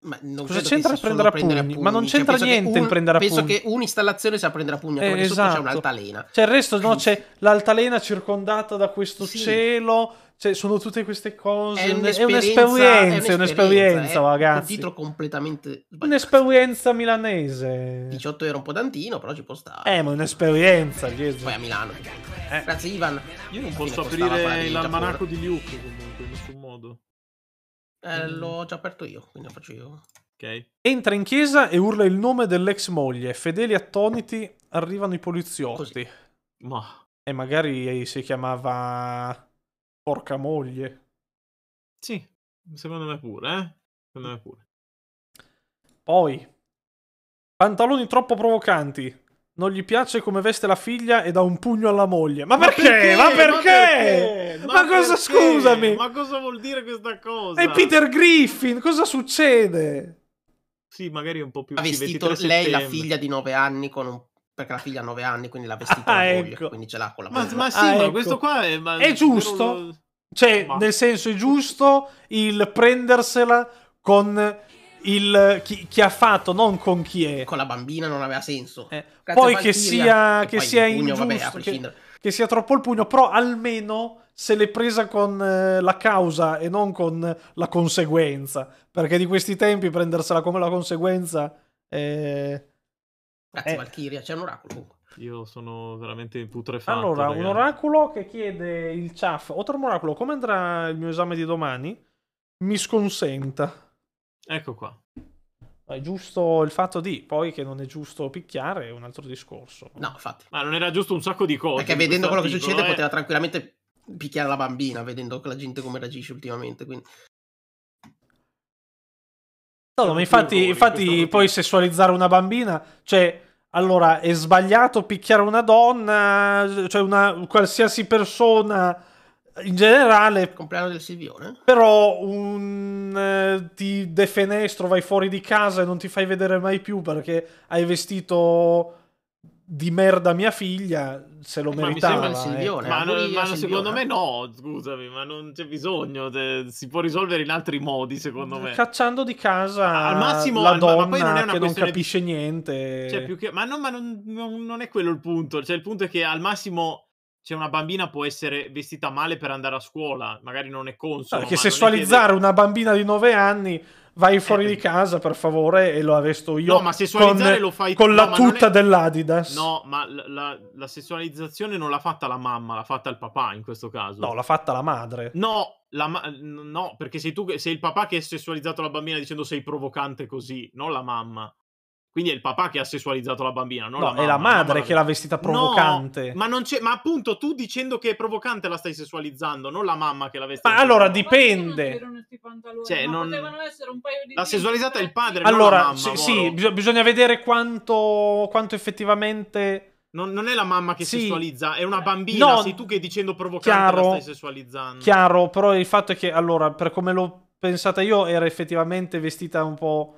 ma non Cosa c'entra il prendere a pugni? Prendere a pugni? Ma non cioè, c'entra cioè, niente un, il prendere a penso pugni. Penso
che un'installazione sia prendere a pugni, eh, esatto. c'è un'altalena.
Cioè il resto no, c'è l'altalena circondata da questo sì. cielo, cioè, sono tutte queste cose. È un'esperienza, è un'esperienza, è un'esperienza è eh. ragazzi. Un titolo
completamente sbagliato. Un'esperienza milanese. 18 euro un po' tantino, però ci può stare. Eh, ma è un'esperienza, Gesù. Poi a Milano. Eh. Grazie Ivan. Io non posso aprire l'almanacco di Luke comunque, in nessun modo. Eh, l'ho già aperto io, quindi lo faccio io.
Okay.
Entra in chiesa e urla il nome dell'ex moglie. Fedeli attoniti arrivano i poliziotti. Ma... E magari si chiamava Porca moglie. Sì, secondo me pure, eh? Secondo me pure. Poi, pantaloni troppo provocanti non gli piace come veste la figlia e dà un pugno alla moglie. Ma perché? Ma perché? Ma, perché? Ma, ma cosa scusami? Ma
cosa vuol dire questa cosa? È Peter Griffin,
cosa succede? Sì,
magari un po' più...
Ha vestito lei la figlia
di 9 anni con un perché la figlia ha 9 anni, quindi l'ha vestita ah, ecco. moglie, quindi ce l'ha con la moglie. Ma,
ma ah, sì, ah, ma ecco. questo qua è... è giusto. Lo...
Cioè, ma... nel senso, è giusto il
prendersela con il, chi, chi, ha fatto, non con chi è. Con
la bambina non aveva senso. Eh. Poi che sia, che poi sia pugno, ingiusto, vabbè, che,
che, sia troppo il pugno, però almeno se l'è presa con eh, la causa e non con la conseguenza. Perché di questi tempi prendersela come la conseguenza è...
Eh, Grazie eh. Valchiria, c'è un oracolo comunque. Io sono veramente putrefatto. Allora, ragazzi. un
oracolo che chiede il Chaff. Otro oracolo, come andrà il mio esame di domani? Mi sconsenta. Ecco qua. È giusto il fatto di, poi che
non è giusto picchiare è un altro discorso. No, infatti.
Ma non era giusto un sacco di cose. Perché vedendo quello che
succede è... poteva eh. tranquillamente picchiare la bambina, vedendo la gente come reagisce ultimamente, quindi...
No, ma infatti, infatti poi sessualizzare una bambina, cioè, allora, è sbagliato picchiare una donna, cioè una qualsiasi persona in generale compleanno del Silvione però un eh, ti defenestro vai fuori di casa e non ti fai vedere mai più perché hai vestito di merda mia figlia se lo ma meritava mi sembra il ecco. Silvione eh. ma, non, ma secondo
me no scusami ma non c'è bisogno de, si può risolvere in altri modi secondo me
cacciando di casa al massimo la donna ma poi non è una che non capisce
di... niente cioè, che... ma, no, ma non, non, non è quello il punto cioè il punto è che al massimo cioè una bambina può essere vestita male per andare a scuola, magari non è consono. Perché sessualizzare
chiede... una bambina di 9 anni, vai eh, fuori eh, di casa per favore e lo arresto io. No, ma sessualizzare con, lo fai con tu, la tuta è... dell'Adidas. No,
ma la, la, la, sessualizzazione non l'ha fatta la mamma, l'ha fatta il papà in questo caso. No, l'ha fatta la madre. No, la ma... no perché sei tu, che... sei il papà che ha sessualizzato la bambina dicendo sei provocante così, non la mamma. Quindi è il papà che ha sessualizzato la bambina, non no? La mamma, è la madre, la madre che
l'ha vestita provocante.
No, ma, ma, appunto tu dicendo che è provocante la stai sessualizzando, non la mamma che l'ha vestita. Ma allora
dipende.
Non cioè, non... La sessualizzata è il padre. Allora, mamma, sì,
bis- bisogna vedere
quanto, quanto effettivamente. Non, non, è la mamma che sì. sessualizza, è una bambina. No, sei tu che dicendo provocante chiaro, la stai sessualizzando.
Chiaro, però il fatto è che, allora, per come l'ho pensata io, era effettivamente vestita un po'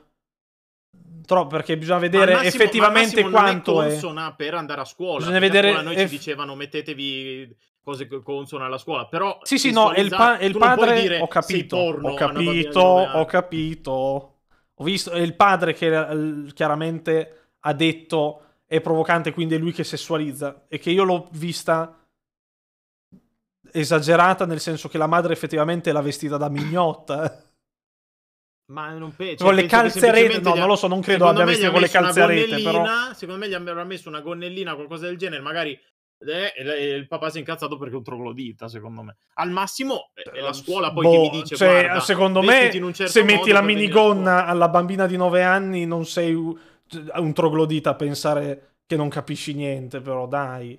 Tro- perché bisogna vedere massimo, effettivamente quanto è consona
è... per andare a scuola. Bisogna vedere a scuola noi eff... ci dicevano mettetevi cose consone alla scuola, però Sì, sì, no, è il, pa- il padre dire, ho capito, ho capito, ho
capito. Ho visto è il padre che chiaramente ha detto è provocante, quindi è lui che sessualizza e che io l'ho vista esagerata nel senso che la madre effettivamente l'ha vestita da mignotta.
Ma non pe- cioè, con le calzerette, no, non lo so, non credo abbia messo con le calzerette. Però... Secondo me gli avrebbero messo una gonnellina o qualcosa del genere, magari eh, il papà si è incazzato perché è un troglodita, secondo me. Al massimo eh, è la boh, scuola poi boh, che mi dice cioè, guarda, secondo me certo se metti la
minigonna alla bambina di 9 anni non sei un troglodita a pensare che non capisci niente, però dai.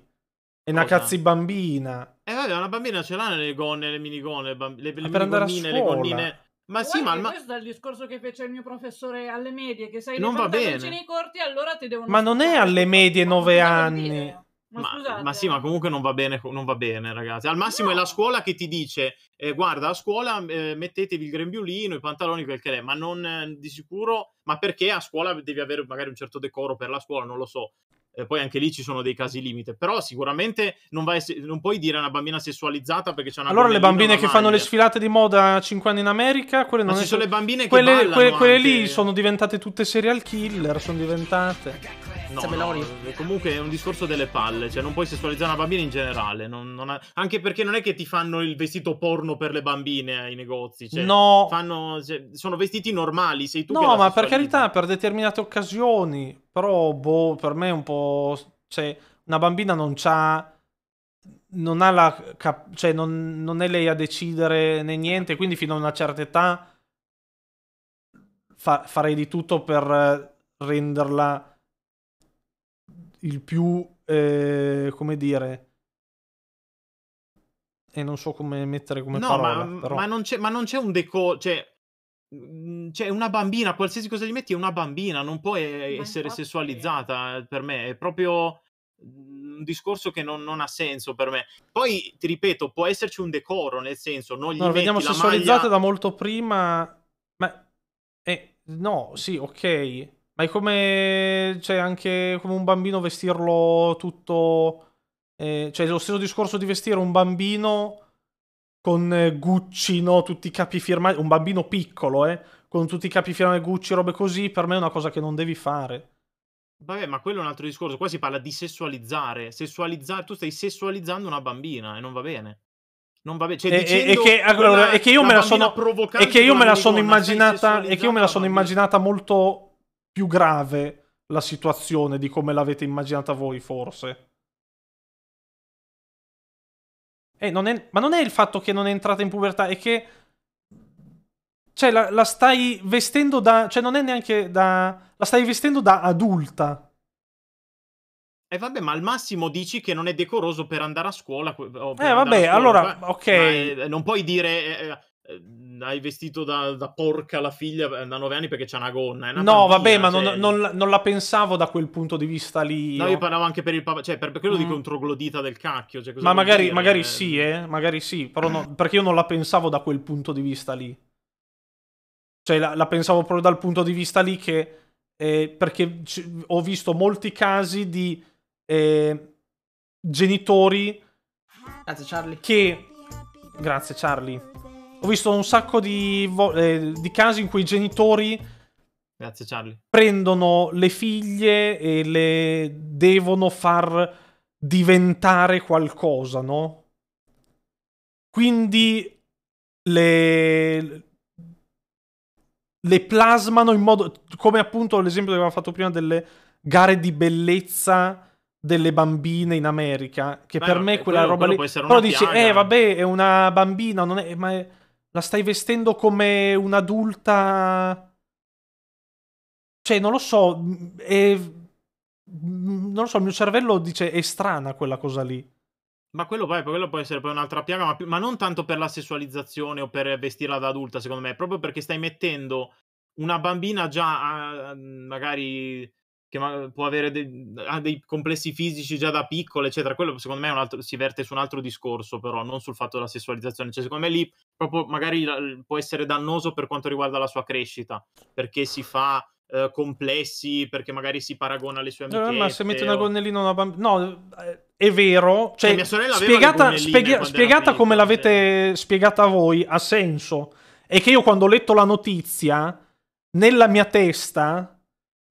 È una Cosa? cazzi
bambina. Eh vabbè, una bambina ce l'ha nelle gonne, le minigonne, le, bamb- le, le ah, per andare a scuola. le gonnine ma Guarda sì, ma, ma
questo è il discorso che fece il mio professore alle medie, che sei non va bene. corti, allora
ti devono Ma non è alle medie 9 anni. Ma, ma, ma, sì, ma comunque non va bene, non va bene ragazzi. Al massimo no. è la scuola che ti dice: eh, Guarda, a scuola eh, mettetevi il grembiulino, i pantaloni, quel che è, ma non eh, di sicuro. Ma perché a scuola devi avere magari un certo decoro per la scuola, non lo so eh, poi anche lì ci sono dei casi limite, però sicuramente non, vai, non puoi dire a una bambina sessualizzata perché c'è una Allora le bambine che fanno le
sfilate di moda a 5 anni in America, quelle non Ma ci sono le bambine quelle, che quelle, quelle anche... lì sono diventate tutte serial killer, sono diventate
No, no, eh, comunque è un discorso delle palle, cioè non puoi sessualizzare una bambina in generale, non, non ha... anche perché non è che ti fanno il vestito porno per le bambine ai negozi, cioè, no. Fanno, cioè, sono vestiti normali, sei tu no, ma per
carità, per determinate occasioni, però, boh, per me è un po'... Cioè, una bambina non c'ha... Non ha la... Cap- cioè, non, non è lei a decidere né niente, quindi fino a una certa età fa- farei di tutto per renderla il più... Eh, come dire e non so come mettere come no, parola, ma, ma,
ma, non c'è, un deco, cioè Mhmm, cioè una bambina, qualsiasi cosa gli metti è una bambina, non può essere sessualizzata eh, per me, è proprio mhmm, un discorso che non, non, ha senso per me. Poi ti ripeto, può esserci un decoro, nel senso, non gli no, vediamo sessualizzata maglia...
da molto prima, ma eh, no, sì, ok, ma è come cioè anche come un bambino vestirlo tutto eh, cioè lo stesso discorso di vestire un bambino con eh, Gucci, no? Tutti i capi firmati, un bambino piccolo, eh? Con tutti i capi firmati Gucci, robe così, per me è una cosa che non devi fare.
Vabbè, ma quello è un altro discorso. Qua si parla di sessualizzare. Sessualizzare, tu stai sessualizzando una bambina e non va bene. Non va bene. Cioè, e, e, che, allora, e, che, io me la sono. E che io me la sono
immaginata. E che io me la sono immaginata molto più grave la situazione di come l'avete immaginata voi, forse. Eh, non è... Ma non è il fatto che non è entrata in pubertà, è che... Cioè, la, la stai vestendo da... Cioè, non è neanche da... La stai vestendo da adulta.
E eh vabbè, ma al massimo dici che non è decoroso per andare a scuola. eh vabbè, scuola, allora, cioè, ok. Eh, non puoi dire... Eh, eh Ehm, hai vestito da, da, porca la figlia eh, da nove anni perché c'è una gonna. Una no, pantina, vabbè, ma non, cioè
non, non, la pensavo da quel punto di vista lì. No, io
parlavo anche per il papà, cioè per, per quello mm. dico un troglodita del cacchio. Cioè, ma magari, magari
eh... sì, eh, magari sì, però no, perché io non la pensavo da quel punto di vista lì. Cioè la, la pensavo proprio dal punto di vista lì che... Eh, perché c- ho visto molti casi di eh, genitori... Grazie Charlie. Che... Grazie Charlie ho visto un sacco di, eh, di casi in cui i genitori Grazie, Charlie. prendono le figlie e le devono far diventare qualcosa, no? Quindi le, le plasmano in modo come appunto l'esempio che avevamo fatto prima delle gare di bellezza delle bambine in America che Beh, per me quella quello, roba quello lì però dice eh vabbè è una bambina non è ma è... La stai vestendo come un'adulta... Cioè, non lo so, mm, è... Mm, non lo so, il mio cervello dice è strana quella cosa lì.
Ma quello, poi, quello può essere poi un'altra piaga, ma, ma non tanto per la sessualizzazione o per vestirla da adulta, secondo me, proprio perché stai mettendo una bambina già a, ah, magari che può avere dei, ha dei complessi fisici già da piccolo, eccetera. Quello secondo me altro, si verte su un altro discorso, però non sul fatto della sessualizzazione. Cioè, secondo me lì proprio magari può essere dannoso per quanto riguarda la sua crescita, perché si fa eh, complessi, perché magari si paragona alle sue amiche. No, ma se mette o... una
gonnellina una bambina... No, è vero. Cioè, cioè spiegata, spiega, spiegata come l'avete eh. spiegata voi, ha senso. È che io quando ho letto la notizia, nella mia testa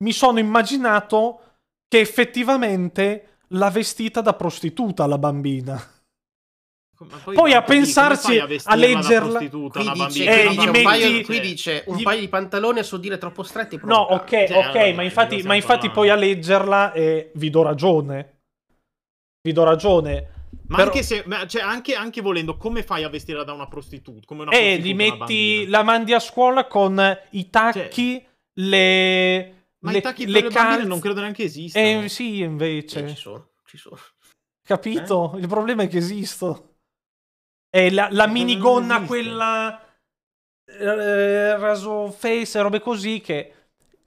mi sono immaginato che effettivamente l'ha vestita da prostituta la bambina.
Poi, poi a pensarci, a, a leggerla, qui dice, eh, qui, dice, metti... paio, qui
dice un gli... paio di pantaloni a suo dire troppo stretti. No, ok, cioè, ok, allora, ma infatti, ma infatti poi a
leggerla eh, vi do ragione. Vi do ragione. Ma Però... anche
se, cioè, anche, anche, volendo, come fai a vestirla da una prostituta? Come una eh, prostituta, metti,
la mandi a scuola con i cioè, tacchi, cioè... le ma le, i tacchi per calze... le non credo neanche esistano. Eh sì, invece. Eh, ci
sono, ci sono.
Capito? Eh? Il problema è che esisto. Eh, è la, la minigonna quella eh, raso face, robe così che,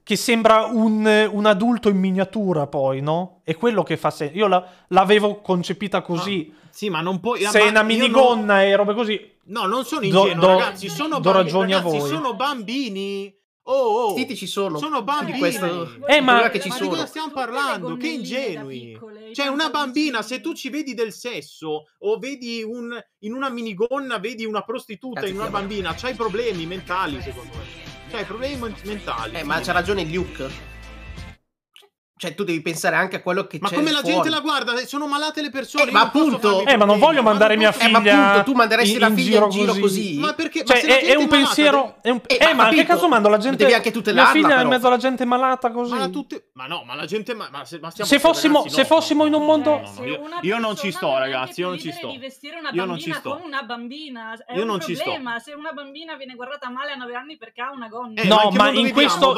che sembra un, un, adulto in miniatura poi, no? È quello che fa senso. Io la, l'avevo concepita così. Ma, sì, ma non puoi... Se è una minigonna non... e robe così... No, non sono ingenuo, do, do, ragazzi, sono, do bambini, ragazzi, sono
bambini Oh, oh, vestiti ci sono. Sono bambini. Questo... Eh, ma, che ci ma sono. di cosa stiamo parlando? Che ingenui. Cioè, una bambina, se tu ci vedi del sesso o vedi un... in una minigonna, vedi una prostituta Cazzo in una bambina, c'hai problemi mentali, secondo me. C'hai problemi mentali. Eh, ma c'ha ragione
Luke cioè, tu devi pensare anche a quello che ma c'è. Ma come la fuori. gente la
guarda? Eh, sono malate le persone. Eh, ma appunto.
Eh, ma non voglio mandare mia figlia. Eh, ma appunto, tu manderesti in, la figlia in giro, così. così. Ma perché? Cioè, ma è, è, un pensiero. È un...
Eh, eh ma, capito, anche caso mando la gente. Devi anche tutelarla. Mia figlia però. in mezzo alla gente malata così. Ma, tutte...
ma no, ma la gente. Ma, ma se, se fossimo, ragazzi, no. se fossimo in un mondo. No, no, io, non ci sto, ragazzi. Io non ci sto. Io non ci sto. Come
una bambina. Io non ci sto. Se una bambina viene guardata male a 9 anni
perché ha una gonna. Eh, no, ma in questo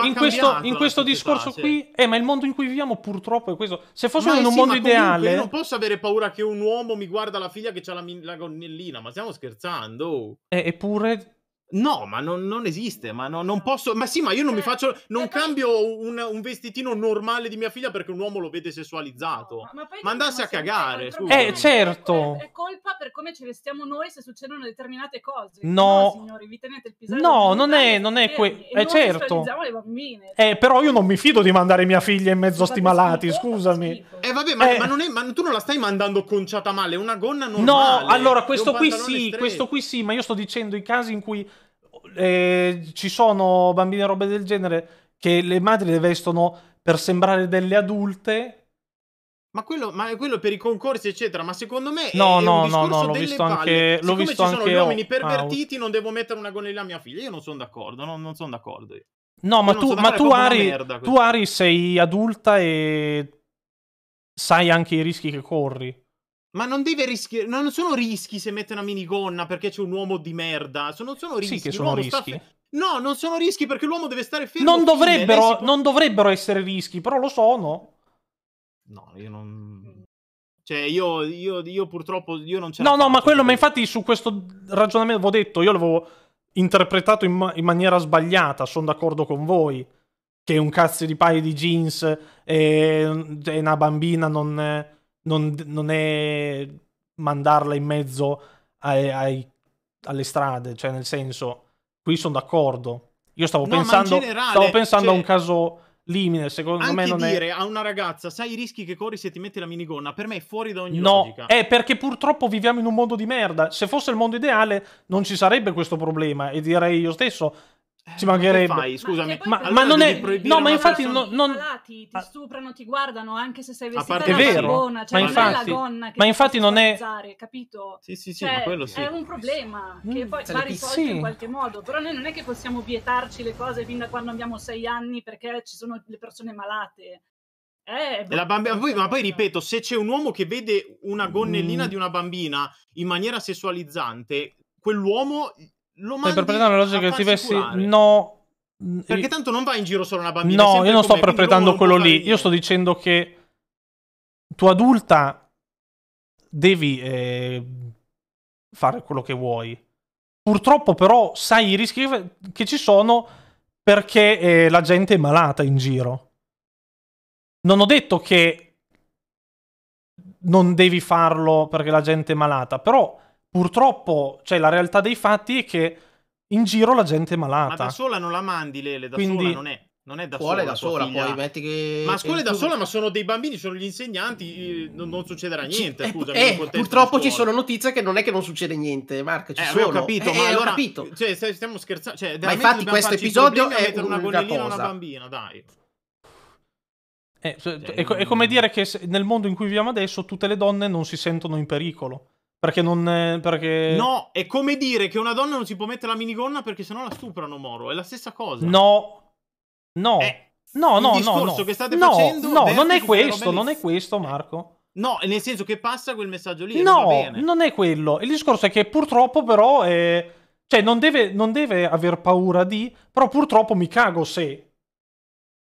in questo
discorso qui. Eh, ma il mondo in cui viviamo viviamo purtroppo è questo. Se fossimo in un sì, mondo ideale... Io non
posso avere paura che un uomo mi guarda la figlia che ha la, la gonnellina, ma stiamo scherzando. E, eh,
eppure
No, ma non, non esiste, ma no, non posso. Ma sì, ma io non eh, mi cioè, faccio. Non cambio un, un, vestitino normale di mia figlia perché un uomo lo vede sessualizzato. No, ma, ma, ma a cagare. Eh, cioè, certo. È,
è colpa per come ci vestiamo noi se succedono determinate cose. No, no signori, vi tenete il
pisello.
No, non è, non è quello. Eh, eh certo.
Le bambine.
Eh, però io non mi fido di mandare mia figlia in mezzo a sti malati. Scusami.
Eh, vabbè, ma, eh. ma, non è, ma tu non la stai mandando conciata male. È una gonna normale. No, allora questo qui sì.
Questo qui sì, ma io sto dicendo i casi in cui eh, ci sono bambini e robe del genere che le madri le vestono per sembrare delle
adulte. Ma quello, ma quello per i concorsi, eccetera. Ma secondo me no, è, no, è no, no, l'ho visto anche. L'ho Siccome visto ci sono anche gli uomini io. pervertiti, ah, non devo mettere una gonnella a mia figlia. Io non sono d'accordo. No, non sono d'accordo. Io.
No, ma, tu, ma tu, Ari, merda, tu, Ari, sei adulta e sai anche i rischi che corri.
Ma non deve rischiare. Non sono rischi se mette una minigonna perché c'è un uomo di merda. Sono, sono rischi. Sì, che sono rischi. Sta... No, non sono rischi perché l'uomo deve stare fermo. Non dovrebbero, può...
non dovrebbero essere rischi, però lo sono.
No, io non. Cioè, io, io, io purtroppo io non ce No, no, ma quello, perché...
ma infatti su questo ragionamento avevo detto, io l'avevo interpretato in, ma- in maniera sbagliata, sono d'accordo con voi, che un cazzo di paio di jeans e, e una bambina non, non, non è mandarla in mezzo ai, ai, alle strade, cioè nel senso, qui sono d'accordo. Io stavo no, pensando, generale, stavo pensando cioè, a un caso limite, secondo me non dire è...
a una ragazza, sai i rischi che corri se ti metti la minigonna, per me è fuori da ogni no, logica. No, è
perché purtroppo viviamo in un mondo di merda. Se fosse il mondo ideale non ci sarebbe questo problema e direi io stesso ci mancherebbe. Fai, scusami.
Ma, ma, ma non è. No, ma infatti. Non, non... Malati, ti ah. stuprano, ti guardano anche se sei vestita parte... da vero, gonna, cioè ma infatti, non è la ma infatti non è. Capito? Sì, sì, sì, cioè, ma quello sì. È un problema mm, che poi va risolto sì. in qualche modo. Però noi non è che possiamo vietarci le cose fin da quando abbiamo sei anni perché ci sono le persone malate.
Eh,
bambina, poi, ma poi eh. ripeto, se c'è un uomo che vede una gonnellina mm. di una bambina in maniera sessualizzante, quell'uomo
lo Stai cioè, per prendere una logica che ti vessi?
No. Perché
tanto non va in giro solo una bambina. No, io non sto interpretando quello lì.
Io sto dicendo che tu adulta devi eh, fare quello che vuoi. Purtroppo però sai i rischi che ci sono perché eh, la gente è malata in giro. Non ho detto che non devi farlo perché la gente è malata, però Purtroppo, cioè, la realtà dei fatti è che in giro la gente è malata. Ma da
sola non la mandi, Lele, da Quindi... sola non è. Non è da scuola, sola, da sola poi metti che... Ma a scuola è da sola, ma sono dei bambini, sono gli insegnanti, non, non succederà niente. Eh, scusami, eh, purtroppo
ci sono notizie che non è che non succede niente, Marco, ci eh, sono. Ho capito, eh, ma eh, allora, capito.
Cioè, stiamo scherzando. Cioè, ma infatti questo episodio è una gonnellina a una bambina, dai.
Eh, cioè,
cioè, è, è, come dire che nel mondo in cui viviamo adesso tutte le donne non si sentono in pericolo. Perché non. È, perché... No,
è come dire che una donna non si può mettere la minigonna perché sennò la stuprano, Moro. È la stessa cosa.
No, no. È eh, no, no, no, no. Che state no, facendo no, non è questo, non è questo, Marco.
No, nel senso che passa quel messaggio lì. No, non,
non è quello. Il discorso è che purtroppo, però, è... Eh, cioè, non deve, non deve aver paura di. Però purtroppo mi cago se.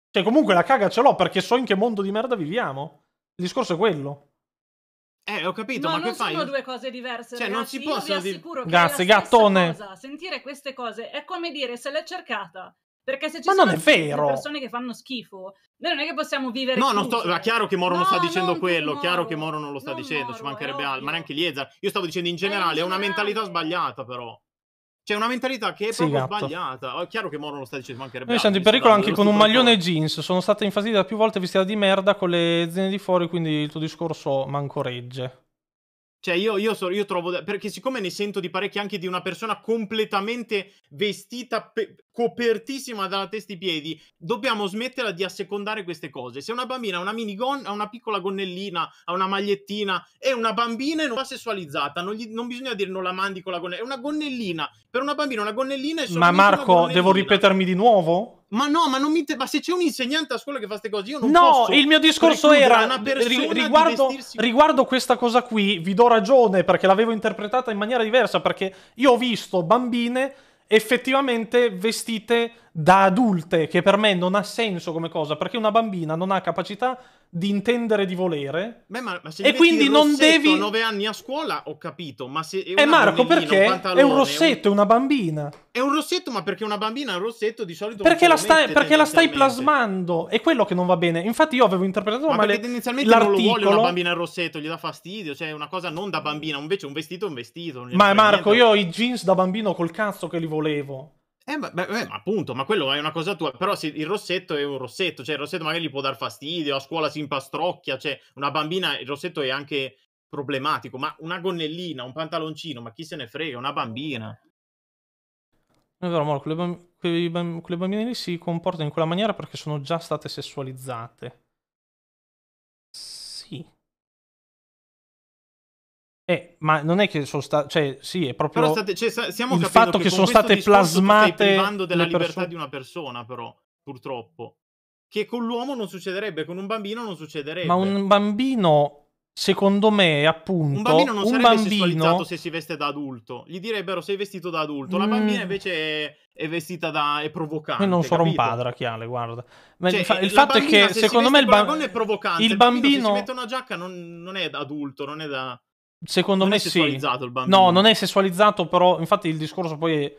Cioè, comunque la caga ce l'ho perché so in che mondo di merda viviamo. Il discorso è quello.
Eh, ho
capito, no, ma non che fai? sono due cose diverse. Cioè, ragazzi. non si possono dire. Grazie, gattone. Cosa. Sentire queste cose è come dire se l'è cercata. Perché se ci ma sono persone che fanno schifo, noi non è che possiamo vivere. No, sto... è
chiaro che Moro no, non sta dicendo quello. Chiaro che Moro non lo sta non dicendo, Moro, ci mancherebbe eh, altro. Ma neanche Liezar. Io stavo dicendo in generale, eh, è, in generale. è una mentalità sbagliata, però. C'è una mentalità che è sì, proprio gatto. sbagliata. È chiaro che Moro lo sta dicendo, mancherebbe. Noi siamo in pericolo anche con un maglione e
jeans. Sono stata infasita più volte vestita di merda con le zine di fuori, quindi il tuo discorso manco regge.
Cioè, io, io, so, io, trovo. Perché, siccome ne sento di parecchi anche di una persona completamente vestita, pe- copertissima dalla testa ai piedi, dobbiamo smetterla di assecondare queste cose. Se una bambina ha una minigon, ha una piccola gonnellina, ha una magliettina, è una bambina e non va sessualizzata. Non, gli, non bisogna dire non la mandi con la gonnellina. È una gonnellina. Per una bambina, una gonnellina è solo. Ma Marco, devo
ripetermi di nuovo?
Ma no, ma, mi, ma se c'è un insegnante a scuola che fa queste cose, io non no, posso. No, il mio discorso era riguardo,
vestirsi... riguardo, questa cosa qui, vi do ragione perché l'avevo interpretata in maniera diversa. Perché io ho visto bambine effettivamente vestite da adulte, che per me non ha senso come cosa, perché una bambina non ha capacità di intendere di volere.
Beh, ma, ma e quindi non devi. Ho 9 anni a scuola, ho capito. Ma se è eh, Marco, perché un è un rossetto,
è una bambina.
È un rossetto, ma perché una bambina ha un rossetto di solito. Perché, la, sta... perché la stai
plasmando? È quello che non va bene. Infatti, io avevo interpretato
ma male. Perché tendenzialmente l'articolo. non lo vuole una bambina il rossetto, gli dà fastidio. Cioè, è una cosa non da bambina. Invece, un vestito è un vestito. Ma Marco, niente. io
ho i jeans da bambino col cazzo che li volevo.
Eh, ma, beh, eh, ma, appunto, ma quello è una cosa tua. Però se il rossetto è un rossetto, cioè il rossetto magari gli può dar fastidio, a scuola si impastrocchia, cioè una bambina, il rossetto è anche problematico, ma una gonnellina, un pantaloncino, ma chi se ne frega, una bambina.
È vero, Moro, quelle, bamb- quelle, bamb- quelle bambine lì si comportano in quella maniera perché sono già state sessualizzate. Eh, ma non è che sono state, cioè, sì, è proprio state,
cioè, stiamo il fatto che, che sono state plasmate. Stai privando della
libertà perso-
di una persona, però, purtroppo. Che con l'uomo non succederebbe, con un bambino non succederebbe. Ma un
bambino secondo me, appunto, un bambino non un sarebbe bambino... sessualizzato
se si veste da adulto. Gli direbbero sei vestito da adulto. La mm. bambina invece è, è, vestita da è provocante. Io non sono capito? un
padre, Chiale, guarda.
Ma cioè, il, il fatto è che secondo me il, il, bambino, il bambino se si mette una giacca non, non è da adulto, non è da
Secondo non me è sessualizzato
sì. il
bambino. No,
non è sessualizzato, però infatti il discorso poi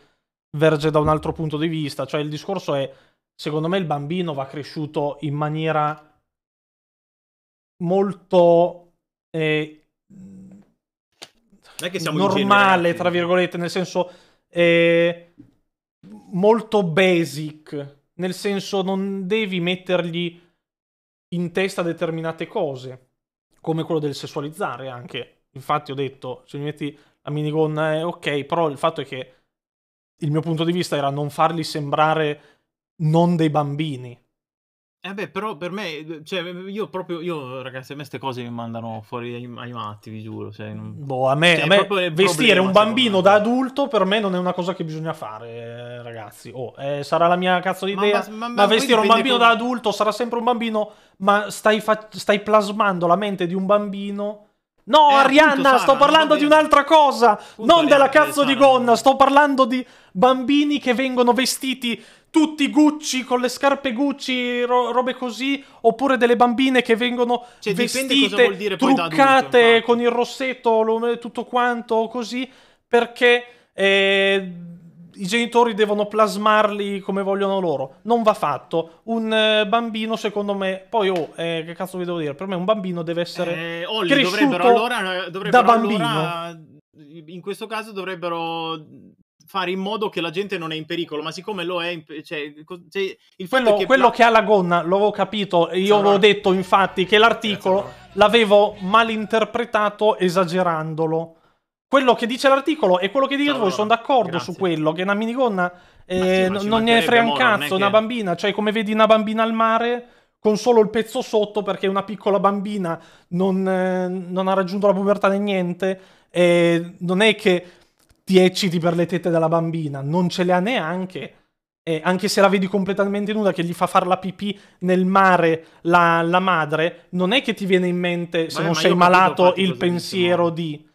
verge da un altro punto di vista, cioè il discorso è secondo me il bambino va cresciuto in maniera molto eh, non
è che siamo normale,
tra virgolette, nel senso eh, molto basic, nel senso non devi mettergli in testa determinate cose, come quello del sessualizzare anche. Infatti ho detto, se mi metti la minigonna è eh, ok, però il fatto è che il mio punto di vista era non farli sembrare non dei bambini.
Eh beh, però per me, eh, cioè, eh, io proprio, io ragazzi, a me queste cose mi mandano fuori ai, ai matti, vi giuro. Cioè, non... Mm, boh, a me, cioè, a me vestire problema, un
bambino da adulto per me non è una cosa che bisogna fare, ragazzi. Oh, eh, sarà la mia cazzo di idea, ma, ma, ma, ma vestire un bambino come... da adulto sarà sempre un bambino, ma stai, fa- stai plasmando la mente di un bambino No, eh, Arianna, sto parlando di un'altra cosa. Appunto, non della eh, cazzo di gonna, sto parlando di bambini che vengono vestiti tutti Gucci con le scarpe Gucci, ro robe così, oppure delle bambine che vengono cioè, vestite, dire, truccate adulto, con il rossetto, tutto quanto così, perché eh, i genitori devono plasmarli come vogliono loro. Non va fatto. Un eh, bambino, secondo me, poi oh, eh, che cazzo vi devo dire? Per me un bambino deve essere eh, Olli, cresciuto allora,
eh, da bambino. Allora, in questo caso dovrebbero fare in modo che la gente non è in pericolo, ma siccome lo è, cioè, cioè,
il quello, che... quello che ha la gonna, l'avevo capito, io avevo detto infatti che l'articolo Grazie, l'avevo malinterpretato esagerandolo quello che dice l'articolo e quello che dite no, voi, sono d'accordo grazie. su quello, che una minigonna eh, sì, non ne frega un cazzo, una che... bambina, cioè come vedi una bambina al mare con solo il pezzo sotto perché una piccola bambina non, eh, non ha raggiunto la pubertà né niente, eh, non è che ti ecciti per le tette della bambina, non ce le ha neanche. Eh, anche se la vedi completamente nuda, che gli fa fare la pipì nel mare la, la, madre, non è che ti viene in mente, se Beh, non sei malato, il pensiero di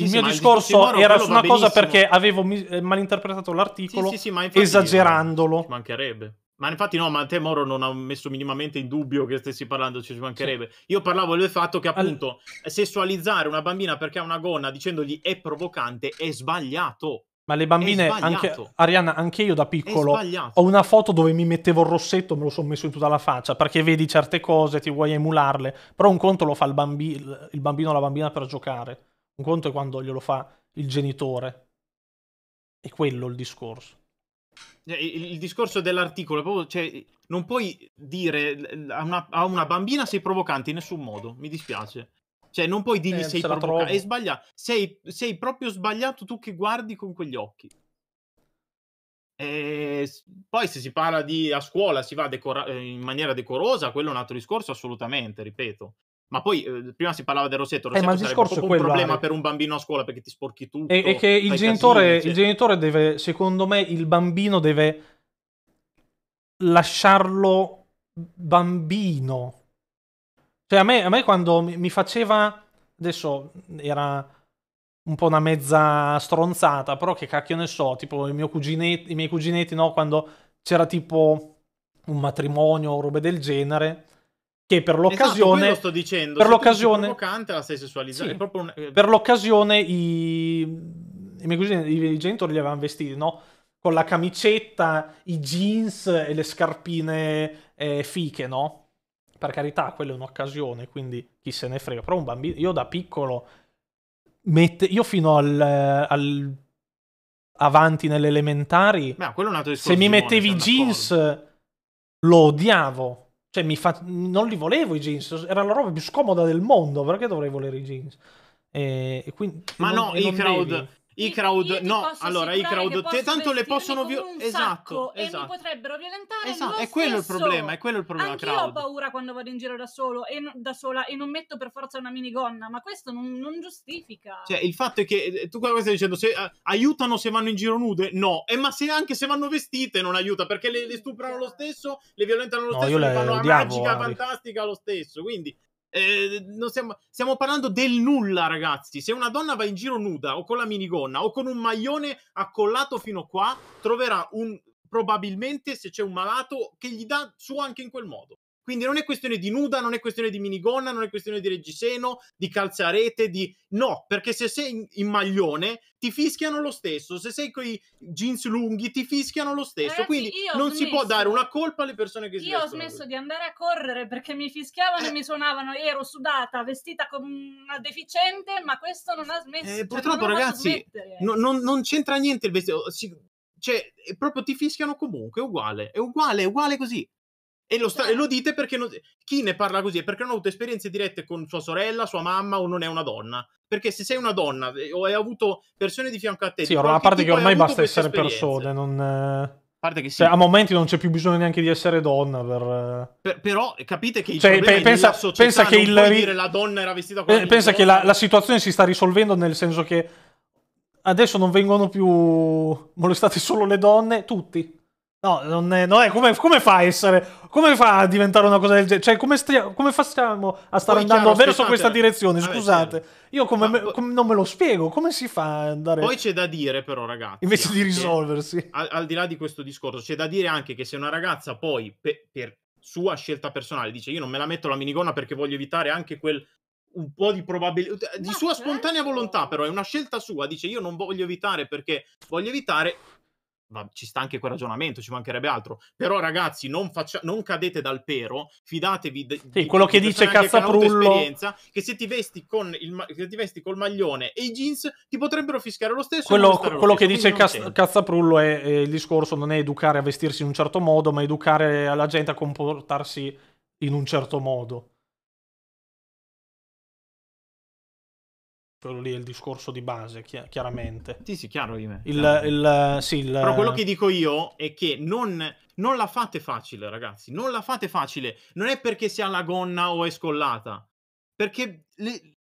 sì, il sì, mio discorso il era su una cosa perché
avevo mi- eh, malinterpretato l'articolo sì, esagerandolo. Ci mancherebbe. Ma infatti no, ma te Moro non ha messo minimamente in dubbio che stessi parlando, ci mancherebbe. Sì. Io parlavo del fatto che appunto All... sessualizzare una bambina perché ha una gonna dicendogli è provocante è sbagliato.
Ma le bambine, anche, Arianna, anche io da piccolo ho una foto dove mi mettevo il rossetto, me lo sono messo in tutta la faccia, perché vedi certe cose, ti vuoi emularle, però un conto lo fa il, bambi- il bambino o la bambina per giocare. Un conto è quando glielo fa il genitore. È quello il discorso.
Eh,
il, discorso dell'articolo, proprio, cioè, non puoi dire a una, a una, bambina sei provocante in nessun modo, mi dispiace. Cioè, non puoi dirgli eh, sei provocante, è sbagliato. Sei, sei, proprio sbagliato tu che guardi con quegli occhi. E poi se si parla di a scuola si va decora- eh, in maniera decorosa, quello è un altro discorso assolutamente, ripeto. Ma poi eh, prima si parlava del rossetto, rossetto eh, ma il discorso è un problema è... per un bambino a scuola perché ti sporchi tutto. E, e che il genitore, casini, il
genitore deve, secondo me, il bambino deve lasciarlo bambino. Cioè a me, a me quando mi, faceva, adesso era un po' una mezza stronzata, però che cacchio ne so, tipo i, cuginetti, i miei cuginetti, no, quando c'era tipo un matrimonio o robe del genere che per esatto, l'occasione... Esatto, sto dicendo, per l'occasione...
provocante la stai sessualizzando. Sì, un... Eh, per
l'occasione i... I, miei, i genitori li avevano vestiti, no? Con la camicetta, i jeans e le scarpine eh, fiche, no? Per carità, quella è un'occasione, quindi chi se ne frega. Però un bambino... Io da piccolo... Mette... Io fino al, al avanti nelle elementari. Ma
quello è un altro discorso. Se mi mettevi
Simone, jeans, lo odiavo. Cioè, fa... non li volevo i jeans, era la roba più scomoda del mondo, perché dovrei volere i jeans? Eh, e, e quindi, Ma non, no, e i crowd, devi.
I crowd, no, allora i crowd, te, tanto le possono violentare. Esatto, e mi esatto.
potrebbero violentare. Esatto, è quello il problema, è
quello il problema. Anch'io crowd. ho
paura quando vado in giro da, solo, e no, da sola e non metto per forza una minigonna, ma questo non, non giustifica. Cioè,
il fatto è che eh, tu cosa stai dicendo? Se, uh, aiutano se vanno in giro nude? No, eh, ma se, anche se vanno vestite non aiuta perché le, le mm, stuprano lo stesso, le violentano lo no, stesso, le fanno la magica, fantastica lo stesso. Quindi eh, stiamo, stiamo, parlando del nulla, ragazzi. Se una donna va in giro nuda o con la minigonna o con un maglione accollato fino qua, troverà un probabilmente se c'è un malato che gli dà su anche in quel modo. Quindi non è questione di nuda, non è questione di minigonna, non è questione di reggiseno, di calze a rete, di... No, perché se sei in, maglione ti fischiano lo stesso, se sei con i jeans lunghi ti fischiano lo stesso, Ragazzi, quindi non smesso... si può dare una colpa alle persone che si Io ho smesso
di andare a correre perché mi fischiavano eh. e mi suonavano, ero sudata, vestita come una deficiente, ma questo non ha smesso. Eh, cioè, purtroppo non ragazzi, eh. no,
non, non, c'entra niente il vestito, si... cioè proprio ti fischiano comunque, è uguale, è uguale, è uguale così. E lo, sta- e lo, dite perché non- chi ne parla così è perché non ha avuto esperienze dirette con sua sorella, sua mamma o non è una donna. Perché se sei una donna eh, o hai avuto persone di fianco a te... Sì, eh, a parte che ormai basta essere persone,
non... Sì. Cioè, a momenti non c'è più bisogno neanche di essere donna per... Eh.
per però capite che il cioè, pe- pensa, pensa che il... dire la donna era vestita come... Eh, pensa
che la, la situazione si sta risolvendo nel senso che adesso non vengono più molestate solo le donne, tutti. No, non è, non è come, come, fa a essere. Come fa a diventare una cosa del genere? Cioè, come, stia, come facciamo a stare andando verso questa cioè, direzione? Scusate, vabbè, io come, ma, me, come, non me lo spiego. Come si fa ad andare. Poi
c'è da dire, però, ragazzi. Invece di risolversi. Al, al, di là di questo discorso, c'è da dire anche che se una ragazza poi, per, per sua scelta personale, dice io non me la metto la minigonna perché voglio evitare anche quel un po' di probabilità di sua spontanea certo. volontà, però è una scelta sua. Dice: Io non voglio evitare perché voglio evitare. Va, ci sta anche quel ragionamento, ci mancherebbe altro. Però, ragazzi, non, faccia, non cadete dal pero, fidatevi de, sì, di quello che dice Cazzaprullo. Che se ti, vesti con il, se ti vesti col maglione e i jeans ti potrebbero fischiare lo stesso. Quello, quello lo stesso, che dice
Cazzaprullo è, è, il discorso: non è educare a vestirsi in un certo modo, ma educare la gente a comportarsi in un certo modo. Quello lì è il discorso di base,
chi- chiaramente. Sì, sì, chiaro di me. Il,
il, sì, il... Però quello che
dico io è che non, non la fate facile, ragazzi. Non la fate facile. Non è perché sia la gonna o è scollata. Perché le...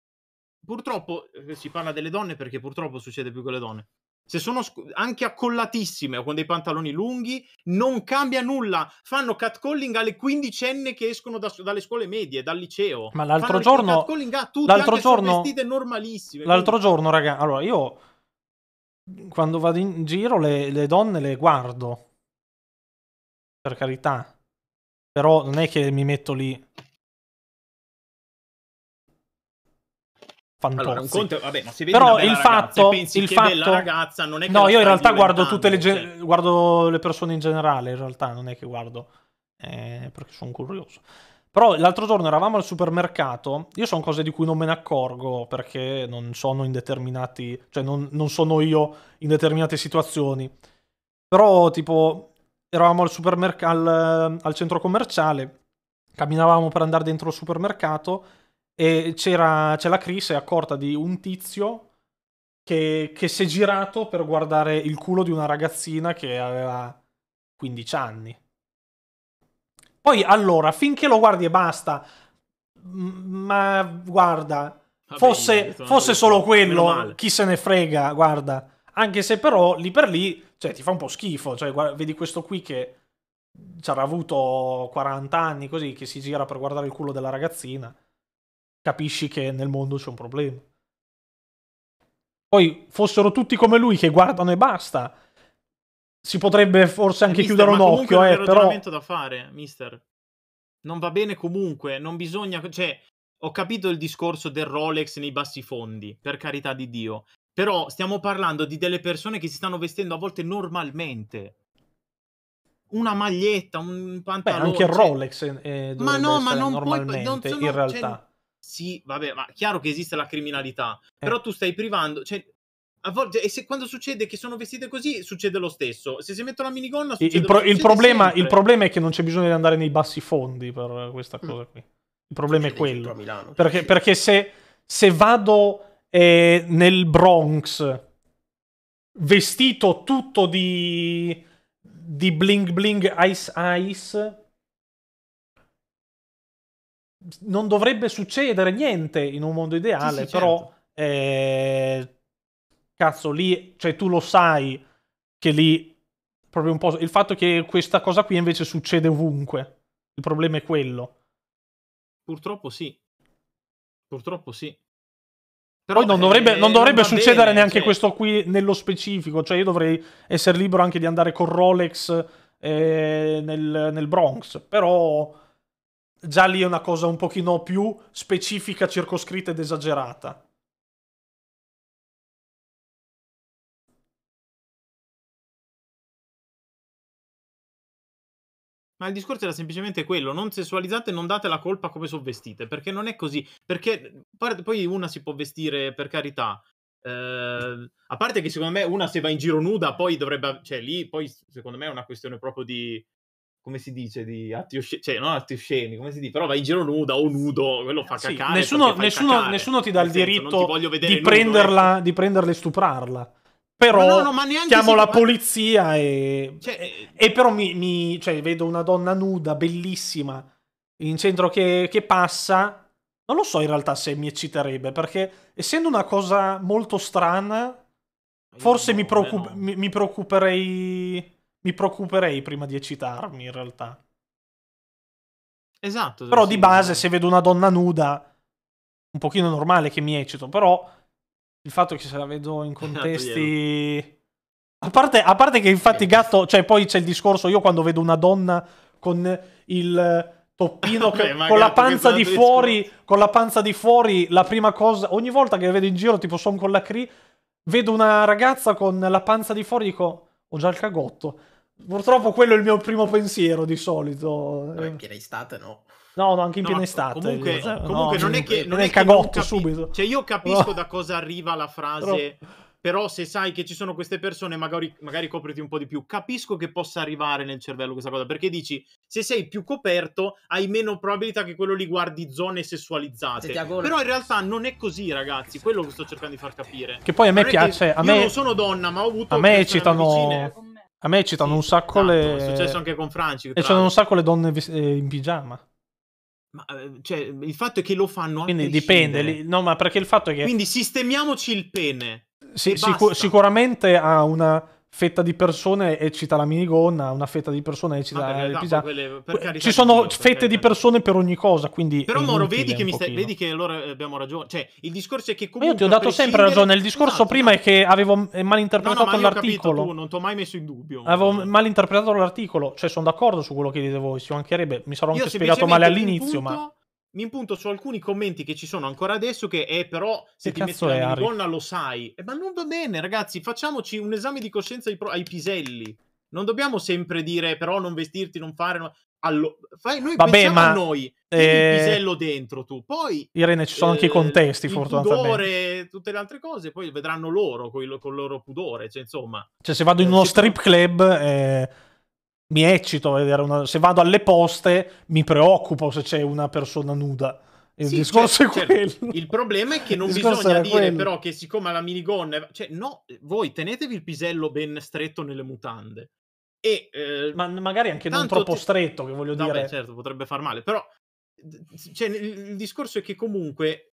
purtroppo eh, si parla delle donne perché purtroppo succede più con le donne se sono sc- anche accollatissime o con dei pantaloni lunghi, non cambia nulla. Fanno catcalling alle quindicenne che escono da, dalle scuole medie, dal liceo. Ma l'altro Fanno giorno... Catcalling a tutti, l'altro giorno... vestite normalissime. L'altro
quindi... giorno, raga, allora io quando vado in giro le, le donne le guardo. Per carità. Però non è che mi metto lì allora, conto, vabbè, ma se vedi Però il fatto, pensi il fatto... ragazza non è che No, io in realtà guardo tutte le, cioè. gen... cioè... guardo le persone in generale, in realtà non è che guardo eh, perché sono curioso. Però l'altro giorno eravamo al supermercato, io sono cose di cui non me ne accorgo perché non sono in determinati, cioè non, non sono io in determinate situazioni. Però tipo eravamo al supermercato al, al centro commerciale, camminavamo per andare dentro il supermercato e c'era, c'è la Chris è accorta di un tizio che, che si è girato per guardare il culo di una ragazzina che aveva 15 anni. Poi allora, finché lo guardi e basta, ma guarda, Vabbè, fosse, fosse solo quello, chi se ne frega, guarda. Anche se però lì per lì, cioè, ti fa un po' schifo, cioè, guarda, vedi questo qui che c'era avuto 40 anni così, che si gira per guardare il culo della ragazzina capisci che nel mondo c'è un problema. Poi fossero tutti come lui che guardano e basta. Si potrebbe forse eh, anche mister, chiudere un occhio, è un eh, però...
da fare, mister. Non va bene comunque, non bisogna... Cioè, ho capito il discorso del Rolex nei bassi fondi, per carità di Dio. Però stiamo parlando di delle persone che si stanno vestendo a volte normalmente. Una maglietta, un pantalone. Beh, anche il cioè Rolex. Cioè... Eh, è, ma no, ma non normalmente, puoi, non sono, in cioè, realtà. Cioè, sì, vabbè, ma chiaro che esiste la criminalità, eh. però tu stai privando, cioè, a volte, e se, quando succede che sono vestite così, succede lo stesso. Se si mettono la minigonna, succede il, pro, il,
problema, il, problema, è che non c'è bisogno di andare nei bassi fondi per questa mm. cosa
qui.
Il
problema succede è quello. Milano, perché, perché se, se, vado eh, nel Bronx vestito tutto di, di bling bling ice ice non dovrebbe succedere niente in un mondo ideale, sì, sì, però certo. eh, cazzo lì, cioè tu lo sai che lì proprio un po' il fatto che questa cosa qui invece succede ovunque. Il problema è quello.
Purtroppo sì. Purtroppo sì. Però Poi non eh, dovrebbe, eh, non dovrebbe non succedere bene, neanche cioè... questo
qui nello specifico, cioè io dovrei essere libero anche di andare con Rolex eh, nel, nel Bronx, però già lì è una cosa un pochino più
specifica, circoscritta ed esagerata. Ma il discorso era semplicemente quello: non sessualizzate, non date la colpa come sono vestite, perché
non è così. Perché poi una si può vestire per carità. Eh, a parte che secondo me una se va in giro nuda poi dovrebbe, cioè lì poi secondo me è una questione proprio di, come si dice, di atti osceni, cioè non atti osceni, come si dice, però vai in giro nuda o nudo, quello fa cacare. Sì, nessuno, nessuno, cacare. nessuno, ti dà il senso, diritto di prenderla,
nudo, ecco. di prenderla e stuprarla
però no, no, no, chiamo la
polizia e, cioè, e, però mi, mi cioè, vedo una donna nuda, bellissima, in centro che, che, passa. Non lo so in realtà se mi ecciterebbe, perché essendo una cosa molto strana, forse mi, preoccup- mi, mi, preoccuperei mi preoccuperei prima di eccitarmi in realtà.
Esatto. Però di base se
vedo una donna nuda, un pochino normale che mi eccito, però il fatto che se la vedo in ah, contesti... A parte, a parte che infatti gatto, cioè poi c'è il discorso, io quando vedo una donna con il toppino Vabbè, con la panza di fuori, discorso. con la panza di fuori, la prima cosa, ogni volta che la vedo in giro, tipo sono con la Cree, vedo una ragazza con la panza di fuori, dico, ho già il cagotto. Purtroppo quello è il mio primo pensiero di solito. Vabbè, in
piena estate no.
No, no, anche in no, piena estate. Comunque, cioè, comunque non è che... Non è il cagotto capi- subito. Cioè io capisco no.
da cosa arriva la frase... Però... però... se sai che ci sono queste persone, magari, magari copriti un po' di più. Capisco che possa arrivare nel cervello questa cosa, perché dici, se sei più coperto, hai meno probabilità che quello li guardi zone sessualizzate. Tiago... Però in realtà non è così, ragazzi. Quello che sto cercando di far capire. Che poi a me piace... A me... Io non sono donna, ma ho avuto... A me eccitano...
Vicine a me citano sì, un sacco tanto. Esatto, le... È successo anche
con Franci. E c'erano un
sacco le donne eh, in pigiama.
Ma, eh, cioè, il fatto è che lo fanno anche. Quindi dipende, li... no, ma perché il fatto è che. Quindi sistemiamoci il pene. Sì, sicur-
sicuramente ha una fetta di persone eccita la minigonna, una fetta di persone eccita ah, il pigiama.
Ci sono Dio, fette
eh, di persone per ogni cosa, quindi... Però Moro, vedi che, mi
stai, vedi che allora eh, abbiamo ragione. Cioè, il discorso è che comunque... Ma io ti ho dato prescindere... sempre ragione, il
discorso esatto, prima no. è che avevo eh, malinterpretato no, no, ma l'articolo. Capito, non
ti ho mai messo in dubbio.
Avevo malinterpretato l'articolo, cioè sono d'accordo su quello che dite voi, si mancherebbe, mi sarò anche io, spiegato male all'inizio, punto... ma
mi impunto su alcuni commenti che ci sono ancora adesso che eh, però se che ti metti la minigonna lo sai. Eh, ma non va bene, ragazzi, facciamoci un esame di coscienza ai, pro- ai piselli. Non dobbiamo sempre dire però non vestirti, non fare... No... Allo... Fai, noi Vabbè, pensiamo ma... a noi, eh... il pisello dentro tu, poi... Irene, ci sono eh, anche i eh, contesti, fortunatamente. pudore, tutte le altre cose, poi vedranno loro, con il, con il loro pudore, cioè, insomma...
Cioè, se vado in eh, uno strip club... Eh mi eccito a vedere una... Se vado alle poste mi preoccupo se c'è una persona nuda. Il
sì, discorso certo, è certo. quello. Certo.
Il problema è che non bisogna dire quello. però che siccome la minigonna... Cioè, no, voi tenetevi il pisello ben stretto nelle mutande. E, eh, Ma magari anche non troppo ti...
stretto, che voglio
no, dire... Beh, certo, potrebbe far male, però... Cioè, il discorso è che comunque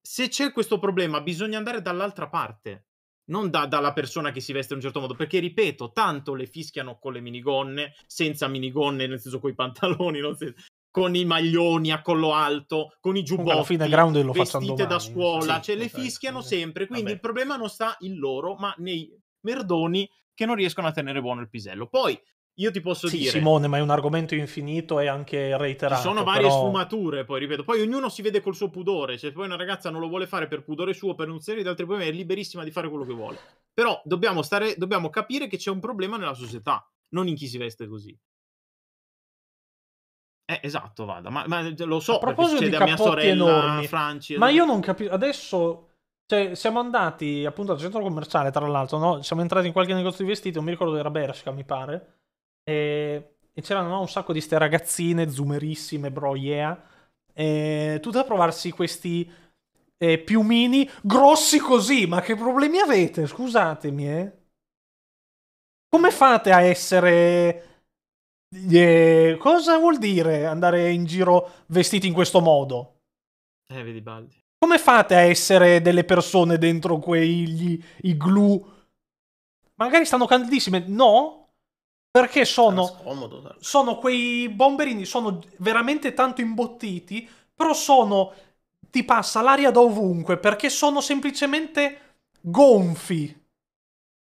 se c'è questo problema bisogna andare dall'altra parte non da, dalla persona che si veste in un certo modo, perché ripeto, tanto le fischiano con le minigonne, senza minigonne, nel senso con i pantaloni, senso, con i maglioni a collo alto, con i giubbotti, vestite domani, da scuola, sì, cioè le fischiano sì. sempre, quindi Vabbè. il problema non sta in loro, ma nei merdoni che non riescono a tenere buono il pisello. Poi io ti posso sì, dire... Simone,
ma è un argomento infinito e anche reiterato. Ci sono varie però...
sfumature, poi ripeto. Poi ognuno si vede col suo pudore. Se poi una ragazza non lo vuole fare per pudore suo, per un serie di altri problemi, è liberissima di fare quello che vuole. Però dobbiamo, stare, dobbiamo capire che c'è un problema nella società, non in chi si veste così. Eh, esatto, vada. Ma, ma lo so, a proposito di mia sorella, enormi, Franci... Ma esatto.
io non capisco... Adesso cioè, siamo andati appunto al centro commerciale, tra l'altro, no? Siamo entrati in qualche negozio di vestiti, non mi ricordo, era Bershka, mi pare. E, e c'erano no, un sacco di ste ragazzine zoomerissime, bro, yeah. E, tutte a provarsi questi eh, piumini grossi così, ma che problemi avete? Scusatemi, eh. Come fate a essere... Eh, cosa vuol dire andare in giro vestiti in questo modo?
Eh, vedi baldi.
Come fate a essere delle persone dentro quegli igloo? Magari stanno candidissime. No, perché sono, sono quei bomberini, sono veramente tanto imbottiti, però sono... ti passa l'aria da ovunque, perché sono semplicemente gonfi.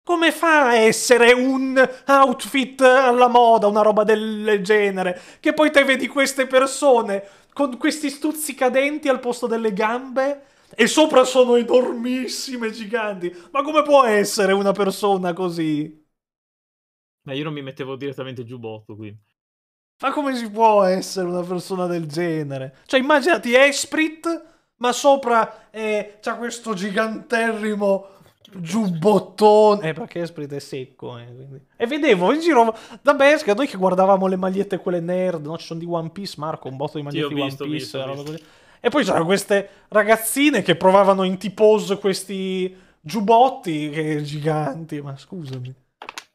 Come fa a essere un outfit alla moda, una roba del genere? Che poi te vedi queste persone con questi stuzzicadenti al posto delle gambe e sopra sono enormissime, giganti. Ma come può essere una persona così?
Eh, io non mi mettevo direttamente giù botto, qui.
Ma come si può essere una persona del genere? Cioè, immaginati Esprit, ma sopra eh, c'ha questo giganterrimo giubbottone. Eh, perché Esprit è secco, eh, quindi. E vedevo in giro da Besca, noi che guardavamo le magliette quelle nerd, no? Ci sono di One Piece, Marco, un botto di magliette di One Piece. Visto, visto. E poi c'erano queste ragazzine che provavano in T-pose questi giubbotti che giganti, ma scusami.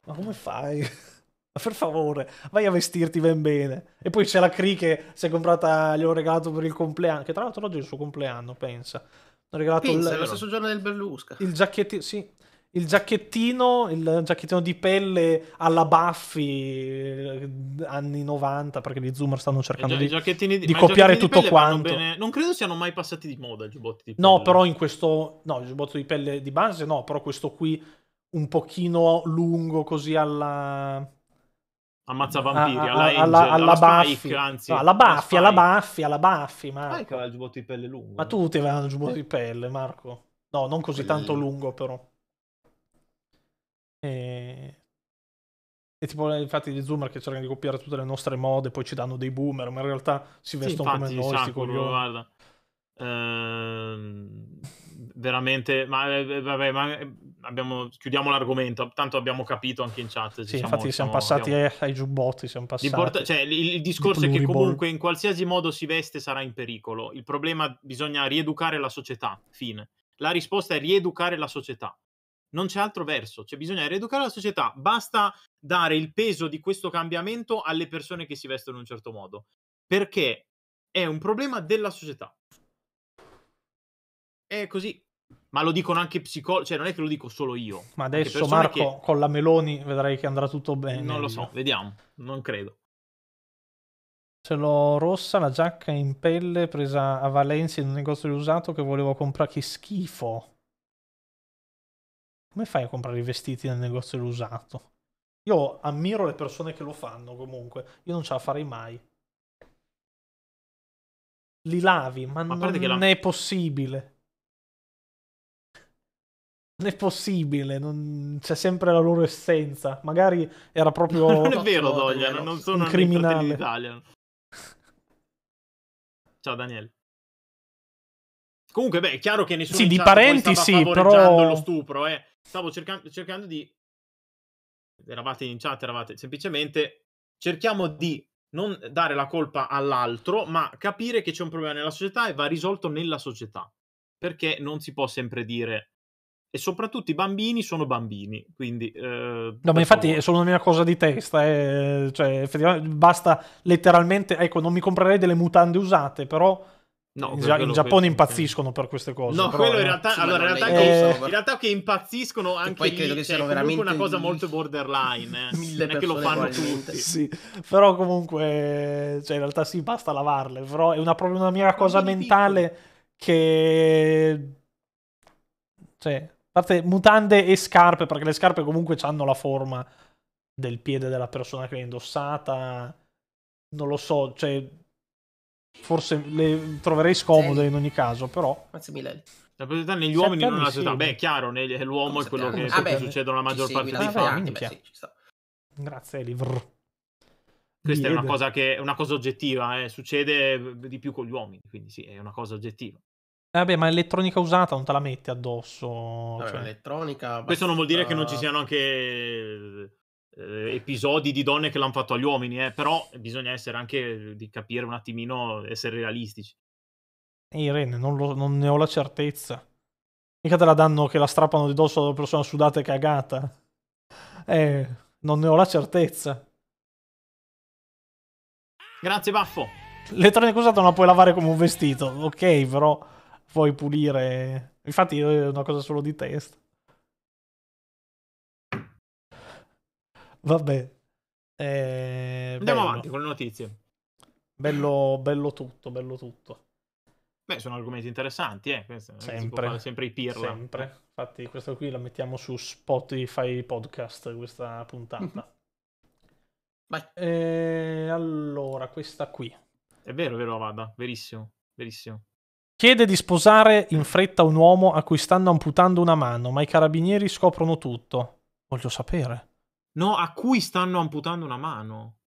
Ma come fai? Ma per favore, vai a vestirti ben bene. E poi c'è la Cree che si è comprata, gli ho regalato per il compleanno. Che tra l'altro oggi è il suo compleanno, pensa. Ho regalato pensa, il, lo stesso giorno del Berlusca. Il giacchettino, sì. Il giacchettino, il giacchettino di pelle alla Baffi eh, anni 90, perché gli zoomer stanno cercando eh, di, di, di copiare tutto di quanto. Bene. Non
credo siano mai passati di moda i giubbotti di pelle. No, però in
questo... No, il giubbotto di pelle di base no, però questo qui un pochino lungo così alla...
Ammazza vampiri, a, a, alla, alla, alla, Buffy, anzi, no, alla Buffy,
alla Buffy, alla Buffy, ma... Ma
aveva il giubbotto di pelle lungo?
Ma eh. tutti avevano il giubbotto eh. di pelle, Marco. No, non così Quelli... tanto lungo, però. E... e tipo, eh, infatti, di Zoomer che cercano di copiare tutte le nostre mode, poi ci danno dei boomer, ma in realtà si vestono sì, infatti, come noi, sicuro, guarda.
Ehm veramente, ma eh, vabbè, ma eh, abbiamo, chiudiamo l'argomento, tanto abbiamo capito anche in chat. Sì, infatti siamo, siamo passati abbiamo...
Eh, ai giubbotti, siamo passati. Porta...
Cioè, il, il, discorso è che comunque in qualsiasi modo si veste sarà in pericolo, il problema bisogna rieducare la società, fine. La risposta è rieducare la società. Non c'è altro verso, cioè bisogna rieducare la società, basta dare il peso di questo cambiamento alle persone che si vestono in un certo modo, perché è un problema della società è così. Ma lo dicono anche psicologi, cioè non è che lo dico solo io. Ma adesso Marco che...
con la Meloni vedrai che andrà tutto bene. Non lo so,
vediamo, non credo.
Ce l'ho rossa, la giacca in pelle presa a Valencia in un negozio di usato che volevo comprare, che schifo. Come fai a comprare i vestiti nel negozio di usato? Io ammiro le persone che lo fanno comunque, io non ce la farei mai li lavi, ma, ma non la... è
possibile non è
possibile, non... c'è sempre la loro essenza. Magari era proprio. non è vero, Dogliano,
non sono un criminale. Italian. Ciao, Daniel. Comunque, beh, è chiaro che nessuno sì, di parenti sì, però lo stupro, eh. Stavo cercando, cercando di eravate in chat, eravate semplicemente cerchiamo di non dare la colpa all'altro, ma capire che c'è un problema nella società e va risolto nella società. Perché non si può sempre dire e soprattutto i bambini sono bambini, quindi... Eh, no, ma infatti è
solo una mia cosa di testa, eh, cioè effettivamente basta letteralmente, ecco, non mi comprerei delle mutande usate, però...
No, in, in Giappone
impazziscono per queste cose. No, però, quello in eh. realtà, sì,
allora, in, realtà che, in realtà che impazziscono anche e poi credo che cioè, siano veramente una cosa molto borderline. Eh. Mille non è che lo fanno tutti. Sì,
però comunque, cioè, in realtà sì, basta lavarle. Però è una, proprio una mia cosa mentale piccoli. che... Cioè, parte mutande e scarpe, perché le scarpe comunque hanno la forma del piede della persona che l'ha indossata. Non lo so, cioè... Forse le troverei scomode in ogni caso, però... Grazie mille.
La proprietà negli uomini non nella società. Beh, è chiaro, negli, l'uomo è quello ah, che, ah, beh, succede nella maggior parte dei casi. Beh, sì,
Grazie, Elivr.
Questa è una cosa, che, una cosa oggettiva, eh. succede di più con gli uomini, quindi sì, è una cosa oggettiva. Eh,
vabbè, ma l'elettronica usata non te la metti addosso. Vabbè, cioè... Abbastanza... Questo non vuol dire che non ci
siano anche eh, episodi di donne che l'hanno fatto agli uomini, eh? però bisogna essere anche eh, di capire un attimino, essere realistici.
Irene, non, lo, non ne ho la certezza. Mica te la danno che la strappano di dosso alla persona sudata e cagata. Eh, non ne ho la certezza.
Grazie, baffo. L'elettronica
usata non la puoi lavare come un vestito, ok, però vuoi pulire. Infatti è una cosa solo di test. Vabbè. Eh, Andiamo bello. avanti
con le notizie.
Bello, bello tutto, bello tutto.
Beh, sono argomenti interessanti, eh. eh sempre. sempre i pirla. Sempre. Infatti questa qui la mettiamo
su Spotify Podcast, questa puntata. E eh, allora, questa qui. È vero, è vero, Vada, verissimo, verissimo. Chiede di sposare in fretta un uomo a cui stanno amputando una mano, ma i carabinieri scoprono tutto. Voglio sapere.
No, a cui stanno amputando una mano.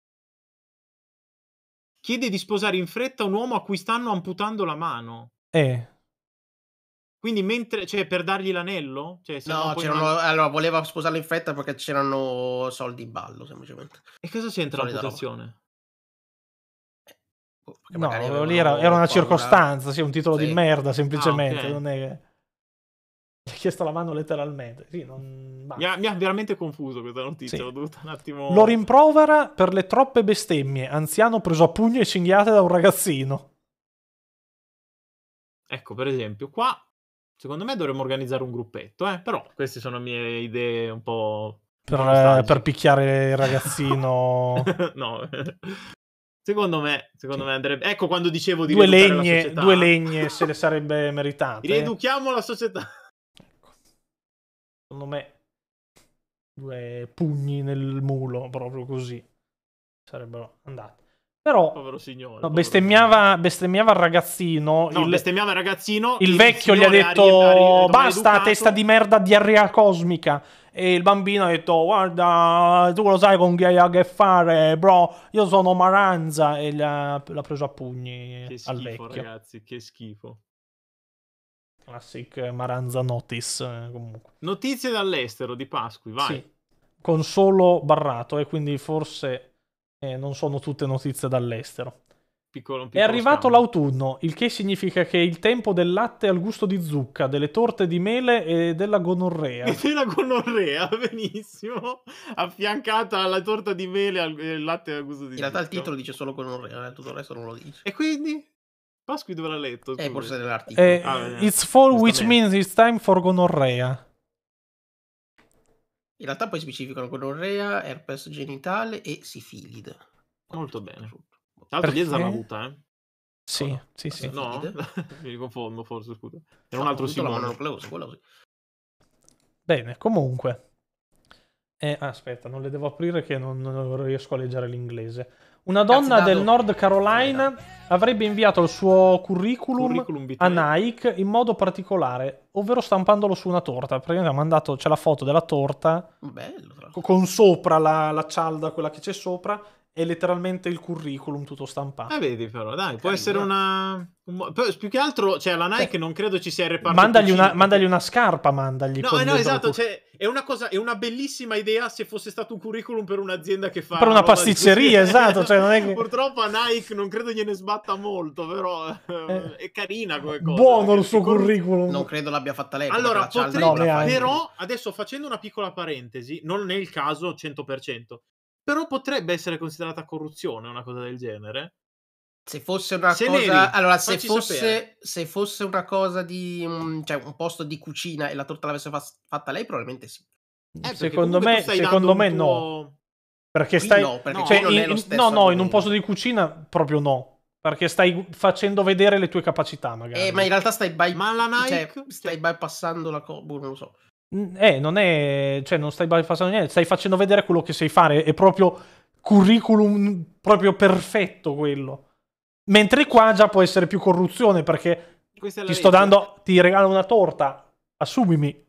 Chiede di sposare in fretta un uomo a cui stanno amputando la mano. Eh. Quindi mentre, cioè, per dargli l'anello? Cioè, no, c'erano, non...
allora voleva sposarlo in fretta perché c'erano soldi in ballo, semplicemente.
E cosa c'entra
l'amputazione?
Boh,
no, lì era, era, una circostanza, sì, un titolo sì. di merda semplicemente, ah, okay. non è che...
Mi ha chiesto la mano letteralmente. Sì, non...
mi, ha, mi, ha, veramente confuso questa notizia. Sì. L'ho dovuta un attimo. Lo
rimprovera per le troppe bestemmie. Anziano preso a pugno e cinghiate da un ragazzino.
Ecco, per esempio, qua secondo me dovremmo organizzare un gruppetto, eh? però queste sono mie idee un po'. Per,
per picchiare il ragazzino.
no. Secondo me, secondo me, andrebbe. Ecco quando dicevo di due legne, società, due legne
se le sarebbe meritate.
Rieduchiamo la società. Ecco. Secondo
me, due pugni nel mulo, proprio così
sarebbero andati.
Però povero signore, no, bestemmiava, signore. bestemmiava, il ragazzino. No, il, bestemmiava
il ragazzino. Il, il vecchio gli ha detto: ha ri, ha Basta, testa
di merda, diarrea cosmica. E il bambino ha detto: Guarda, tu lo sai con chi hai a che fare, bro. Io sono Maranza. E l'ha, l'ha preso a pugni che schifo, al vecchio.
ragazzi, che
schifo.
Classic Maranza Notice. Eh, comunque.
Notizie dall'estero di Pasqui, vai. Sì,
con solo Barrato, e quindi forse eh, non sono tutte notizie dall'estero. Piccolo, piccolo è arrivato scambio. l'autunno, il che significa che il tempo del latte al gusto di zucca, delle torte di mele e della gonorrea. E della
gonorrea, benissimo. Affiancata alla torta di mele e al eh, latte al gusto di zucca. In realtà il titolo dice solo gonorrea, eh, tutto il resto non lo dice. E quindi? Pasqui dove l'ha letto? Scusa.
Eh, forse nell'articolo. Eh, ah, it's fall, which
means it's time for gonorrea.
In realtà poi specificano gonorrea, herpes genitale e sifilide.
Molto bene. Tra l'altro Liesa l'ha avuta, eh?
Sì, oh, sì, sì. No,
mi confondo forse, scusa. Era no, un altro Simone. Sì.
Bene, comunque. Eh, aspetta, non le devo aprire che non riesco a leggere l'inglese. Una donna Cazzo, del Nord Carolina avrebbe inviato il suo curriculum, curriculum a Nike in modo particolare, ovvero stampandolo su una torta. Praticamente ha mandato, c'è la foto della torta Bello, con sopra la, la cialda, quella che c'è sopra, è letteralmente
il curriculum tutto stampato. Ah, vedi, però, dai, Carina. può essere eh. una. Un... più che altro, cioè, la Nike Beh, non credo ci sia il reparto. Mandagli una,
mandagli una, scarpa, mandagli. No, eh, no, esatto.
Cioè, è, una cosa, è una bellissima idea se fosse stato un curriculum per un'azienda che fa. Per una, pasticceria,
esatto. Cioè, che...
Purtroppo a Nike non credo gliene sbatta molto, però eh, è carina come cosa.
Buono il suo curriculum. Non credo l'abbia fatta lei. Allora, potrebbe, no, però,
adesso facendo una piccola parentesi, non è il caso 100%, però potrebbe essere considerata corruzione una cosa del genere. Se fosse una se cosa, neri, allora, se fosse,
se fosse, una cosa di um, cioè un posto di cucina e la torta l'avesse fa- fatta lei, probabilmente sì.
Eh, secondo me, secondo me no. Perché stai, no, perché cioè, no, in,
no, no in un posto di cucina proprio no. Perché stai facendo vedere le tue capacità, eh, magari.
Eh, ma in realtà stai, by... ma la cioè, Nike, cioè, stai bypassando la cosa. Boh, non lo so.
Eh, non è. Cioè, non stai bypassando niente, stai facendo vedere quello che sai fare. È proprio curriculum proprio perfetto quello. Mentre qua già può essere più corruzione perché
ti sto legge. dando.
Ti regalo una torta. Assumimi.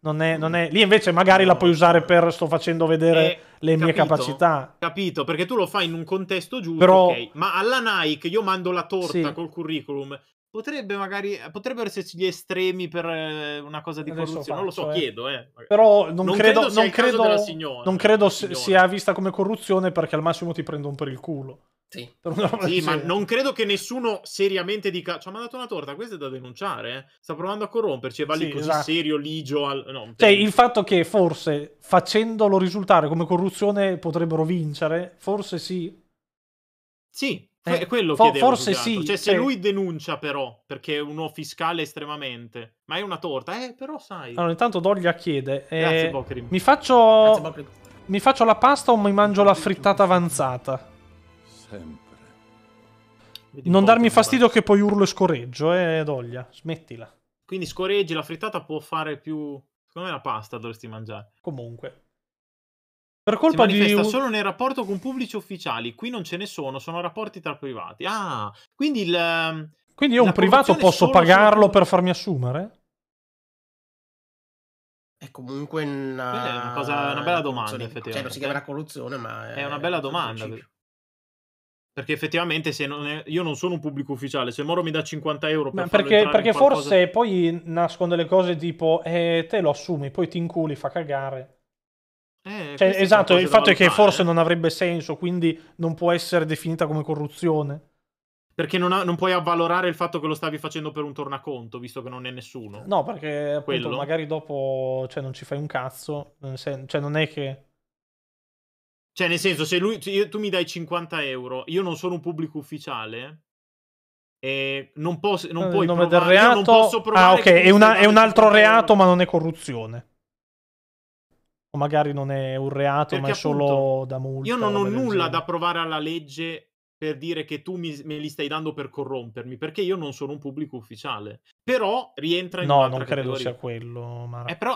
Non è, non è... Lì invece magari la puoi usare per sto facendo vedere eh, le mie capacità.
Capito, perché tu lo fai in un contesto giusto, Però... Okay. ma alla Nike io mando la torta sì. col curriculum Potrebbe magari, eh, potrebbero esserci gli estremi per eh, una cosa di Adesso corruzione, faccio, non lo so, eh. chiedo. Eh. Però non, non credo, credo, non credo, signora,
non credo sia vista come corruzione perché al massimo ti prendo un per il culo.
Sì. sì ma non credo che nessuno seriamente dica ci ha mandato una torta, questa è da denunciare, eh? sta provando a corromperci e va lì sì, così esatto. serio, ligio. Al... No, cioè, cioè il
fatto che forse facendolo risultare come corruzione potrebbero vincere, forse sì.
Sì, eh, quello fo- chiedevo forse sì. Cioè, se eh. lui denuncia, però, perché è uno fiscale estremamente, ma è una torta, eh, però sai. Allora,
intanto Doglia chiede: eh,
Grazie,
Bokrim.
Mi faccio. Grazie, Mi faccio la pasta o mi mangio la frittata avanzata?
Sempre. Non darmi fastidio
che poi urlo e scorreggio, eh, Doglia. Smettila.
Quindi scorreggi, la frittata può fare più. Secondo me la pasta dovresti mangiare. Comunque. Per colpa si manifesta di... solo nel rapporto con pubblici ufficiali. Qui non ce ne sono, sono rapporti tra privati. Ah, quindi il. Ehm, quindi io un privato posso pagarlo solo... per
farmi assumere?
È comunque una, è una, cosa, una bella domanda, cioè, effettivamente. Cioè, non si chiamerà corruzione, ma... È, è una bella domanda. Perché effettivamente se non è... io non sono un pubblico ufficiale, se Moro mi dà 50 euro per... Ma perché, perché qualcosa... forse
poi nascono delle cose tipo, eh, te lo assumi, poi ti inculi, fa
cagare. Eh, cioè, esatto, il fatto è che forse
eh. non avrebbe senso, quindi non può essere definita come corruzione.
Perché non, ha, non, puoi avvalorare il fatto che lo stavi facendo per un tornaconto, visto che non è nessuno. No, perché appunto, Quello... magari dopo cioè, non ci fai
un cazzo. Cioè, non è che.
Cioè, nel senso, se lui, io, tu mi dai 50 euro, io non sono un pubblico ufficiale. E non, posso, non eh, puoi nome provare, del reato... non posso Ah, ok. È, una, è un altro reato,
ma non è corruzione o magari non è un reato, Perché ma è appunto, solo da multa. Io non ho nulla
da provare alla legge per dire che tu mi, me li stai dando per corrompermi, perché io non sono un pubblico ufficiale. Però rientra in No, non credo categoria. sia quello, Mara. Eh, però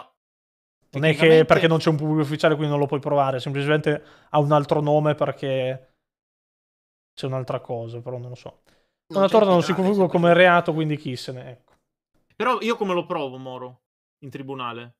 Non è che perché non c'è un pubblico ufficiale quindi non lo puoi provare, semplicemente ha un altro nome perché c'è un'altra cosa, però non lo so. Non, non si configura come reato, quindi chi se ne... Ecco.
Però io come lo provo, Moro, in tribunale?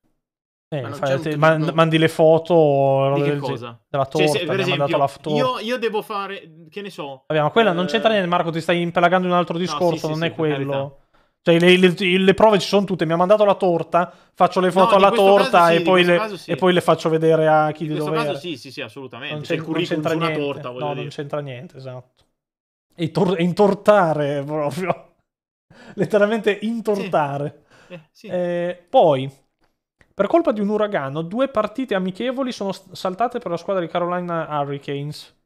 Eh, fai,
te, man, mandi le foto di che cosa? della torta, cioè, se, per esempio, la Io,
io, devo fare, che ne so...
Vabbè, ma quella eh... non c'entra niente, Marco, ti stai impelagando in un altro discorso, no, sì, non sì, è sì, quello. Cioè, le, le, le, prove ci sono tutte. Mi ha mandato la torta, faccio le foto no, alla torta sì, e, poi le, sì. e, poi le, faccio vedere a chi di dovere. caso sì, sì, sì, assolutamente. Non, c'è, il non c'entra niente. Torta, no, dire. non c'entra niente, esatto. E tor- intortare proprio. Letteralmente intortare. Sì. Eh, eh, poi, per colpa di un uragano, due partite amichevoli sono saltate per la squadra di Carolina Hurricanes.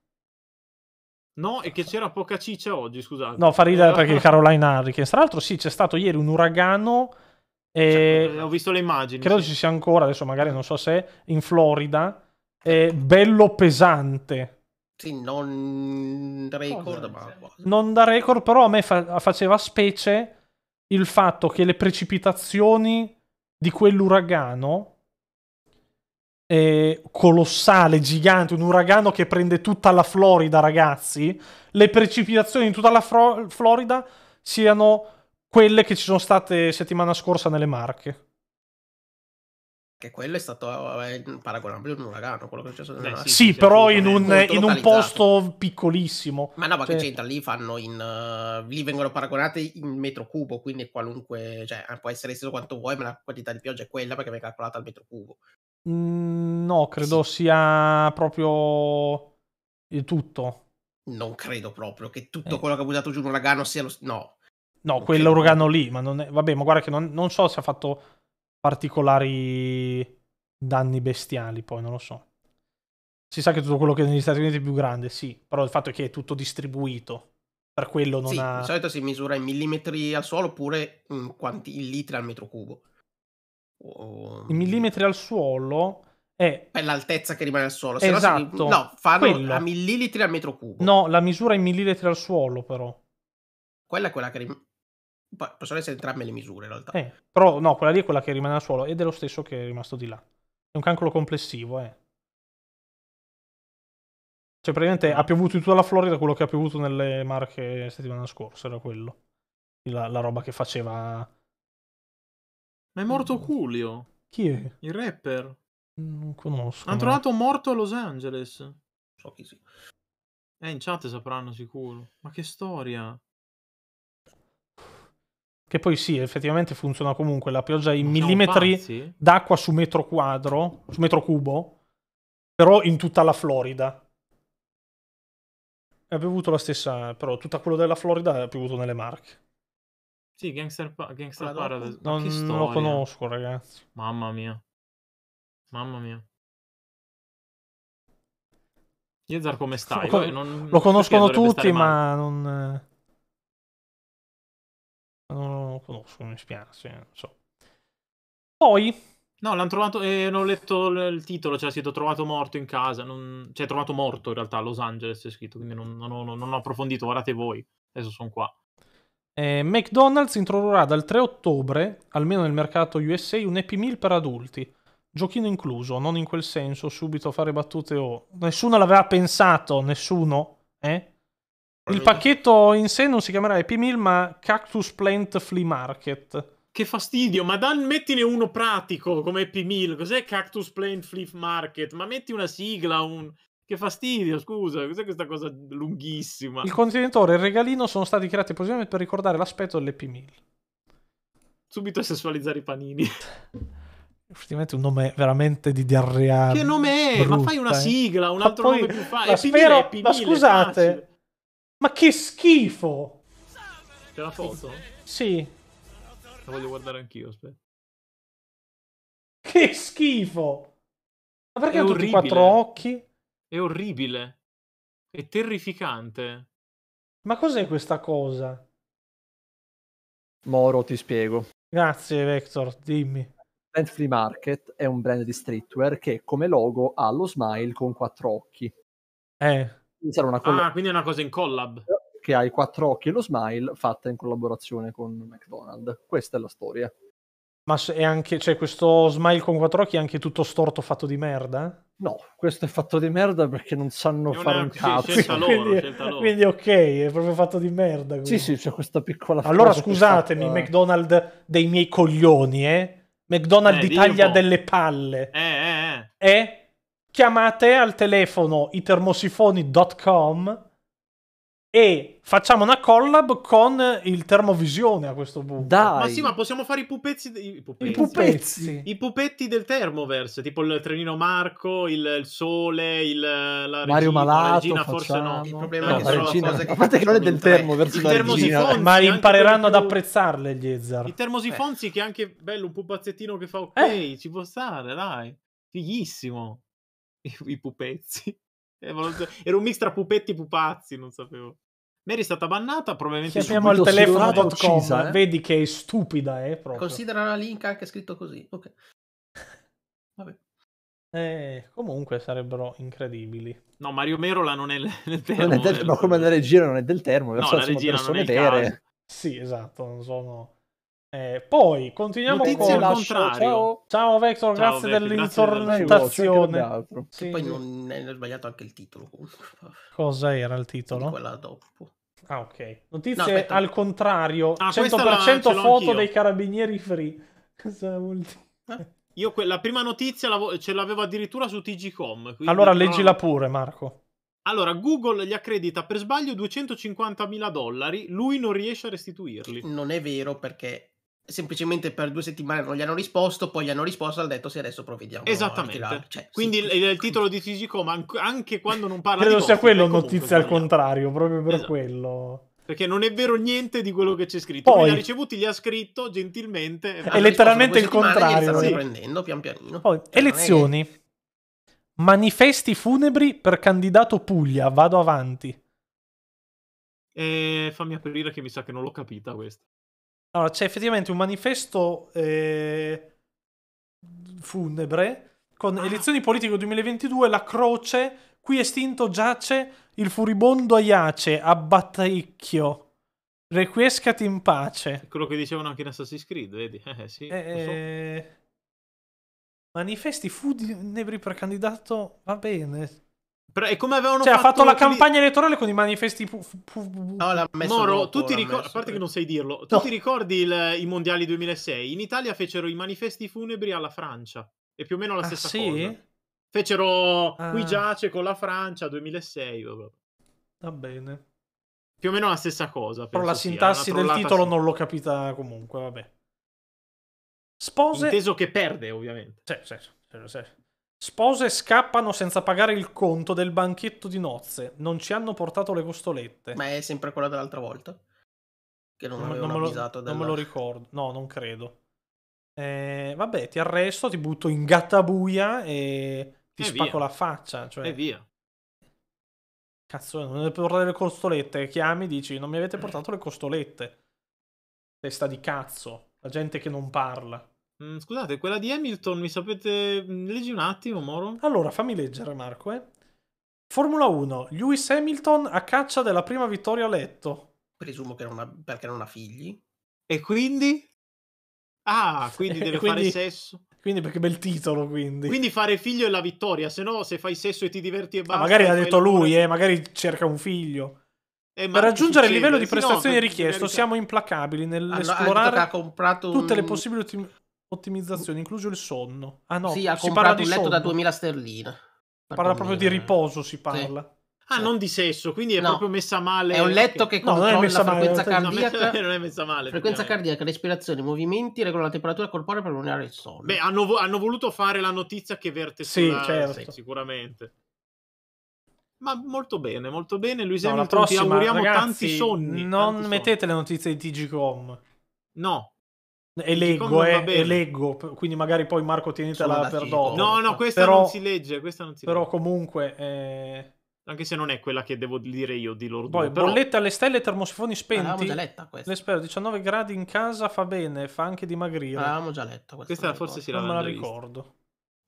No, e che c'era poca ciccia oggi, scusate. No, fa ridere eh. perché
Carolina Hurricanes. Tra l'altro, sì, c'è stato ieri un uragano. E... Cioè, ho visto le immagini. Credo sì. ci sia ancora, adesso magari non so se, in Florida. È bello pesante.
Sì, non da record, ma...
Non da record, però a me fa- faceva specie il fatto che le precipitazioni di quell'uragano eh, colossale, gigante, un uragano che prende tutta la Florida, ragazzi, le precipitazioni in tutta la Fro- Florida siano quelle che ci sono state settimana scorsa nelle Marche.
Che quello è stato eh, paragonabile a un uragano. Quello che è successo Beh, sì, sì però in un, in un, posto
piccolissimo. Ma no, ma cioè... che c'entra?
Lì fanno in. Uh, lì vengono paragonate in metro cubo. Quindi qualunque. Cioè, eh, può essere esteso quanto vuoi, ma la quantità di pioggia è quella perché viene calcolata al metro cubo.
Mm, no, credo sì. sia proprio il tutto.
Non credo proprio che tutto eh. quello che ha buttato giù un uragano sia lo. No.
No, quell'uragano lì, ma non è... Vabbè, ma guarda che non, non so se ha fatto particolari danni bestiali, poi non lo so. Si sa che tutto quello che negli Stati Uniti è più grande, sì, però il fatto è che è tutto distribuito. Per quello non sì, ha... Di solito
si misura in millimetri al suolo oppure in, quanti, in litri al metro cubo. Oh.
I millimetri al suolo
è... è l'altezza che rimane al suolo. Se esatto. No, si... Esatto, no fanno quello. a millilitri al metro cubo.
No, la misura in millilitri al suolo però.
Quella è quella che rimane... Possono essere entrambe le misure in realtà.
Eh, però no, quella lì è quella che rimane al suolo ed è lo stesso che è rimasto di là. È un calcolo complessivo, eh. Cioè, praticamente ha piovuto in tutta la Florida quello che ha piovuto nelle Marche settimana scorsa, era quello. La, la roba che
faceva... Ma è morto Julio. Chi è? Il rapper.
Non conosco. Hanno trovato
morto a Los Angeles. So chi sia. Eh, in chat sapranno sicuro. Ma che storia.
Che poi sì, effettivamente funziona comunque la pioggia in millimetri d'acqua su metro quadro, su metro cubo, però in tutta la Florida. Ha piovuto la stessa, però tutta quella della Florida ha bevuto nelle Marche.
Sì, Gangster, pa- Gangster Paradise. Non, non lo conosco, ragazzi. Mamma mia. Mamma mia. Yezar come stai? Lo, con- non, lo conoscono tutti, ma
non... Eh, non
lo conosco, mi spiace, non so.
Poi... No, l'hanno trovato, eh, non ho letto il titolo, cioè si è trovato morto in casa, non... cioè trovato morto in realtà a Los Angeles è scritto, quindi non, non, non, non ho approfondito, guardate voi, adesso sono qua.
Eh, McDonald's introdurrà dal 3 ottobre, almeno nel mercato USA, un Happy Meal per adulti, giochino incluso, non in quel senso subito fare battute o... Oh. Nessuno l'aveva pensato, nessuno, eh? Il pacchetto in sé non si chiamerà Happy Meal, ma Cactus Plant Flea
Market. Che fastidio, ma dan mettine uno pratico come Happy Meal. Cos'è Cactus Plant Flea Market? Ma metti una sigla, un... Che fastidio, scusa, cos'è questa cosa lunghissima? Il
contenitore e il regalino sono stati creati appositamente per ricordare l'aspetto dell'Happy Meal.
Subito a sessualizzare i panini.
Effettivamente un nome veramente di diarrea. Che nome è? Brutta, ma fai una eh. sigla, un altro poi, nome più facile. Ma, spero, Happy ma Meal, scusate, ma che schifo! C'è la foto? Sì.
La voglio guardare anch'io, aspetta. Che schifo! Ma perché è hanno tutti quattro occhi? È orribile. È terrificante. Ma cos'è
questa cosa? Moro, ti spiego. Grazie, Vector, dimmi. Brand Free Market è un brand di streetwear che come logo ha lo smile con quattro occhi. Eh sarà una collab. Ah,
quindi è una cosa in collab.
Che ha i quattro occhi e lo smile fatta in collaborazione con McDonald's. Questa è la storia. Ma è anche, cioè, questo smile con quattro occhi è anche tutto storto, fatto di merda? No, questo è fatto di merda perché non sanno non fare è, un cazzo. Scelta loro, quindi, quindi ok, è proprio fatto di merda. Quindi. Sì, sì, c'è questa piccola... Allora scusatemi, fatta... McDonald's dei miei coglioni, eh? McDonald's eh, d'Italia delle palle. Eh, eh, eh. Eh? chiamate al telefono i termosifoni.com e facciamo una collab con il termovisione a questo punto.
Dai. Ma sì, ma possiamo fare i pupezzi. I, pupezzi, I, pupezzi. I pupetti del Termoverse, tipo il trenino Marco, il, il sole, il, la regina, Mario Malato. La regina forse no. Il problema no, è che sono regina. Cosa che a parte che non è
del Termoverse, termosifonzi, ma impareranno
ad apprezzarle gli
Ezzar. I termosifonzi,
eh. che è anche bello, un pupazzettino che fa eh. ok, eh. ci può stare, dai. Fighissimo i pupezzi. Era un mix tra pupetti e pupazzi, non sapevo. Mary è stata bannata, probabilmente... Chiamiamo
il telefono.com, eh? vedi che è stupida, eh, proprio.
Considera la link anche scritto così, ok. Vabbè.
Eh, comunque sarebbero incredibili.
No,
Mario Merola non è nel termo. È
del, ma come la regia non è del termo, no, la regia non è vere. Caso. Sì, esatto, non sono eh, poi continuiamo Notizie con contrario. ciao. ciao Vector, ciao, grazie dell'insornazione. Sì. Poi non
è sbagliato anche il titolo.
Cosa era il titolo? Quella
dopo.
Ah, ok.
Notizie no, al contrario: ah, 100% la... foto dei carabinieri free. Cosa vuol dire?
Eh? Io que- la prima notizia la ce l'avevo addirittura su TGCom. Allora però... leggila
pure, Marco.
Allora, Google gli accredita per sbaglio 250.000 dollari, lui non riesce a restituirli. Non è vero
perché semplicemente per due settimane non gli hanno risposto, poi gli hanno risposto e hanno detto sì adesso provvediamo. Esattamente.
Cioè, Quindi sì. il, il, titolo di TGCOM anche quando non parla Credo di... Credo sia quello notizia al
contrario, proprio per esatto. quello.
Perché non è vero niente di quello che c'è scritto. Poi, Lui ha ricevuti, gli ha scritto gentilmente. È letteralmente il contrario. Sì. riprendendo pian pianino. Poi,
cioè,
elezioni. Che... Manifesti funebri per candidato Puglia. Vado avanti.
Eh, fammi aprire che mi sa che non l'ho capita questa.
Allora, c'è effettivamente un manifesto eh, funebre con ah. elezioni politiche 2022, la croce, qui estinto giace il furibondo Aiace, abbattaicchio. Requiescati in pace. È
quello che dicevano anche in Assassin's Creed, vedi? Eh, eh sì, eh, so. Eh, manifesti
funebri per candidato, va bene.
Però, e come avevano cioè, fatto... ha fatto la campagna
elettorale con i manifesti... Pu- pu- pu- no, l'ha messo Moro, dopo, tu ti ricordi... A parte che non
sai dirlo. No. Tu ti ricordi il, i mondiali 2006? In Italia fecero i manifesti funebri alla Francia. E più o meno la ah, stessa ah, sì? cosa. Fecero ah. qui giace con la Francia 2006. Va bene. Più o meno la stessa cosa. Però la sintassi del titolo sì.
non l'ho capita comunque, vabbè.
Spose... Inteso che perde, ovviamente. Sì, sì,
sì. sì.
Spose scappano senza pagare il conto del banchetto di nozze. Non ci hanno portato le costolette. Ma è sempre quella dell'altra volta? Che non, non, non me, lo, della... non me lo ricordo. No, non credo. Eh, vabbè, ti arresto, ti butto in gattabuia e ti e spacco via. la faccia. Cioè... E via. Cazzo, non mi portate le costolette. Chiami, dici, non mi avete portato le costolette. Testa di cazzo. La gente che non parla.
Mm, scusate, quella di Hamilton mi sapete... Mm, leggi un
attimo, Moro. Allora, fammi leggere, Marco, eh. Formula 1, Lewis Hamilton a caccia della prima vittoria a letto. Presumo che non ha... perché non ha figli. E quindi?
Ah, quindi deve quindi... fare sesso.
Quindi perché bel titolo, quindi. Quindi
fare figlio è la vittoria, se no se fai sesso e ti diverti e ah, basta. Ah, magari l'ha detto lui,
eh, magari cerca un figlio.
Eh, per raggiungere il livello di prestazioni no, richiesto siamo implacabili nell'esplorare ha
comprato tutte le possibili ottimizzazione, incluso il sonno. Ah no, sì, ha si parla di un letto sonno. da 2000
sterline. Parla proprio di riposo, si parla. Ah,
sì. Ah, non di sesso, quindi è no. proprio messa male. È un letto che no, controlla la frequenza male, cardiaca. Non è messa male. Frequenza cardiaca,
respirazione, movimenti, regola la temperatura corporea per allenare il sonno.
Beh, hanno, vo- hanno, voluto fare la notizia che verte sulla... sì, certo. sì, sicuramente. Ma molto bene, molto bene. Luis no,
Hamilton, prossima, ti auguriamo ragazzi, tanti sonni. Non tanti mettete sonni. le notizie di TGCOM. No, e leggo, eh, e leggo, quindi magari poi Marco tienitela per dopo. No, no,
questa però, non si legge, questa non si Però legge. comunque... Eh... Anche se non è quella che devo dire io di loro Poi, due, però...
alle stelle, termosifoni spenti. già Letta, questa. Le spero, 19 gradi in casa fa bene, fa anche dimagrire. L'avevamo già letta questa. Questa forse si l'avevamo Non me la
ricordo.
Vista.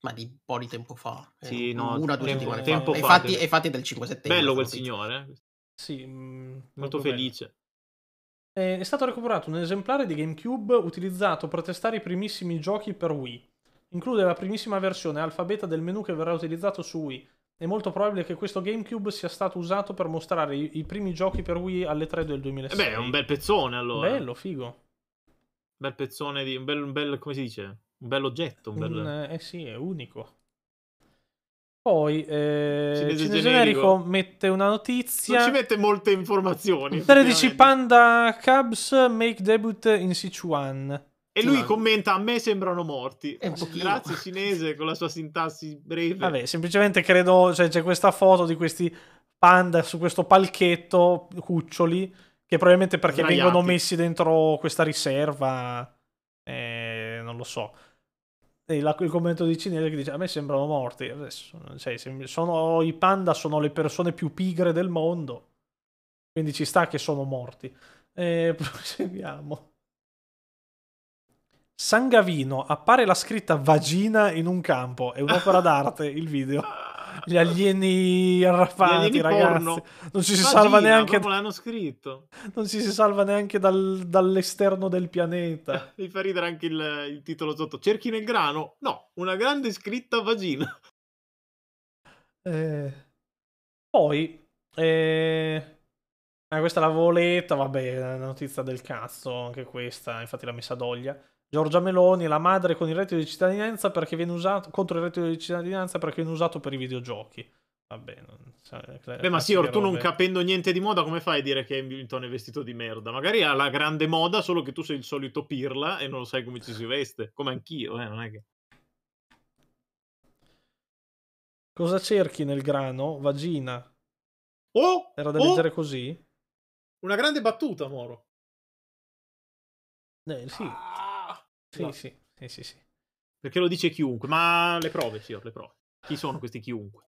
Ma di un po'
di tempo fa. Eh, sì, no, una, due tempo, tempo fa. Infatti, fatti del 5 settembre. Bello quel signore. Eh. Sì, mm, molto felice. Bene.
Eh, è stato recuperato un esemplare di GameCube utilizzato per testare i primissimi giochi per Wii. Include la primissima versione alfabeta del menu che verrà utilizzato su Wii. È molto probabile che questo GameCube sia stato usato per mostrare i, i primi giochi per Wii alle 3 del 2006. Eh beh, è un bel
pezzone allora. Bello, figo. Bel pezzone di un bel, un bel come si dice? Un bel oggetto, un bel... Un,
eh sì, è unico. Poi eh, Cinese, Cinese generico. generico. mette una notizia. Non ci
mette molte informazioni. 13
Panda Cubs make debut in Sichuan.
E lui commenta: A me sembrano morti. È eh, un pochino. Grazie, cinese, con la sua sintassi breve. Vabbè,
semplicemente credo. Cioè, c'è questa foto di questi panda su questo palchetto, cuccioli, che probabilmente perché Sdraiati. vengono messi dentro questa riserva. Eh, non lo so il commento di Cinese che dice a me sembrano morti adesso cioè, sono, i panda sono le persone più pigre del mondo quindi ci sta che sono morti e proseguiamo Sangavino appare la scritta vagina in un campo è un'opera d'arte il video gli alieni arraffati, ragazzi. Non ci si Pagina, salva neanche. Da...
l'hanno scritto. Non ci si
salva neanche dal, dall'esterno del pianeta.
Mi fa ridere anche il, il titolo sotto. Cerchi nel grano? No, una grande scritta vagina.
Eh... Poi. Eh... Ah, questa la voletta, vabbè, notizia del cazzo, anche questa, infatti la messa d'oglia. Giorgia Meloni, la madre con il reddito di cittadinanza perché viene usato contro il reddito di cittadinanza perché viene usato per i videogiochi. Vabbè, non, eh, cioè, Beh, ma sì, or, tu non
capendo niente di moda, come fai a dire che Hamilton è vestito di merda? Magari ha la grande moda, solo che tu sei il solito pirla e non sai come ci si veste, come anch'io, eh, non è che...
Cosa cerchi nel grano? Vagina. Oh! Era da oh, leggere
così? Una grande battuta, Moro. Eh, sì. Ah! Sì, no. sì, sì, sì, sì. Perché lo dice chiunque, ma le prove, sì, le prove. Chi sono questi chiunque?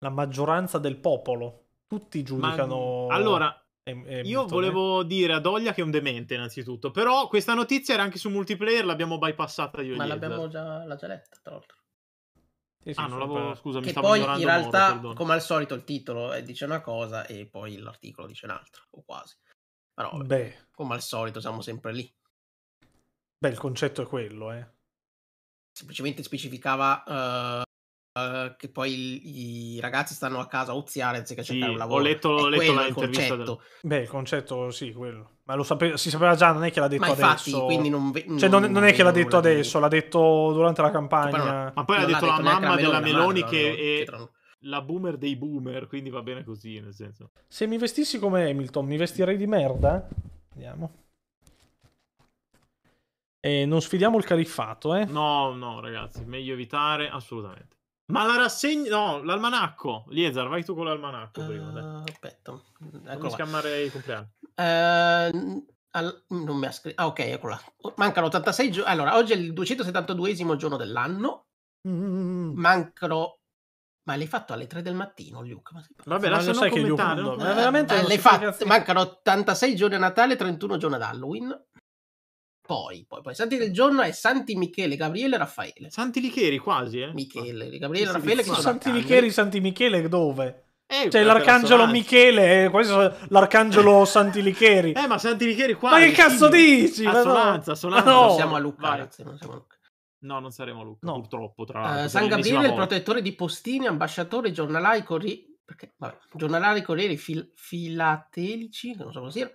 La
maggioranza del popolo.
Tutti giudicano... Ma, allora, io eh. volevo dire a Doglia che è un demente, innanzitutto. Però questa notizia era anche su multiplayer, l'abbiamo bypassata io. Ma l'abbiamo
già, l'ha già letta, tra l'altro. Sì,
sì, ah, non l'avevo, per... scusa, che mi stavo poi in realtà, moro,
come al solito, il titolo eh, dice una cosa e poi l'articolo dice un'altra, o quasi. Però, Beh. come al solito, siamo sempre lì. Beh, il concetto è quello, eh. Semplicemente specificava uh, uh, che poi il, i ragazzi stanno a casa a oziare anziché sì, cercare un lavoro. Ho letto, ho letto l'intervista. Del...
Beh, il concetto sì, quello. Ma lo sape... si sapeva già, non è che l'ha detto ma infatti, adesso. Quindi non, ve... cioè, non, non, non è che l'ha detto adesso, l'ha detto durante la campagna. Però, ma poi l'ha detto, detto la mamma la della Meloni, che,
è... la boomer dei boomer, quindi va bene così, nel senso.
Se mi vestissi come Hamilton, mi vestirei di merda? Vediamo.
E non sfidiamo il califfato, eh? No, no, ragazzi, meglio evitare assolutamente. Ma la rassegna, no, l'almanacco. Liezar, vai tu con l'almanacco prima. Dai. Ah, aspetta,
ecco scammare i compleanni. Uh, eh, al... non mi ha scritto. Ah, ok, eccola. Mancano 86 giorni. Allora, oggi è il 272 esimo giorno dell'anno.
Mm.
Mancano ma l'hai fatto alle 3 del mattino, Luke? Ma Vabbè, lascia sai che Luke... Ma veramente eh, l'hai fatto. Mancano 86 giorni a Natale e 31 giorni ad Halloween. Poi, poi, poi, Santi del giorno è Santi Michele, Gabriele e Raffaele. Santi Licheri quasi,
eh? Michele, Gabriele e Raffaele sono Santi Licheri,
Santi Michele dove? Eh, cioè l'arcangelo Michele, eh, questo l'arcangelo eh. Santi Licheri. Eh,
ma Santi Licheri qua. Ma che cazzo dici? Assonanza, assonanza. No. Non siamo a Lucca, ragazzi, non siamo a Lucca. No, non saremo a Lucca, no. purtroppo, tra Uh, San Gabriele, il
protettore di postini, ambasciatore, giornalaico, ri... perché, vabbè, giornalari, corrieri, fil... filatelici, non so cosa sia,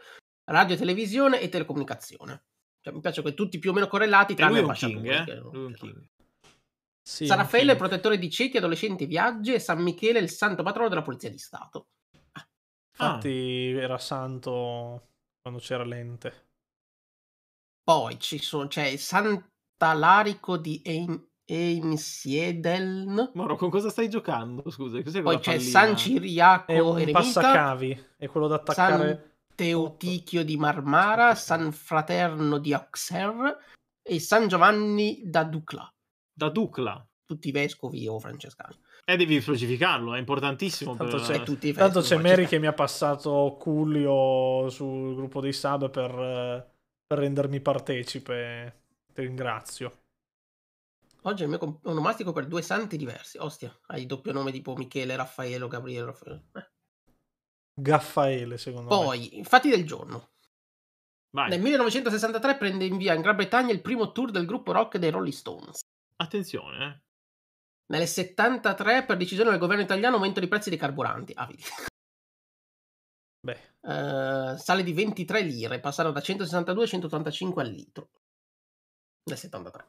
radio, televisione e telecomunicazione. Cioè, mi piace che tutti più o meno correlati, tra lui e un King,
eh? lui un King. Sì, San Raffaele
è il protettore di ciechi, adolescenti, viaggi e San Michele è il santo patrono della Polizia di Stato. Ah. Infatti era santo quando c'era l'ente. Poi ci sono, c'è Sant'Alarico di Ein- Eimsiedeln. Moro, con cosa stai giocando? Scusa, Poi c'è pallina? San eh? Ciriaco è un Eremita. passacavi, è quello da attaccare... San... Teotichio di Marmara, San Fraterno di Auxerre e San Giovanni da Ducla. Da Ducla. Tutti i vescovi o francescani.
eh, devi specificarlo, è importantissimo. Tanto, per... c'è, tutti tanto c'è Mary
che mi ha passato Culio sul gruppo dei sub per, per rendermi
partecipe. Ti ringrazio. Oggi è il mio onomastico per due santi diversi. Ostia, hai il doppio nome tipo Michele, Raffaello, Gabriele, Raffaello. Eh.
Gaffaele, secondo Poi,
me. Poi, fatti del giorno. Vai. Nel 1963 prende in via in Gran Bretagna il primo tour del gruppo rock dei Rolling Stones. Attenzione, eh. Nel 73, per decisione del governo italiano, aumentano i prezzi dei carburanti. Ah, Beh. Uh, sale di 23 lire, passano da 162 a 185 al litro. Nel 73.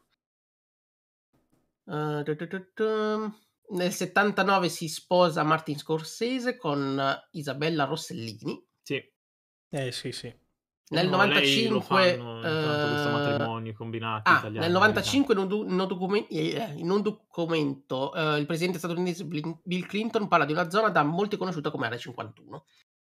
Uh, eh, nel 79 si sposa Martin Scorsese con eh, Isabella Rossellini. Sì. Eh sì, sì. Nel no, 95 fanno, eh... questo matrimonio
combinato ah, italiano, Nel 95
in un, in un, docu- in un documento eh, il presidente statunitense Bill Clinton parla di una zona da molti conosciuta come Area 51.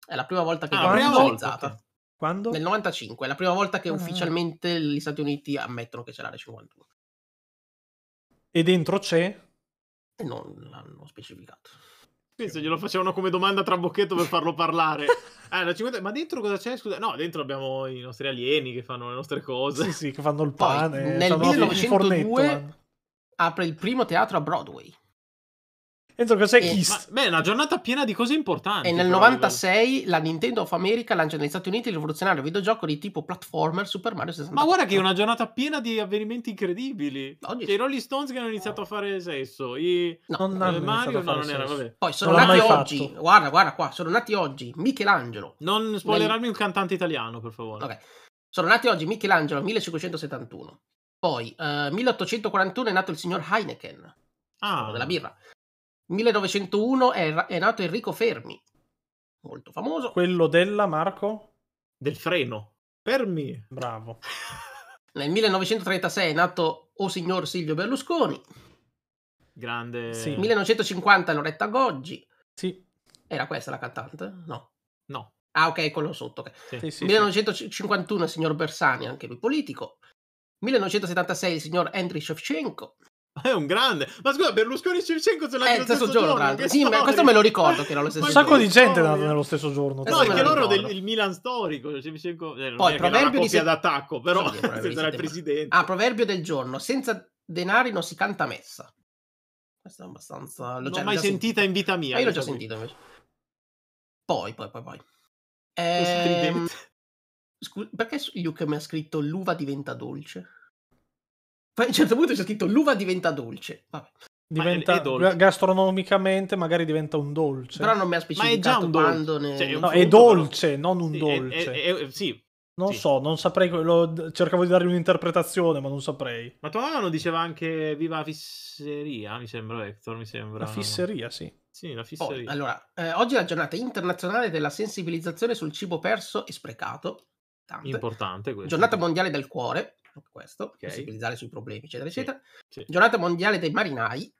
È la prima volta che ah, viene utilizzata. Volta. Quando? Nel 95, è la prima volta che ah. ufficialmente gli Stati Uniti ammettono che c'è l'Area 51.
E dentro c'è?
E non l'hanno specificato.
Penso glielo facevano come domanda tra bocchetto per farlo parlare. Ah, eh, 50... Ma dentro cosa c'è? Scusa, no, dentro abbiamo i nostri alieni che fanno le nostre cose. Sì, sì che fanno il pane. Poi, nel 1902
apre il primo teatro a Broadway. Enzo, cos'è e... Eh, Kiss?
Ma, una giornata piena di cose importanti. E nel 96
la Nintendo of America lancia negli Stati Uniti il rivoluzionario videogioco di tipo platformer Super Mario 64. Ma guarda che è una
giornata piena di avvenimenti incredibili. Oggi. C'è i Rolling Stones che hanno iniziato a fare sesso. I... No, non eh, Mario no, non era, vabbè. Poi sono nati oggi. Fatto. Guarda, guarda qua, sono nati
oggi Michelangelo. Non spoilerarmi nel... un cantante italiano, per favore. Ok. Sono nati oggi Michelangelo 1571. Poi, eh, 1841 è nato il signor Heineken. Ah. Della birra. 1901 è, è nato Enrico Fermi, molto famoso. Quello della Marco? Del freno. Fermi. Bravo. Nel 1936 è nato O signor Silvio Berlusconi.
Grande. Sì.
1950 Loretta Goggi. Sì. Era questa la cantante? No. No. Ah, ok, quello sotto. Okay. Sì. 1951 il signor Bersani, anche lui politico. 1976 il signor Andriy Shevchenko. È un grande. Ma
scusa, Berlusconi e Shevchenko sono andati eh, nello stesso, stesso giorno. giorno sì, ma questo me lo
ricordo che era lo stesso un giorno. Un sacco di
gente è andato nello
stesso giorno. No, perché loro del
il Milan storico, Shevchenko, eh, Poi, proverbio di d'attacco, però sì, sarà il presidente.
Ah, proverbio del giorno, senza denari non si canta messa. Questa è abbastanza... L'ho non mai sentita in vita mia. Ma ah, io l'ho già sentita invece. Poi, poi, poi, poi. Ehm... Scu- perché Luke mi ha scritto l'uva diventa dolce? Poi a un certo punto c'è scritto l'uva diventa dolce. Vabbè.
Diventa, dolce.
gastronomicamente magari diventa un dolce. Però non mi ha specificato Ma è già un dolce. Ne... Cioè, è, un no, è dolce, però... non un sì, dolce. È, è, sì, non sì. so, non saprei. Lo, cercavo di dargli un'interpretazione, ma non saprei.
Ma tua mamma non diceva anche viva la fisseria, mi sembra, Hector, mi sembra. La fisseria, sì. Sì, la oh, fisseria. Oh, allora,
eh, oggi è la giornata internazionale della sensibilizzazione sul cibo perso e sprecato.
Tante. Importante questo. Giornata
mondiale del cuore anche questo, okay. sensibilizzare sui problemi, eccetera, eccetera. Sì. Giornata mondiale dei marinai,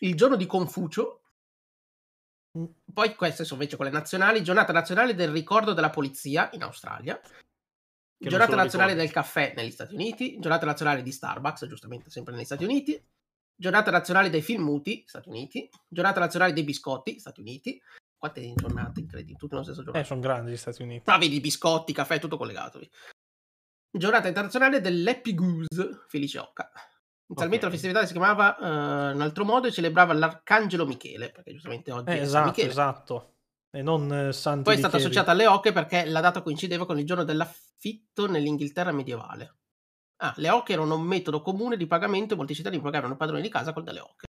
il giorno di Confucio, mm, poi queste sono invece quelle nazionali, giornata nazionale del ricordo della polizia in Australia, che
giornata nazionale
ricordo. del caffè negli Stati Uniti, giornata nazionale di Starbucks, giustamente sempre negli Stati Uniti, giornata nazionale dei film muti, Stati Uniti, giornata nazionale dei biscotti, Stati Uniti. Quante giornate, credi, tutte nello stesso eh, giorno. Eh, sono grandi gli Stati Uniti. Ma vedi, biscotti, caffè, tutto collegato giornata internazionale dell'Happy Goose, felice Occa. Inizialmente okay. la festività si chiamava uh, in altro modo e celebrava l'Arcangelo Michele, perché giustamente oggi eh, è esatto, Michele. Esatto, e
non eh, Santi Poi è stata associata
alle oche perché la data coincideva con il giorno dell'affitto nell'Inghilterra medievale. Ah, le oche erano un metodo comune di pagamento e molti cittadini pagavano il padrone di casa con delle oche.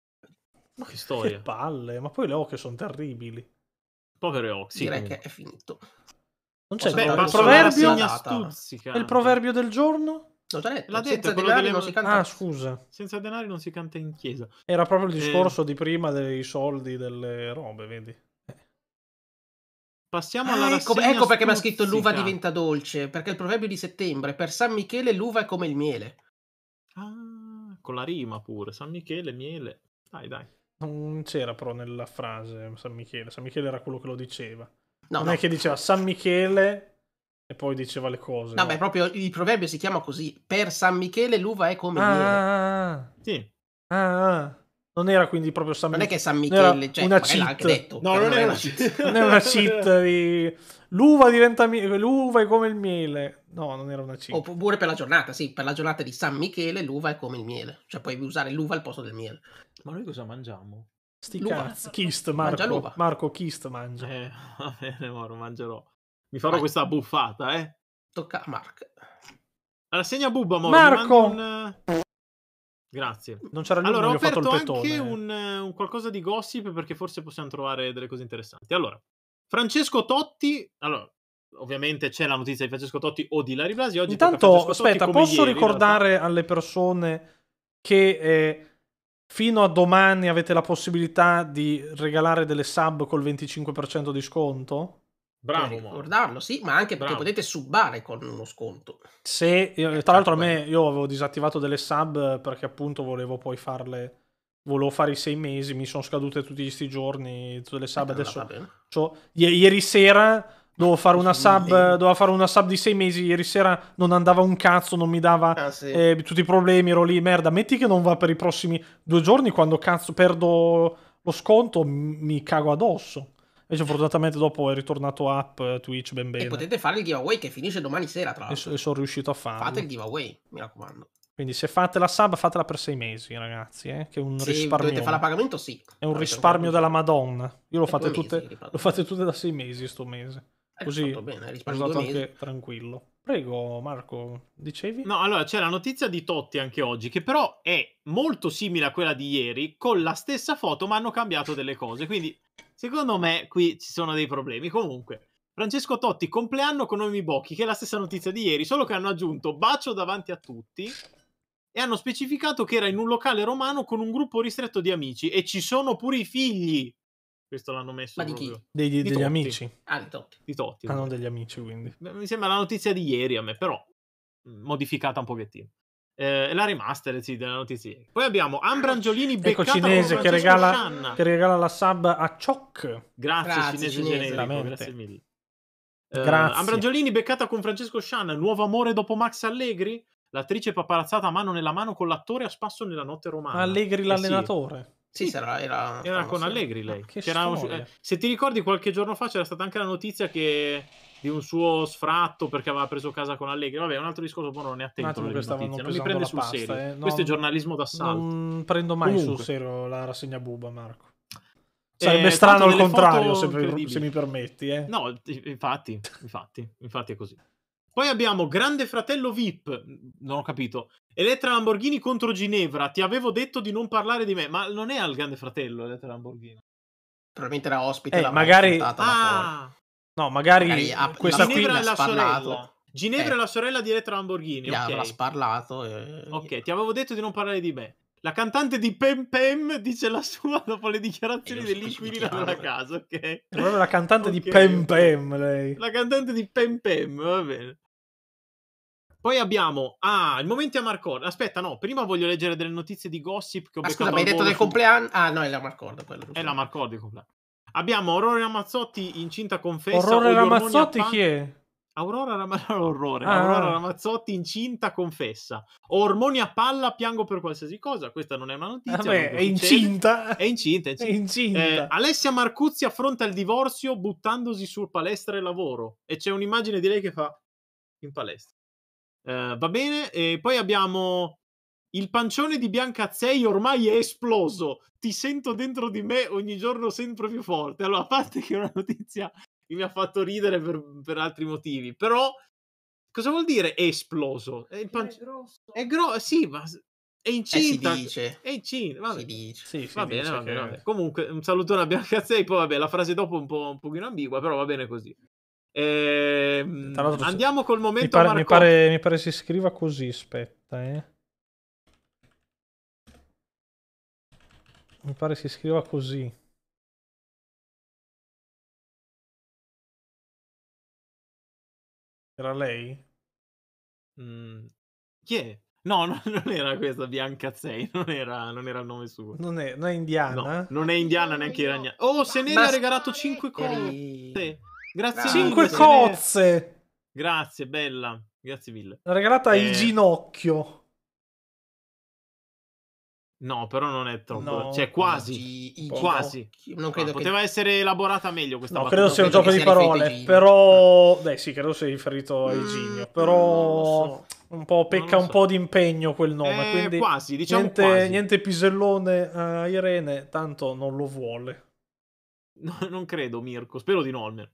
Ma che storia.
Che palle, ma poi le oche sono terribili.
Povere oche. Sì, Direi che
è finito.
Non c'è Beh, il proverbio. Il
proverbio del
giorno? L'ho già detto, L'ha detto, senza denari delle... non si canta. Ah, scusa. Senza denari non si canta in chiesa.
Era proprio il eh. discorso eh... di prima dei soldi, delle robe, vedi?
Passiamo ah, alla ah, ecco, ecco perché mi ha scritto l'uva diventa
dolce, perché il proverbio di settembre, per San Michele l'uva è come il miele.
Ah, con la rima pure, San Michele, miele.
Dai, dai. Non c'era però nella frase San Michele, San Michele era quello che lo diceva. No, non no. è che
diceva San Michele e poi diceva le cose. No, no? beh, proprio il proverbio si chiama così. Per San Michele l'uva è come ah, miele.
Ah, ah. Sì. Ah, ah. Non era quindi proprio San Michele. Non è che San Michele, cioè, una cheat. Detto, no, non, non, è una cheat. non è una cheat
di... L'uva diventa mi- l'uva è come il miele. No, non era una cheat. Oppure per la giornata, sì, per la giornata di San Michele l'uva è come il miele. Cioè puoi usare l'uva al posto del miele.
Ma noi cosa mangiamo?
Sti cazzi, Kist, Marco,
Marco Kist mangia. Eh, va bene, Moro, mangerò. Mi farò Vai. questa buffata, eh. Tocca a Mark. La segna Bubba, Moro. Marco!
Un... Eh,
Grazie. Non c'era nulla, allora, ho, ho fatto anche eh. un, eh, un, qualcosa di gossip perché forse possiamo trovare delle cose interessanti. Allora, Francesco Totti... Allora, ovviamente c'è la notizia di Francesco Totti o di Larry Blasi. Oggi Intanto, aspetta, posso ieri,
ricordare alle persone che... Eh, Fino a domani avete la possibilità di regalare delle sub col 25% di sconto?
Bravo, ricordarlo, sì, ma anche perché Bravo. potete subare con uno sconto.
Se, eh, tra certo, l'altro a me, io avevo disattivato delle sub perché appunto volevo poi farle, volevo fare i sei mesi, mi sono scadute tutti questi giorni, tutte le sub, eh, adesso... Cioè, ieri sera Dovevo fare, una sub, dovevo fare una sub di sei mesi. Ieri sera non andava un cazzo, non mi dava
ah, sì. eh,
tutti i problemi. Ero lì, merda. Metti che non va per i prossimi due giorni. Quando cazzo perdo lo sconto, mi cago addosso. Invece, fortunatamente, dopo è ritornato app
Twitch. Ben bene. E potete fare il giveaway che finisce domani sera. Tra l'altro, e,
e sono riuscito a farlo. Fate il
giveaway, mi raccomando.
Quindi se fate la sub fatela per sei mesi, ragazzi, eh? che è un risparmio. Se fare la pagamento sì. È un risparmio della madonna. Io lo fate, tutte, mesi, lo fate tutte da sei mesi sto mese. Così bene, sono anche tranquillo. Prego Marco,
dicevi? No, allora c'è la notizia di Totti anche oggi, che però è molto simile a quella di ieri, con la stessa foto, ma hanno cambiato delle cose. Quindi, secondo me, qui ci sono dei problemi. Comunque, Francesco Totti, compleanno con Omi Bocchi, che è la stessa notizia di ieri, solo che hanno aggiunto bacio davanti a tutti e hanno specificato che era in un locale romano con un gruppo ristretto di amici e ci sono pure i figli. Questo l'hanno messo Ma di chi? Dei, di, degli Totti. amici. Ah, di Totti. Di Totti. Ah, non degli amici, quindi. Mi sembra la notizia di ieri a me, però mm, modificata un pochettino. Eh, la remaster sì, della notizia. Poi abbiamo Ambrangiolini ecco, beccata ecco cinese che regala, che
regala la sub a Ciok.
Grazie, grazie cinese, cinese generico, grazie
mille. Eh, grazie. Eh,
Ambrangiolini beccata con Francesco Shan, nuovo amore dopo Max Allegri. L'attrice paparazzata mano nella mano con l'attore a spasso nella notte romana. Allegri eh l'allenatore. Sì. Sì, sì era, era, era con Allegri lei. Un, eh, se ti ricordi qualche giorno fa c'era stata anche la notizia che di un suo sfratto perché aveva preso casa con Allegri. Vabbè, un altro discorso, poi non è attento alle notizie. Non mi prende sul pasta, serio. Eh. No, Questo è giornalismo d'assalto. Non
prendo mai Comunque. sul serio la rassegna buba, Marco. Eh, Sarebbe eh, strano il contrario, se, se, mi permetti.
Eh. No, infatti, infatti, infatti è così. Poi abbiamo Grande Fratello VIP, non ho capito, Elettra Lamborghini contro Ginevra. Ti avevo detto di non parlare di me, ma non è al Grande Fratello Elettra Lamborghini. Probabilmente era ospite. Eh, magari.
Ah.
No, magari, magari ha... questa Ginevra qui è la sorella. Ginevra eh. è la sorella di Elettra Lamborghini. Okay. Avrà sparlato. E... Ok, ti avevo detto di non parlare di me. La cantante di Pem Pem dice la sua dopo le dichiarazioni eh, dell'inquilino della casa, ok? È proprio la cantante okay. di Pem
Pem, lei.
La cantante di Pem Pem, va bene. Poi abbiamo. Ah, il momento è Marcord. Aspetta, no, prima voglio leggere delle notizie di gossip che ho ah, beccato. Scusa, mi hai detto del compleanno? Ah, no, è la Marcord quello. È la Marcord il compleanno. Abbiamo Aurora Ramazzotti incinta confessa. Aurora Ramazzotti chi è? Aurora, Ramazzotti, orrore. Ah. Aurora Ramazzotti incinta confessa. ormoni a palla, piango per qualsiasi cosa. Questa non è una notizia. Vabbè, è incinta. è incinta. È incinta. È incinta. Eh, Alessia Marcuzzi affronta il divorzio buttandosi sul palestra e lavoro. E c'è un'immagine di lei che fa in palestra. Uh, va bene, e poi abbiamo il pancione di Bianca 6 ormai è esploso. Ti sento dentro di me ogni giorno sempre più forte. Allora, a parte che è una notizia che mi ha fatto ridere per, per altri motivi, però cosa vuol dire esploso? È, panci- è grosso. È grosso, sì, ma è incinta. Eh, si dice. È incinta. Vabbè. Si dice. Sì, si va bene, va bene. Che... Comunque, un salutone a Bianca 6, poi vabbè, la frase dopo è un, po', un pochino ambigua, però va bene così. Ehm, andiamo col momento. Mi pare, Marco... mi, pare,
mi pare si scriva
così. Aspetta, eh. Mi pare si scriva così. Era lei? Mm. Chi è? No, no, non era questa Bianca Zei, non, non era, il nome suo. Non
è,
non è indiana? No, non è indiana neanche iraniana. Oh, se ne ha regalato 5 cose. Grazie 5 cozze. Grazie, bella. Grazie mille. L'ha regalata eh... il
ginocchio.
No, però non è troppo. No, cioè, quasi. I, i quasi. Non credo no, ah, che... Poteva essere elaborata meglio questa No, credo sia un gioco di parole.
Però. Beh, sì, credo sia riferito ai mm, Ginio. Però. Un po' pecca so. un po' di impegno quel nome. Eh, quindi quasi, diciamo niente, quasi. niente pisellone a Irene, tanto non lo vuole.
No, non credo, Mirko. Spero di no, almeno.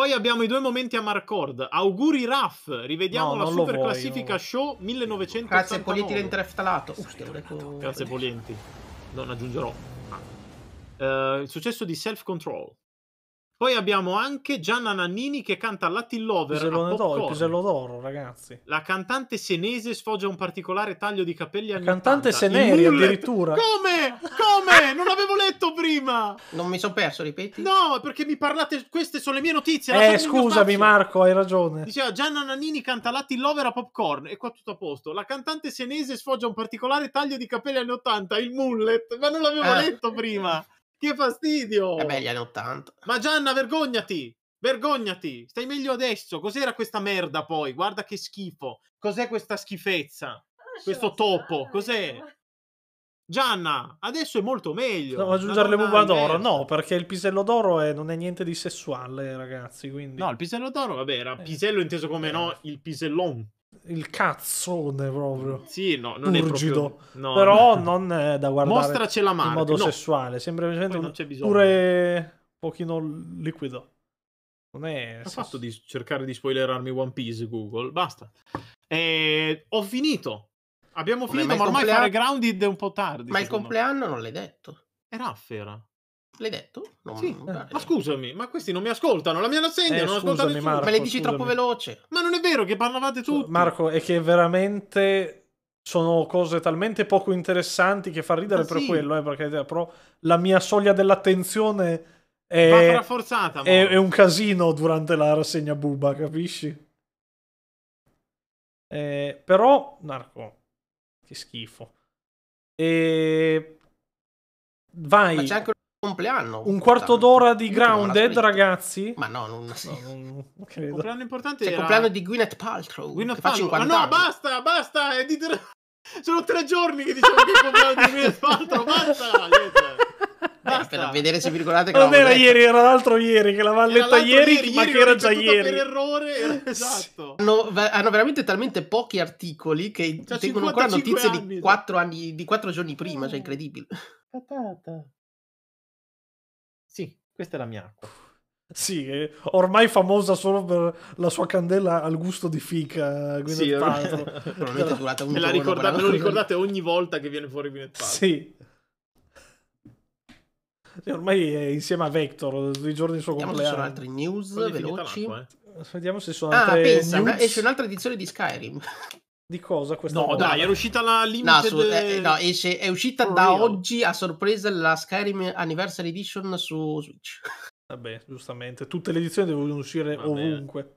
Poi abbiamo i due momenti a Marcord. Auguri Raff, rivediamo no, la super voglio. classifica show 1989. Grazie Polienti l'intereftallato. Uh, Grazie Polienti. Non aggiungerò. Uh, il successo di Self Control. Poi abbiamo anche Gianna Nannini che canta Latin Lover Pisellone a d'oro, Pisello
d'oro, ragazzi.
La cantante senese sfoggia un particolare taglio di capelli La cantante senese, addirittura. Come? Come? non avevo letto prima! Non mi sono perso, ripeti? No, perché mi parlate... Queste sono le mie notizie. Eh, scusami Marco, hai ragione. Diceva Gianna Nannini canta Latin Lover a popcorn. E qua tutto a posto. La cantante senese sfoggia un particolare taglio di capelli anni 80, il mullet. Ma non l'avevo eh. letto prima. Che fastidio! E eh beh, gli anni 80. Ma Gianna, vergognati! Vergognati! Stai meglio adesso. Cos'era questa merda poi? Guarda che schifo. Cos'è questa schifezza? Questo topo, cos'è? Gianna, adesso
è molto meglio. No, aggiungere le uova d'oro? No, perché il pisello d'oro è, non è niente di sessuale,
ragazzi. Quindi... No, il pisello d'oro, vabbè, era eh. pisello inteso come eh. no, il pisellon
il cazzone proprio. Sì, no, non Urgido. è proprio... No, Però no. non è da guardare Mostraci la mano in modo no. sessuale, semplicemente un... pure un pochino liquido.
Non è... Ho fatto di cercare di spoilerarmi One Piece Google, basta. E... Eh, ho finito. Abbiamo finito, ma ormai compleanno... fare Grounded è un po' tardi. Ma il compleanno me. non l'hai detto. Era Raff era. L'hai detto? No, sì. eh. Ma scusami, ma questi non mi ascoltano, la mia rassegna eh, non ascolta nessuno. Marco, ma le dici scusami. troppo veloce. Ma non è vero che parlavate tutti. Marco, è che
veramente sono cose talmente poco interessanti che fa ridere ma per sì. quello, eh, perché eh, però la mia soglia dell'attenzione è, rafforzata, è, è, un casino durante la rassegna buba, capisci? Eh, però, Marco, che schifo. E...
Vai. Ma c'è anche compleanno. Un quarto d'ora di Grounded, ragazzi. Ma no, non, sì. non credo. Compleanno importante. C'è cioè, il compleanno di Gwyneth Paltrow. Gwyneth Paltrow. Ma ah, no, anni.
basta, basta. È di tre... Sono tre giorni che diciamo che è il compleanno di Gwyneth Paltrow. Basta.
Eh, basta. per vedere se vi ricordate che non era detto. Eh. ieri, era l'altro ieri che l'avevamo letta ieri, ieri, ma ieri, che era già ieri. Per
errore, esatto.
hanno, hanno, veramente talmente pochi articoli che cioè, tengono ancora notizie cioè. anni, di, 4 anni, di 4 giorni prima, oh. cioè eh. incredibile.
Patata.
Questa è la mia acqua. Sì,
ormai famosa solo per la sua candela al gusto di fica. Eh, Gwyneth sì, probabilmente è durata un me, ricorda- me lo ricordate
ogni volta che viene fuori Gwyneth Paltrow.
Sì. sì. Ormai è insieme a Vector, i giorni del suo Vediamo compleanno. Ci sono altre news veloci. Vediamo eh. se sono ah, altre ah, pensa, news. esce
un'altra edizione di Skyrim. Di cosa questa No, volta? dai, era uscita la limited... No, su, eh, eh no esce, è uscita oh, da real. oggi a sorpresa la Skyrim Anniversary Edition su Switch. Vabbè, giustamente. Tutte le edizioni devono uscire Vabbè. ovunque.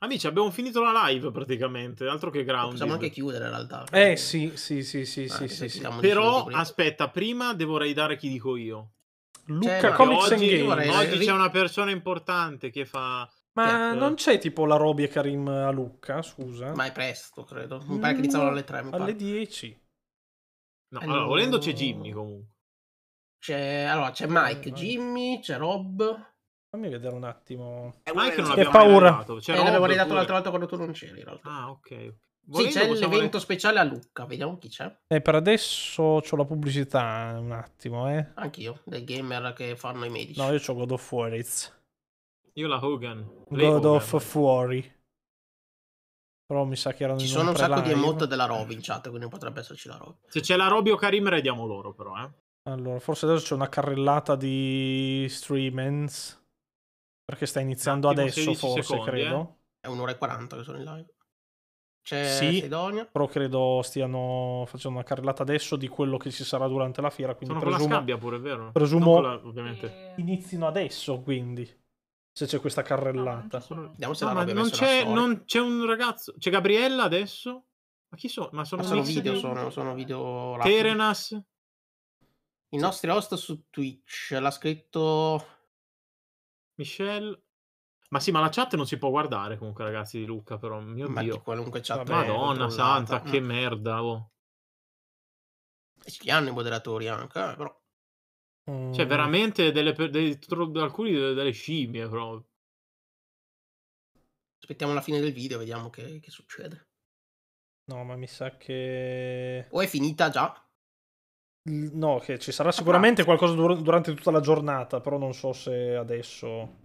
Amici, abbiamo finito la live praticamente, altro che ground. Possiamo anche chiudere in realtà.
Eh sì, sì, sì, sì, ah, sì, sì, sì. Però
aspetta, prima devo raidare chi dico io. Luca cioè, Comics oggi, oggi c'è una persona importante che fa
ma Chiaro. Eh, non c'è tipo la Robbie e Karim a Lucca, scusa? Ma è
presto, credo. Mi pare che iniziano alle 3. Alle 10. No, allora, allora, volendo c'è Jimmy
comunque. C'è, allora, c'è Mike, vai. Jimmy, c'è Rob. Fammi vedere un attimo. Eh, Mike eh, non che paura. Cioè, eh, l'avevo ridato l'altra volta quando tu non c'eri in realtà. Ah, ok. Volendo, sì, c'è l'evento vedere... speciale a Lucca, vediamo chi c'è.
Eh, per adesso ho la pubblicità un attimo, eh.
Anch'io, del gamer che fanno i medici.
No, io ho God of War, it's...
Io la Hogan. God
Hogan. of Fuori. Però mi sa che erano Ci sono un sacco di emote
della Robin in chat, quindi potrebbe esserci la Robin. Se c'è la Roby o Karim, la diamo loro però, eh.
Allora, forse adesso c'è una carrellata di streamers. Perché sta iniziando Attimo, adesso, forse, secondi, eh. credo.
Eh. È un'ora e 40 che sono in live. C'è sì, Sedonia.
però credo stiano facendo una carrellata adesso di quello che ci sarà durante
la fiera. Quindi sono presumo, con la scabbia pure, vero? Presumo la, ovviamente. Eh.
inizino adesso, quindi se c'è questa carrellata. Sono... No, ma non c'è, non
c'è, un ragazzo. C'è Gabriella adesso? Ma chi sono? Ma sono, ma sono video, di... sono, sono video. Terenas. Laptop. Il nostro host su Twitch l'ha scritto Michelle. Ma sì, ma la chat non si può guardare comunque, ragazzi di Luca, però mio ma dio. qualunque chat. Madonna santa, che merda, oh. E ci hanno i moderatori anche, eh, però Mm. Cioè, ehm veramente delle, dei, alcuni delle scimmie proprio. Aspettiamo la fine del video, vediamo che, che succede.
No, ma mi sa che... O è finita già? No, che ci sarà ah, sicuramente ah. qualcosa dur- durante tutta la giornata, però non so se adesso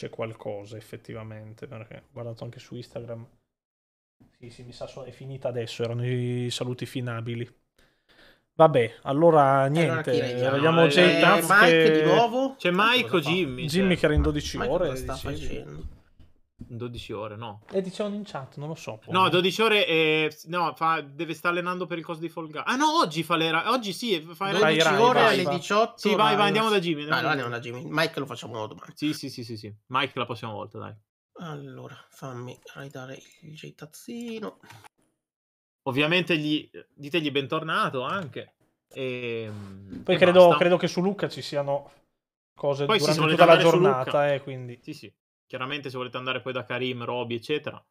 c'è qualcosa effettivamente, perché ho guardato anche su Instagram. Sì, sì, mi sa so- è finita adesso, erano i saluti finabili. Vabbè, allora niente. Allora Vediamo J eh, Mike che... di nuovo. C'è Mike o Jimmy? Jimmy cioè, che era in 12 Mike ore. Sta facendo.
12 ore, no. E eh, dicevano in chat, non lo so. Poi. No, 12 ore eh, no, fa, deve stare allenando per il coso di Fall Guys. Ah no, oggi fa le Oggi sì, eh, fa le 12 rai, ore vai, alle 18. Sì, vai, vai, andiamo da Jimmy. Andiamo, dai, andiamo da Jimmy. Mike lo facciamo domani. Sì, sì, sì, sì, sì. Mike la prossima volta, dai.
Allora, fammi raidare il J tazzino.
Ovviamente gli, ditegli bentornato anche. E, ehm, Poi e credo, credo,
che su Luca ci siano cose poi durante sì, tutta la giornata, eh,
quindi... Sì, sì. Chiaramente se volete andare poi da Karim, Roby, eccetera.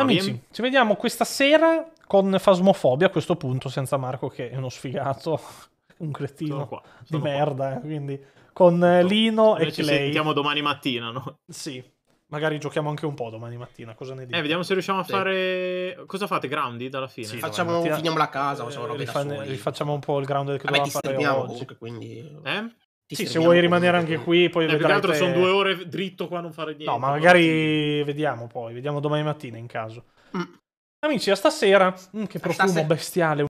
Amici,
ci vediamo questa sera con Fasmofobia a questo punto, senza Marco che è uno sfigato, un cretino sono qua, sono di qua. merda, eh, quindi con eh, ecco. Lino Noi e ci Clay. Ci sentiamo domani
mattina, no? Sì.
Magari giochiamo anche un po' domani mattina. Cosa ne dite? Eh, vediamo
se riusciamo a fare. Cosa fate? Groundy alla fine? Sì, facciamo, mattina... finiamo la casa. Eh, rifane...
rifacciamo un po' il ground che dobbiamo fare. Oggi. Comunque,
quindi. Eh? Sì, se vuoi rimanere anche qui, poi eh, vedrai. Peraltro te... sono due ore dritto qua a non fare niente. No, ma magari
no? vediamo poi, vediamo domani mattina in caso. Mm. Amici, a stasera, mm, che profumo Stase... bestiale.